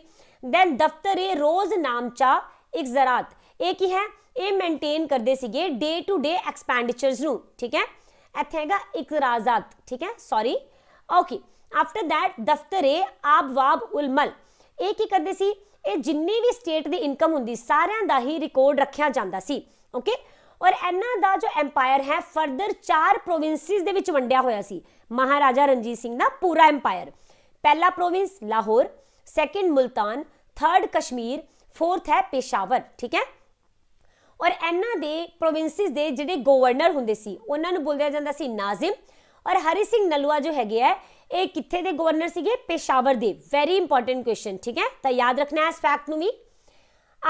ਦੈਨ ਦਫ਼ਤਰ ਏ ਰੋਜ਼ ਨਾਮਚਾ ਇੱਕ ਜ਼ਰਾਤ ਇਹ ਕੀ ਹੈ ਇਹ ਮੇਨਟੇਨ ਕਰਦੇ ਸੀਗੇ ਡੇ ਟੂ ਡੇ ਐਕਸਪੈਂਡੀਚਰਸ ਨੂੰ ਠੀਕ ਹੈ ਇੱਥੇ ਹੈਗਾ ਇੱਕ ਰਾਜ਼ਾਤ ਠੀਕ ਹੈ ਸੌਰੀ ਓਕੇ ਆਫਟਰ ਦੈਟ ਦਫ਼ਤਰ ਏ ਆਬਵਾਬ ਉਲਮਲ ਇਹ ਕੀ ਕਰਦੇ ਸੀ ਇਹ ਜਿੰਨੀ ਵੀ ਸਟੇਟ ਦੀ ਇਨਕਮ ਹੁੰਦੀ ਸਾਰਿਆਂ ਦਾ ਹੀ ਰਿਕਾਰਡ ਰੱਖਿਆ ਜਾਂਦਾ ਸੀ ਓਕੇ ਔਰ ਇਹਨਾਂ ਦਾ ਜੋ ਐਮਪਾਇਰ ਹੈ ਫਰਦਰ ਚਾਰ ਪ੍ਰੋਵਿੰਸਿਸ ਦੇ ਵਿੱਚ ਵੰਡਿਆ ਹੋਇਆ ਸੀ ਮਹਾਰਾਜਾ ਰਣਜੀਤ ਸਿੰਘ ਦਾ ਪੂਰਾ ਐਮਪਾਇਰ ਪਹਿਲਾ province Lahore second Multan third Kashmir fourth ਹੈ ਪੇਸ਼ਾਵਰ ਠੀਕ ਹੈ ਔਰ ਇਹਨਾਂ ਦੇ ਪ੍ਰੋਵਿੰਸਿਸ ਦੇ ਜਿਹੜੇ ਗਵਰਨਰ ਹੁੰਦੇ ਸੀ ਉਹਨਾਂ ਨੂੰ ਬੋਲਿਆ ਜਾਂਦਾ ਸੀ ਨਾਜ਼ਿਮ ਔਰ ਹਰੀ ਸਿੰਘ ਨਲੂਆ ਜੋ ਹੈਗੇ ਆ ਇਹ ਕਿੱਥੇ ਦੇ ਗਵਰਨਰ ਸੀਗੇ ਪੇਸ਼ਾਵਰ ਦੇ ਵੈਰੀ ਇੰਪੋਰਟੈਂਟ ਕੁਐਸਚਨ ਠੀਕ ਹੈ ਤਾਂ ਯਾਦ ਰੱਖਣਾ ਇਸ ਫੈਕਟ ਨੂੰ ਵੀ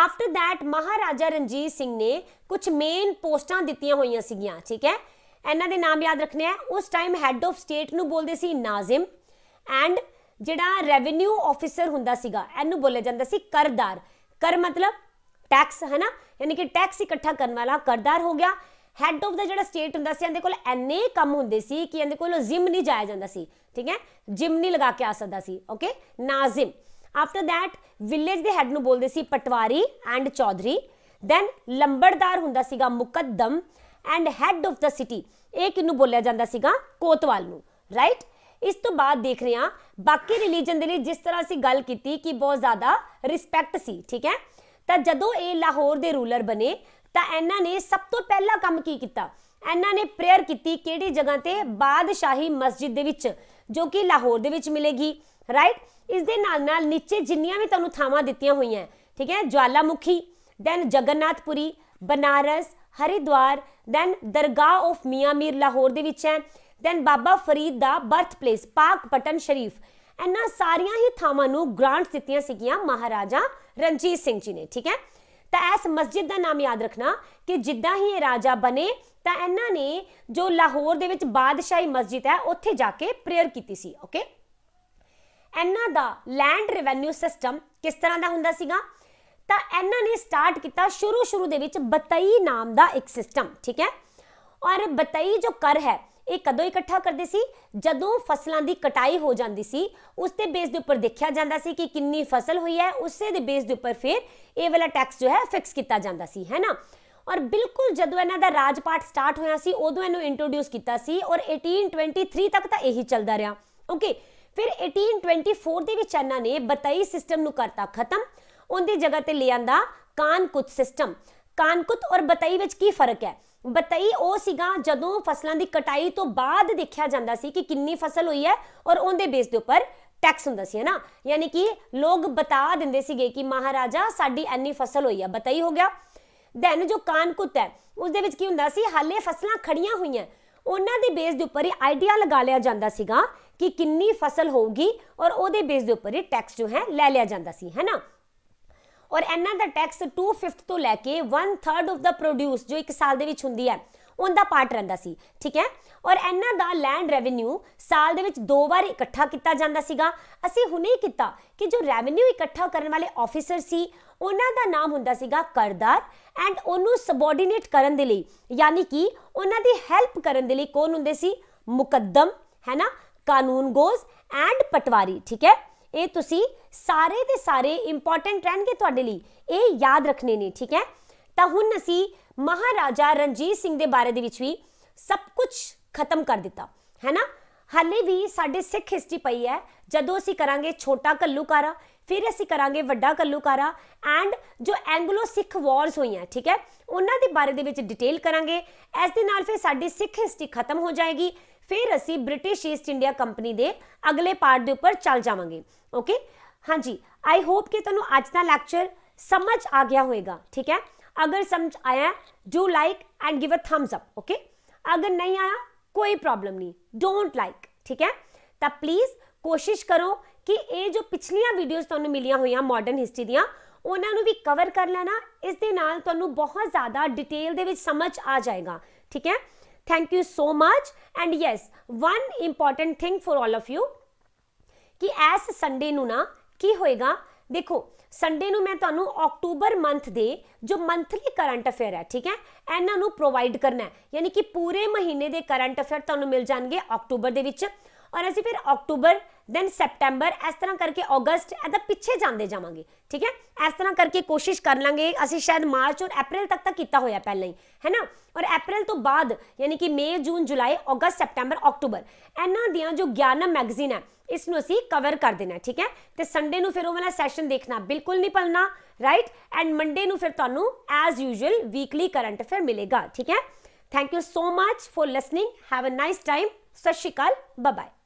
ਆਫਟਰ ਥੈਟ ਮਹਾਰਾਜਾ ਰਣਜੀਤ ਸਿੰਘ ਨੇ ਕੁਝ ਮੇਨ ਪੋਸਟਾਂ ਦਿੱਤੀਆਂ ਹੋਈਆਂ ਸੀਗੀਆਂ ਠੀਕ ਹੈ ਇਹਨਾਂ ਦੇ ਨਾਮ ਯਾਦ ਰੱਖਣੇ ਆ ਉਸ ਟਾਈਮ ਹੈੱਡ ਆਫ ਸਟੇਟ ਨੂੰ ਬੋਲਦੇ ਸੀ ਨਾਜ਼ਿਮ ਐਂਡ ਜਿਹੜਾ ਰੈਵਨਿਊ ਆਫੀਸਰ ਹੁੰਦਾ ਸੀਗਾ ਇਹਨੂੰ ਬੋਲੇ ਜਾਂਦਾ ਸੀ ਕਰਦਾਰ ਕਰ ਮਤਲਬ ਟੈਕਸ ਹੈਨਾ ਯਾਨੀ ਕਿ ਟੈਕਸ ਇਕੱਠਾ ਕਰਨ ਵਾਲਾ ਕਰਦਾਰ ਹੋ ਗਿਆ ਹੈੱਡ ਆਫ ਦਾ ਜਿਹੜਾ ਸਟੇਟ ਹੁੰਦਾ ਸੀ ਇਹਦੇ ਕੋਲ ਐਨੇ ਕੰਮ ਹੁੰਦੇ ਸੀ ਕਿ ਇਹਦੇ ਕੋਲ ਜ਼ਿਮ ਨਹੀਂ ਜਾਇਆ ਜਾਂਦਾ ਸੀ ਠੀਕ ਹੈ ਜਿਮ ਨਹੀਂ ਲਗਾ ਕੇ ਆ ਸਕਦਾ ਸੀ ਓਕੇ ਨਾਜ਼ਿਮ ਆਫਟਰ ਥੈਟ ਵਿਲੇਜ ਦੇ ਹੈੱਡ ਨੂੰ ਬੋਲਦੇ ਸੀ ਪਟਵਾਰੀ ਐਂਡ ਚੌਧਰੀ ਦੈਨ ਲੰਬੜਦਾਰ ਹੁੰਦਾ ਸੀਗਾ ਮੁਕੱਦਮ and head of the city ਇਹ ਕਿਨੂੰ ਬੋਲਿਆ ਜਾਂਦਾ ਸੀਗਾ ਕੋਤਵਾਲ ਨੂੰ ਰਾਈਟ ਇਸ ਤੋਂ ਬਾਅਦ ਦੇਖ ਰਹੇ ਹਾਂ ਬਾਕੀ ਰਿਲੀਜੀਅਨ ਦੇ ਲਈ ਜਿਸ ਤਰ੍ਹਾਂ ਅਸੀਂ ਗੱਲ ਕੀਤੀ ਕਿ ਬਹੁਤ ਜ਼ਿਆਦਾ ਰਿਸਪੈਕਟ ਸੀ ਠੀਕ ਹੈ ਤਾਂ ਜਦੋਂ ਇਹ ਲਾਹੌਰ ਦੇ ਰੂਲਰ ਬਣੇ ਤਾਂ ਇਹਨਾਂ ਨੇ ਸਭ ਤੋਂ ਪਹਿਲਾ ਕੰਮ ਕੀ ਕੀਤਾ ਇਹਨਾਂ ਨੇ ਪ੍ਰੇਅਰ ਕੀਤੀ ਕਿਹੜੀ ਜਗ੍ਹਾ ਤੇ ਬਾਦਸ਼ਾਹੀ ਮਸਜਿਦ ਦੇ ਵਿੱਚ ਜੋ ਕਿ ਲਾਹੌਰ ਦੇ ਵਿੱਚ ਮਿਲੇਗੀ ਰਾਈਟ ਇਸ ਦੇ ਨਾਲ ਨਾਲ ਨੀਚੇ ਜਿੰਨੀਆਂ ਵੀ ਤੁਹਾਨੂੰ ਥਾਵਾਂ ਦਿੱਤੀਆਂ ਹੋਈਆਂ ਠੀਕ ਹੈ Jawalamukhi then Jagannathpuri Banaras Haridwar then dargah of Mian Mir Lahore ਦੇ ਵਿੱਚ ਹੈ ਦੈਨ ਬਾਬਾ ਫਰੀਦ ਦਾ ਬਰਥ ਪਲੇਸ ਪਾਕ ਪਟਨ ਸ਼ਰੀਫ ਇਹਨਾਂ ਸਾਰੀਆਂ ਹੀ ਥਾਵਾਂ ਨੂੰ ਗ੍ਰਾਂਟ ਦਿੱਤੀਆਂ ਸੀਗੀਆਂ ਮਹਾਰਾਜਾ ਰਣਜੀਤ ਸਿੰਘ ਜੀ ਨੇ ਠੀਕ ਹੈ ਤਾਂ ਇਸ ਮਸਜਿਦ ਦਾ ਨਾਮ ਯਾਦ ਰੱਖਣਾ ਕਿ ਜਿੱਦਾਂ ਹੀ ਇਹ ਰਾਜਾ ਬਣੇ ਤਾਂ ਇਹਨਾਂ ਨੇ ਜੋ ਲਾਹੌਰ ਦੇ ਵਿੱਚ ਬਾਦਸ਼ਾਹੀ ਮਸਜਿਦ ਹੈ ਉੱਥੇ ਜਾ ਕੇ ਪ੍ਰੇਅਰ ਕੀਤੀ ਸੀ ਓਕੇ ਇਹਨਾਂ ਦਾ ਲੈਂਡ ਰੈਵਨਿਊ ਸਿਸਟਮ ਕਿਸ ਤਰ੍ਹਾਂ ਦਾ ਹੁੰਦਾ ਸੀਗਾ ਤਾਂ ਇਹਨਾਂ ਨੇ ਸਟਾਰਟ ਕੀਤਾ ਸ਼ੁਰੂ ਸ਼ੁਰੂ ਦੇ ਵਿੱਚ ਬਤਈ ਨਾਮ ਦਾ ਇੱਕ ਸਿਸਟਮ ਠੀਕ ਹੈ ਔਰ ਬਤਈ ਜੋ ਕਰ ਹੈ ਇਹ ਕਦੋਂ ਇਕੱਠਾ ਕਰਦੇ ਸੀ ਜਦੋਂ ਫਸਲਾਂ ਦੀ ਕਟਾਈ ਹੋ ਜਾਂਦੀ ਸੀ ਉਸ ਤੇ ਬੇਸ ਦੇ ਉੱਪਰ ਦੇਖਿਆ ਜਾਂਦਾ ਸੀ ਕਿ ਕਿੰਨੀ ਫਸਲ ਹੋਈ ਹੈ ਉਸੇ ਦੇ ਬੇਸ ਦੇ ਉੱਪਰ ਫਿਰ ਇਹ ਵਾਲਾ ਟੈਕਸ ਜੋ ਹੈ ਫਿਕਸ ਕੀਤਾ ਜਾਂਦਾ ਸੀ ਹੈ ਨਾ ਔਰ ਬਿਲਕੁਲ ਜਦੋਂ ਇਹਨਾਂ ਦਾ ਰਾਜਪਾਟ ਸਟਾਰਟ ਹੋਇਆ ਸੀ ਉਦੋਂ ਇਹਨੂੰ ਇੰਟਰੋਡਿਊਸ ਕੀਤਾ ਸੀ ਔਰ 1823 ਤੱਕ ਤਾਂ ਇਹੀ ਚੱਲਦਾ ਰਿਹਾ ਓਕੇ ਫਿਰ 1824 ਦੇ ਵਿੱਚ ਇਹਨਾਂ ਨੇ ਬਤਾਈ ਸਿਸਟਮ ਨੂੰ ਕਰਤਾ ਖਤਮ ਉਹਦੀ ਜਗ੍ਹਾ ਤੇ ਲਿਆਂਦਾ ਕਾਨਕੁਤ ਸਿਸਟਮ ਕਾਨਕੁਤ ਔਰ ਬਤਾਈ ਵਿੱਚ ਕੀ ਫਰਕ ਹੈ ਬਤਾਈ ਉਹ ਸੀਗਾ ਜਦੋਂ ਫਸਲਾਂ ਦੀ ਕਟਾਈ ਤੋਂ ਬਾਅਦ ਦੇਖਿਆ ਜਾਂਦਾ ਸੀ ਕਿ ਕਿੰਨੀ ਫਸਲ ਹੋਈ ਹੈ ਔਰ ਉਹਦੇ ਬੇਸ ਦੇ ਉੱਪਰ ਟੈਕਸ ਹੁੰਦਾ ਸੀ ਹੈਨਾ ਯਾਨੀ ਕਿ ਲੋਕ ਬਤਾ ਦਿੰਦੇ ਸੀਗੇ ਕਿ ਮਹਾਰਾਜਾ ਸਾਡੀ ਐਨੀ ਫਸਲ ਹੋਈ ਹੈ ਬਤਾਈ ਹੋ ਗਿਆ ਦੈਨ ਜੋ ਕਾਨਕੁਤ ਹੈ ਉਸ ਦੇ ਵਿੱਚ ਕੀ ਹੁੰਦਾ ਸੀ ਹਾਲੇ ਫਸਲਾਂ ਖੜੀਆਂ ਹੋਈਆਂ ਉਹਨਾਂ ਦੇ ਬੇਸ ਦੇ ਉੱਪਰ ਹੀ ਆਈਡੀਆ ਲਗਾ ਲਿਆ ਜਾਂਦਾ ਸੀਗਾ ਕਿ ਕਿੰਨੀ ਫਸਲ ਹੋਊਗੀ ਔਰ ਉਹਦੇ ਬੇਸ ਦੇ ਉੱਪਰ ਇਹ ਟੈਕਸ ਜੋ ਹੈ ਲੈ ਲਿਆ ਜਾਂਦਾ ਸੀ ਹੈਨਾ ਔਰ ਇਹਨਾਂ ਦਾ ਟੈਕਸ 2/5 ਤੋਂ ਲੈ ਕੇ 1/3 ਆਫ ਦਾ ਪ੍ਰੋਡਿਊਸ ਜੋ ਇੱਕ ਸਾਲ ਦੇ ਵਿੱਚ ਹੁੰਦੀ ਹੈ ਉਹਦਾ ਪਾਰਟ ਰਹਿੰਦਾ ਸੀ ਠੀਕ ਹੈ ਔਰ ਇਹਨਾਂ ਦਾ ਲੈਂਡ ਰੈਵਨਿਊ ਸਾਲ ਦੇ ਵਿੱਚ ਦੋ ਵਾਰ ਇਕੱਠਾ ਕੀਤਾ ਜਾਂਦਾ ਸੀਗਾ ਅਸੀਂ ਹੁਣੇ ਹੀ ਕੀਤਾ ਕਿ ਜੋ ਰੈਵਨਿਊ ਇਕੱਠਾ ਕਰਨ ਵਾਲੇ ਆਫੀਸਰ ਸੀ ਉਹਨਾਂ ਦਾ ਨਾਮ ਹੁੰਦਾ ਸੀਗਾ ਕਰਦਾਰ ਐਂਡ ਉਹਨੂੰ ਸਬੋਰਡੀਨੇਟ ਕਰਨ ਦੇ ਲਈ ਯਾਨੀ ਕਿ ਉਹਨਾਂ ਦੀ ਹੈਲਪ ਕਰਨ ਦੇ ਲਈ ਕੌਣ ਹੁੰਦੇ ਸੀ ਮੁਕੱਦਮ ਹੈਨਾ ਕਾਨੂੰਨ ਗੋਜ਼ ਐਂਡ ਪਟਵਾਰੀ ਠੀਕ ਹੈ ਇਹ ਤੁਸੀਂ ਸਾਰੇ ਦੇ ਸਾਰੇ ਇੰਪੋਰਟੈਂਟ ਰਹਿਣਗੇ ਤੁਹਾਡੇ ਲਈ ਇਹ ਯਾਦ ਰੱਖਣੇ ਨੇ ਠੀਕ ਹੈ ਤਾਂ ਹੁਣ ਅਸੀਂ ਮਹਾਰਾਜਾ ਰਣਜੀਤ ਸਿੰਘ ਦੇ ਬਾਰੇ ਦੇ ਵਿੱਚ ਵੀ ਸਭ ਕੁਝ ਖਤਮ ਕਰ ਦਿੱਤਾ ਹੈ ਨਾ ਹਾਲੇ ਵੀ ਸਾਡੇ ਸਿੱਖ ਹਿਸਟਰੀ ਪਈ ਹੈ ਜਦੋਂ ਅਸੀਂ ਕਰਾਂਗੇ ਛੋਟਾ ਕੱਲੂਕਾਰਾ ਫਿਰ ਅਸੀਂ ਕਰਾਂਗੇ ਵੱਡਾ ਕੱਲੂਕਾਰਾ ਐਂਡ ਜੋ ਐਂਗਲੋ ਸਿੱਖ ਵਾਰਸ ਹੋਈਆਂ ਠੀਕ ਹੈ ਉਹਨਾਂ ਦੇ ਬਾਰੇ ਦੇ ਵਿੱਚ ਡਿਟੇਲ ਕਰਾਂਗੇ ਇਸ ਦੇ ਨਾਲ ਫਿਰ ਸਾਡੀ ਸਿੱਖ ਹਿਸਟਰੀ ਖਤਮ ਹੋ ਜਾਏਗੀ ਫਿਰ ਅਸੀਂ ਬ੍ਰਿਟਿਸ਼ ਈਸਟ ਇੰਡੀਆ ਕੰਪਨੀ ਦੇ ਅਗਲੇ ਪਾਰਟ ਦੇ ਉੱਪਰ ਚੱਲ ਜਾਵਾਂਗੇ ਓਕੇ ਹਾਂਜੀ ਆਈ ਹੋਪ ਕਿ ਤੁਹਾਨੂੰ ਅੱਜ ਦਾ ਲੈਕਚਰ ਸਮਝ ਆ ਗਿਆ ਹੋਵੇਗਾ ਠੀਕ ਹੈ ਅਗਰ ਸਮਝ ਆਇਆ do like and give a thumbs up okay ਅਗਰ ਨਹੀਂ ਆਇਆ ਕੋਈ ਪ੍ਰੋਬਲਮ ਨਹੀਂ ਡੋਨਟ ਲਾਈਕ ਠੀਕ ਹੈ ਤਾਂ ਪਲੀਜ਼ ਕੋਸ਼ਿਸ਼ ਕਰੋ ਕਿ ਇਹ ਜੋ ਪਿਛਲੀਆਂ ਵੀਡੀਓਜ਼ ਤੁਹਾਨੂੰ ਮਿਲੀਆਂ ਹੋਈਆਂ ਮਾਡਰਨ ਹਿਸਟਰੀ ਦੀਆਂ ਉਹਨਾਂ ਨੂੰ ਵੀ ਕਵਰ ਕਰ ਲੈਣਾ ਇਸ ਦੇ ਨਾਲ ਤੁਹਾਨੂੰ ਬਹੁਤ ਜ਼ਿਆਦਾ ਡਿਟੇਲ ਦੇ ਵਿੱਚ ਸਮਝ ਆ ਜਾਏਗਾ ਠੀਕ ਹੈ thank you so much and yes one important thing for all of you ਕਿ ਐਸ ਸੰਡੇ ਨੂੰ ਨਾ ਕੀ ਹੋਏਗਾ ਦੇਖੋ ਸੰਡੇ ਨੂੰ ਮੈਂ ਤੁਹਾਨੂੰ ਅਕਤੂਬਰ ਮੰਥ ਦੇ ਜੋ ਮੰਥਲੀ ਕਰੰਟ ਅਫੇਅਰ ਹੈ ਠੀਕ ਹੈ ਇਹਨਾਂ ਨੂੰ ਪ੍ਰੋਵਾਈਡ ਕਰਨਾ ਹੈ ਯਾਨੀ ਕਿ ਪੂਰੇ ਮਹੀਨੇ ਦੇ ਕਰੰਟ ਅਫੇਅਰ ਤੁਹਾਨੂੰ ਮਿਲ ਜਾਣਗੇ ਅਕਤੂਬਰ ਦੇ ਵਿੱਚ ਔਰ ਅਸੀਂ ਫਿਰ ਅਕਤੂਬਰ ਦੈਨ ਸੈਪਟੈਂਬਰ ਇਸ ਤਰ੍ਹਾਂ ਕਰਕੇ ਅਗਸਟ ਇਹਦਾ ਪਿੱਛੇ ਜਾਂਦੇ ਜਾਵਾਂਗੇ ਠੀਕ ਹੈ ਇਸ ਤਰ੍ਹਾਂ ਕਰਕੇ ਕੋਸ਼ਿਸ਼ ਕਰ ਲਾਂਗੇ ਅਸੀਂ ਸ਼ਾਇਦ ਮਾਰਚ ਔਰ ਅਪ੍ਰੈਲ ਤੱਕ ਤਾਂ ਕੀਤਾ ਹੋਇਆ ਪਹਿਲਾਂ ਹੀ ਹੈ ਨਾ ਔਰ ਅਪ੍ਰੈਲ ਤੋਂ ਬਾਅਦ ਯਾਨੀ ਕਿ May June July August September ਅਕਤੂਬਰ ਇਹਨਾਂ ਦੀਆਂ ਜੋ ਗਿਆਨਾ ਮੈਗਜ਼ੀਨ ਹੈ ਇਸ ਨੂੰ ਅਸੀਂ ਕਵਰ ਕਰ ਦੇਣਾ ਠੀਕ ਹੈ ਤੇ ਸੰਡੇ ਨੂੰ ਫਿਰ ਉਹ ਵਾਲਾ ਸੈਸ਼ਨ ਦੇਖਣਾ ਬਿਲਕੁਲ ਨਹੀਂ ਭੁੱਲਣਾ ਰਾਈਟ ਐਂਡ ਮੰਡੇ ਨੂੰ ਫਿਰ ਤੁਹਾਨੂੰ as usual weekly current affair ਮਿਲੇਗਾ ਠੀਕ ਹੈ thank you so much for listening have a nice time ਸਤਿ ਸ਼੍ਰੀ ਅਕਾਲ ਬਾਏ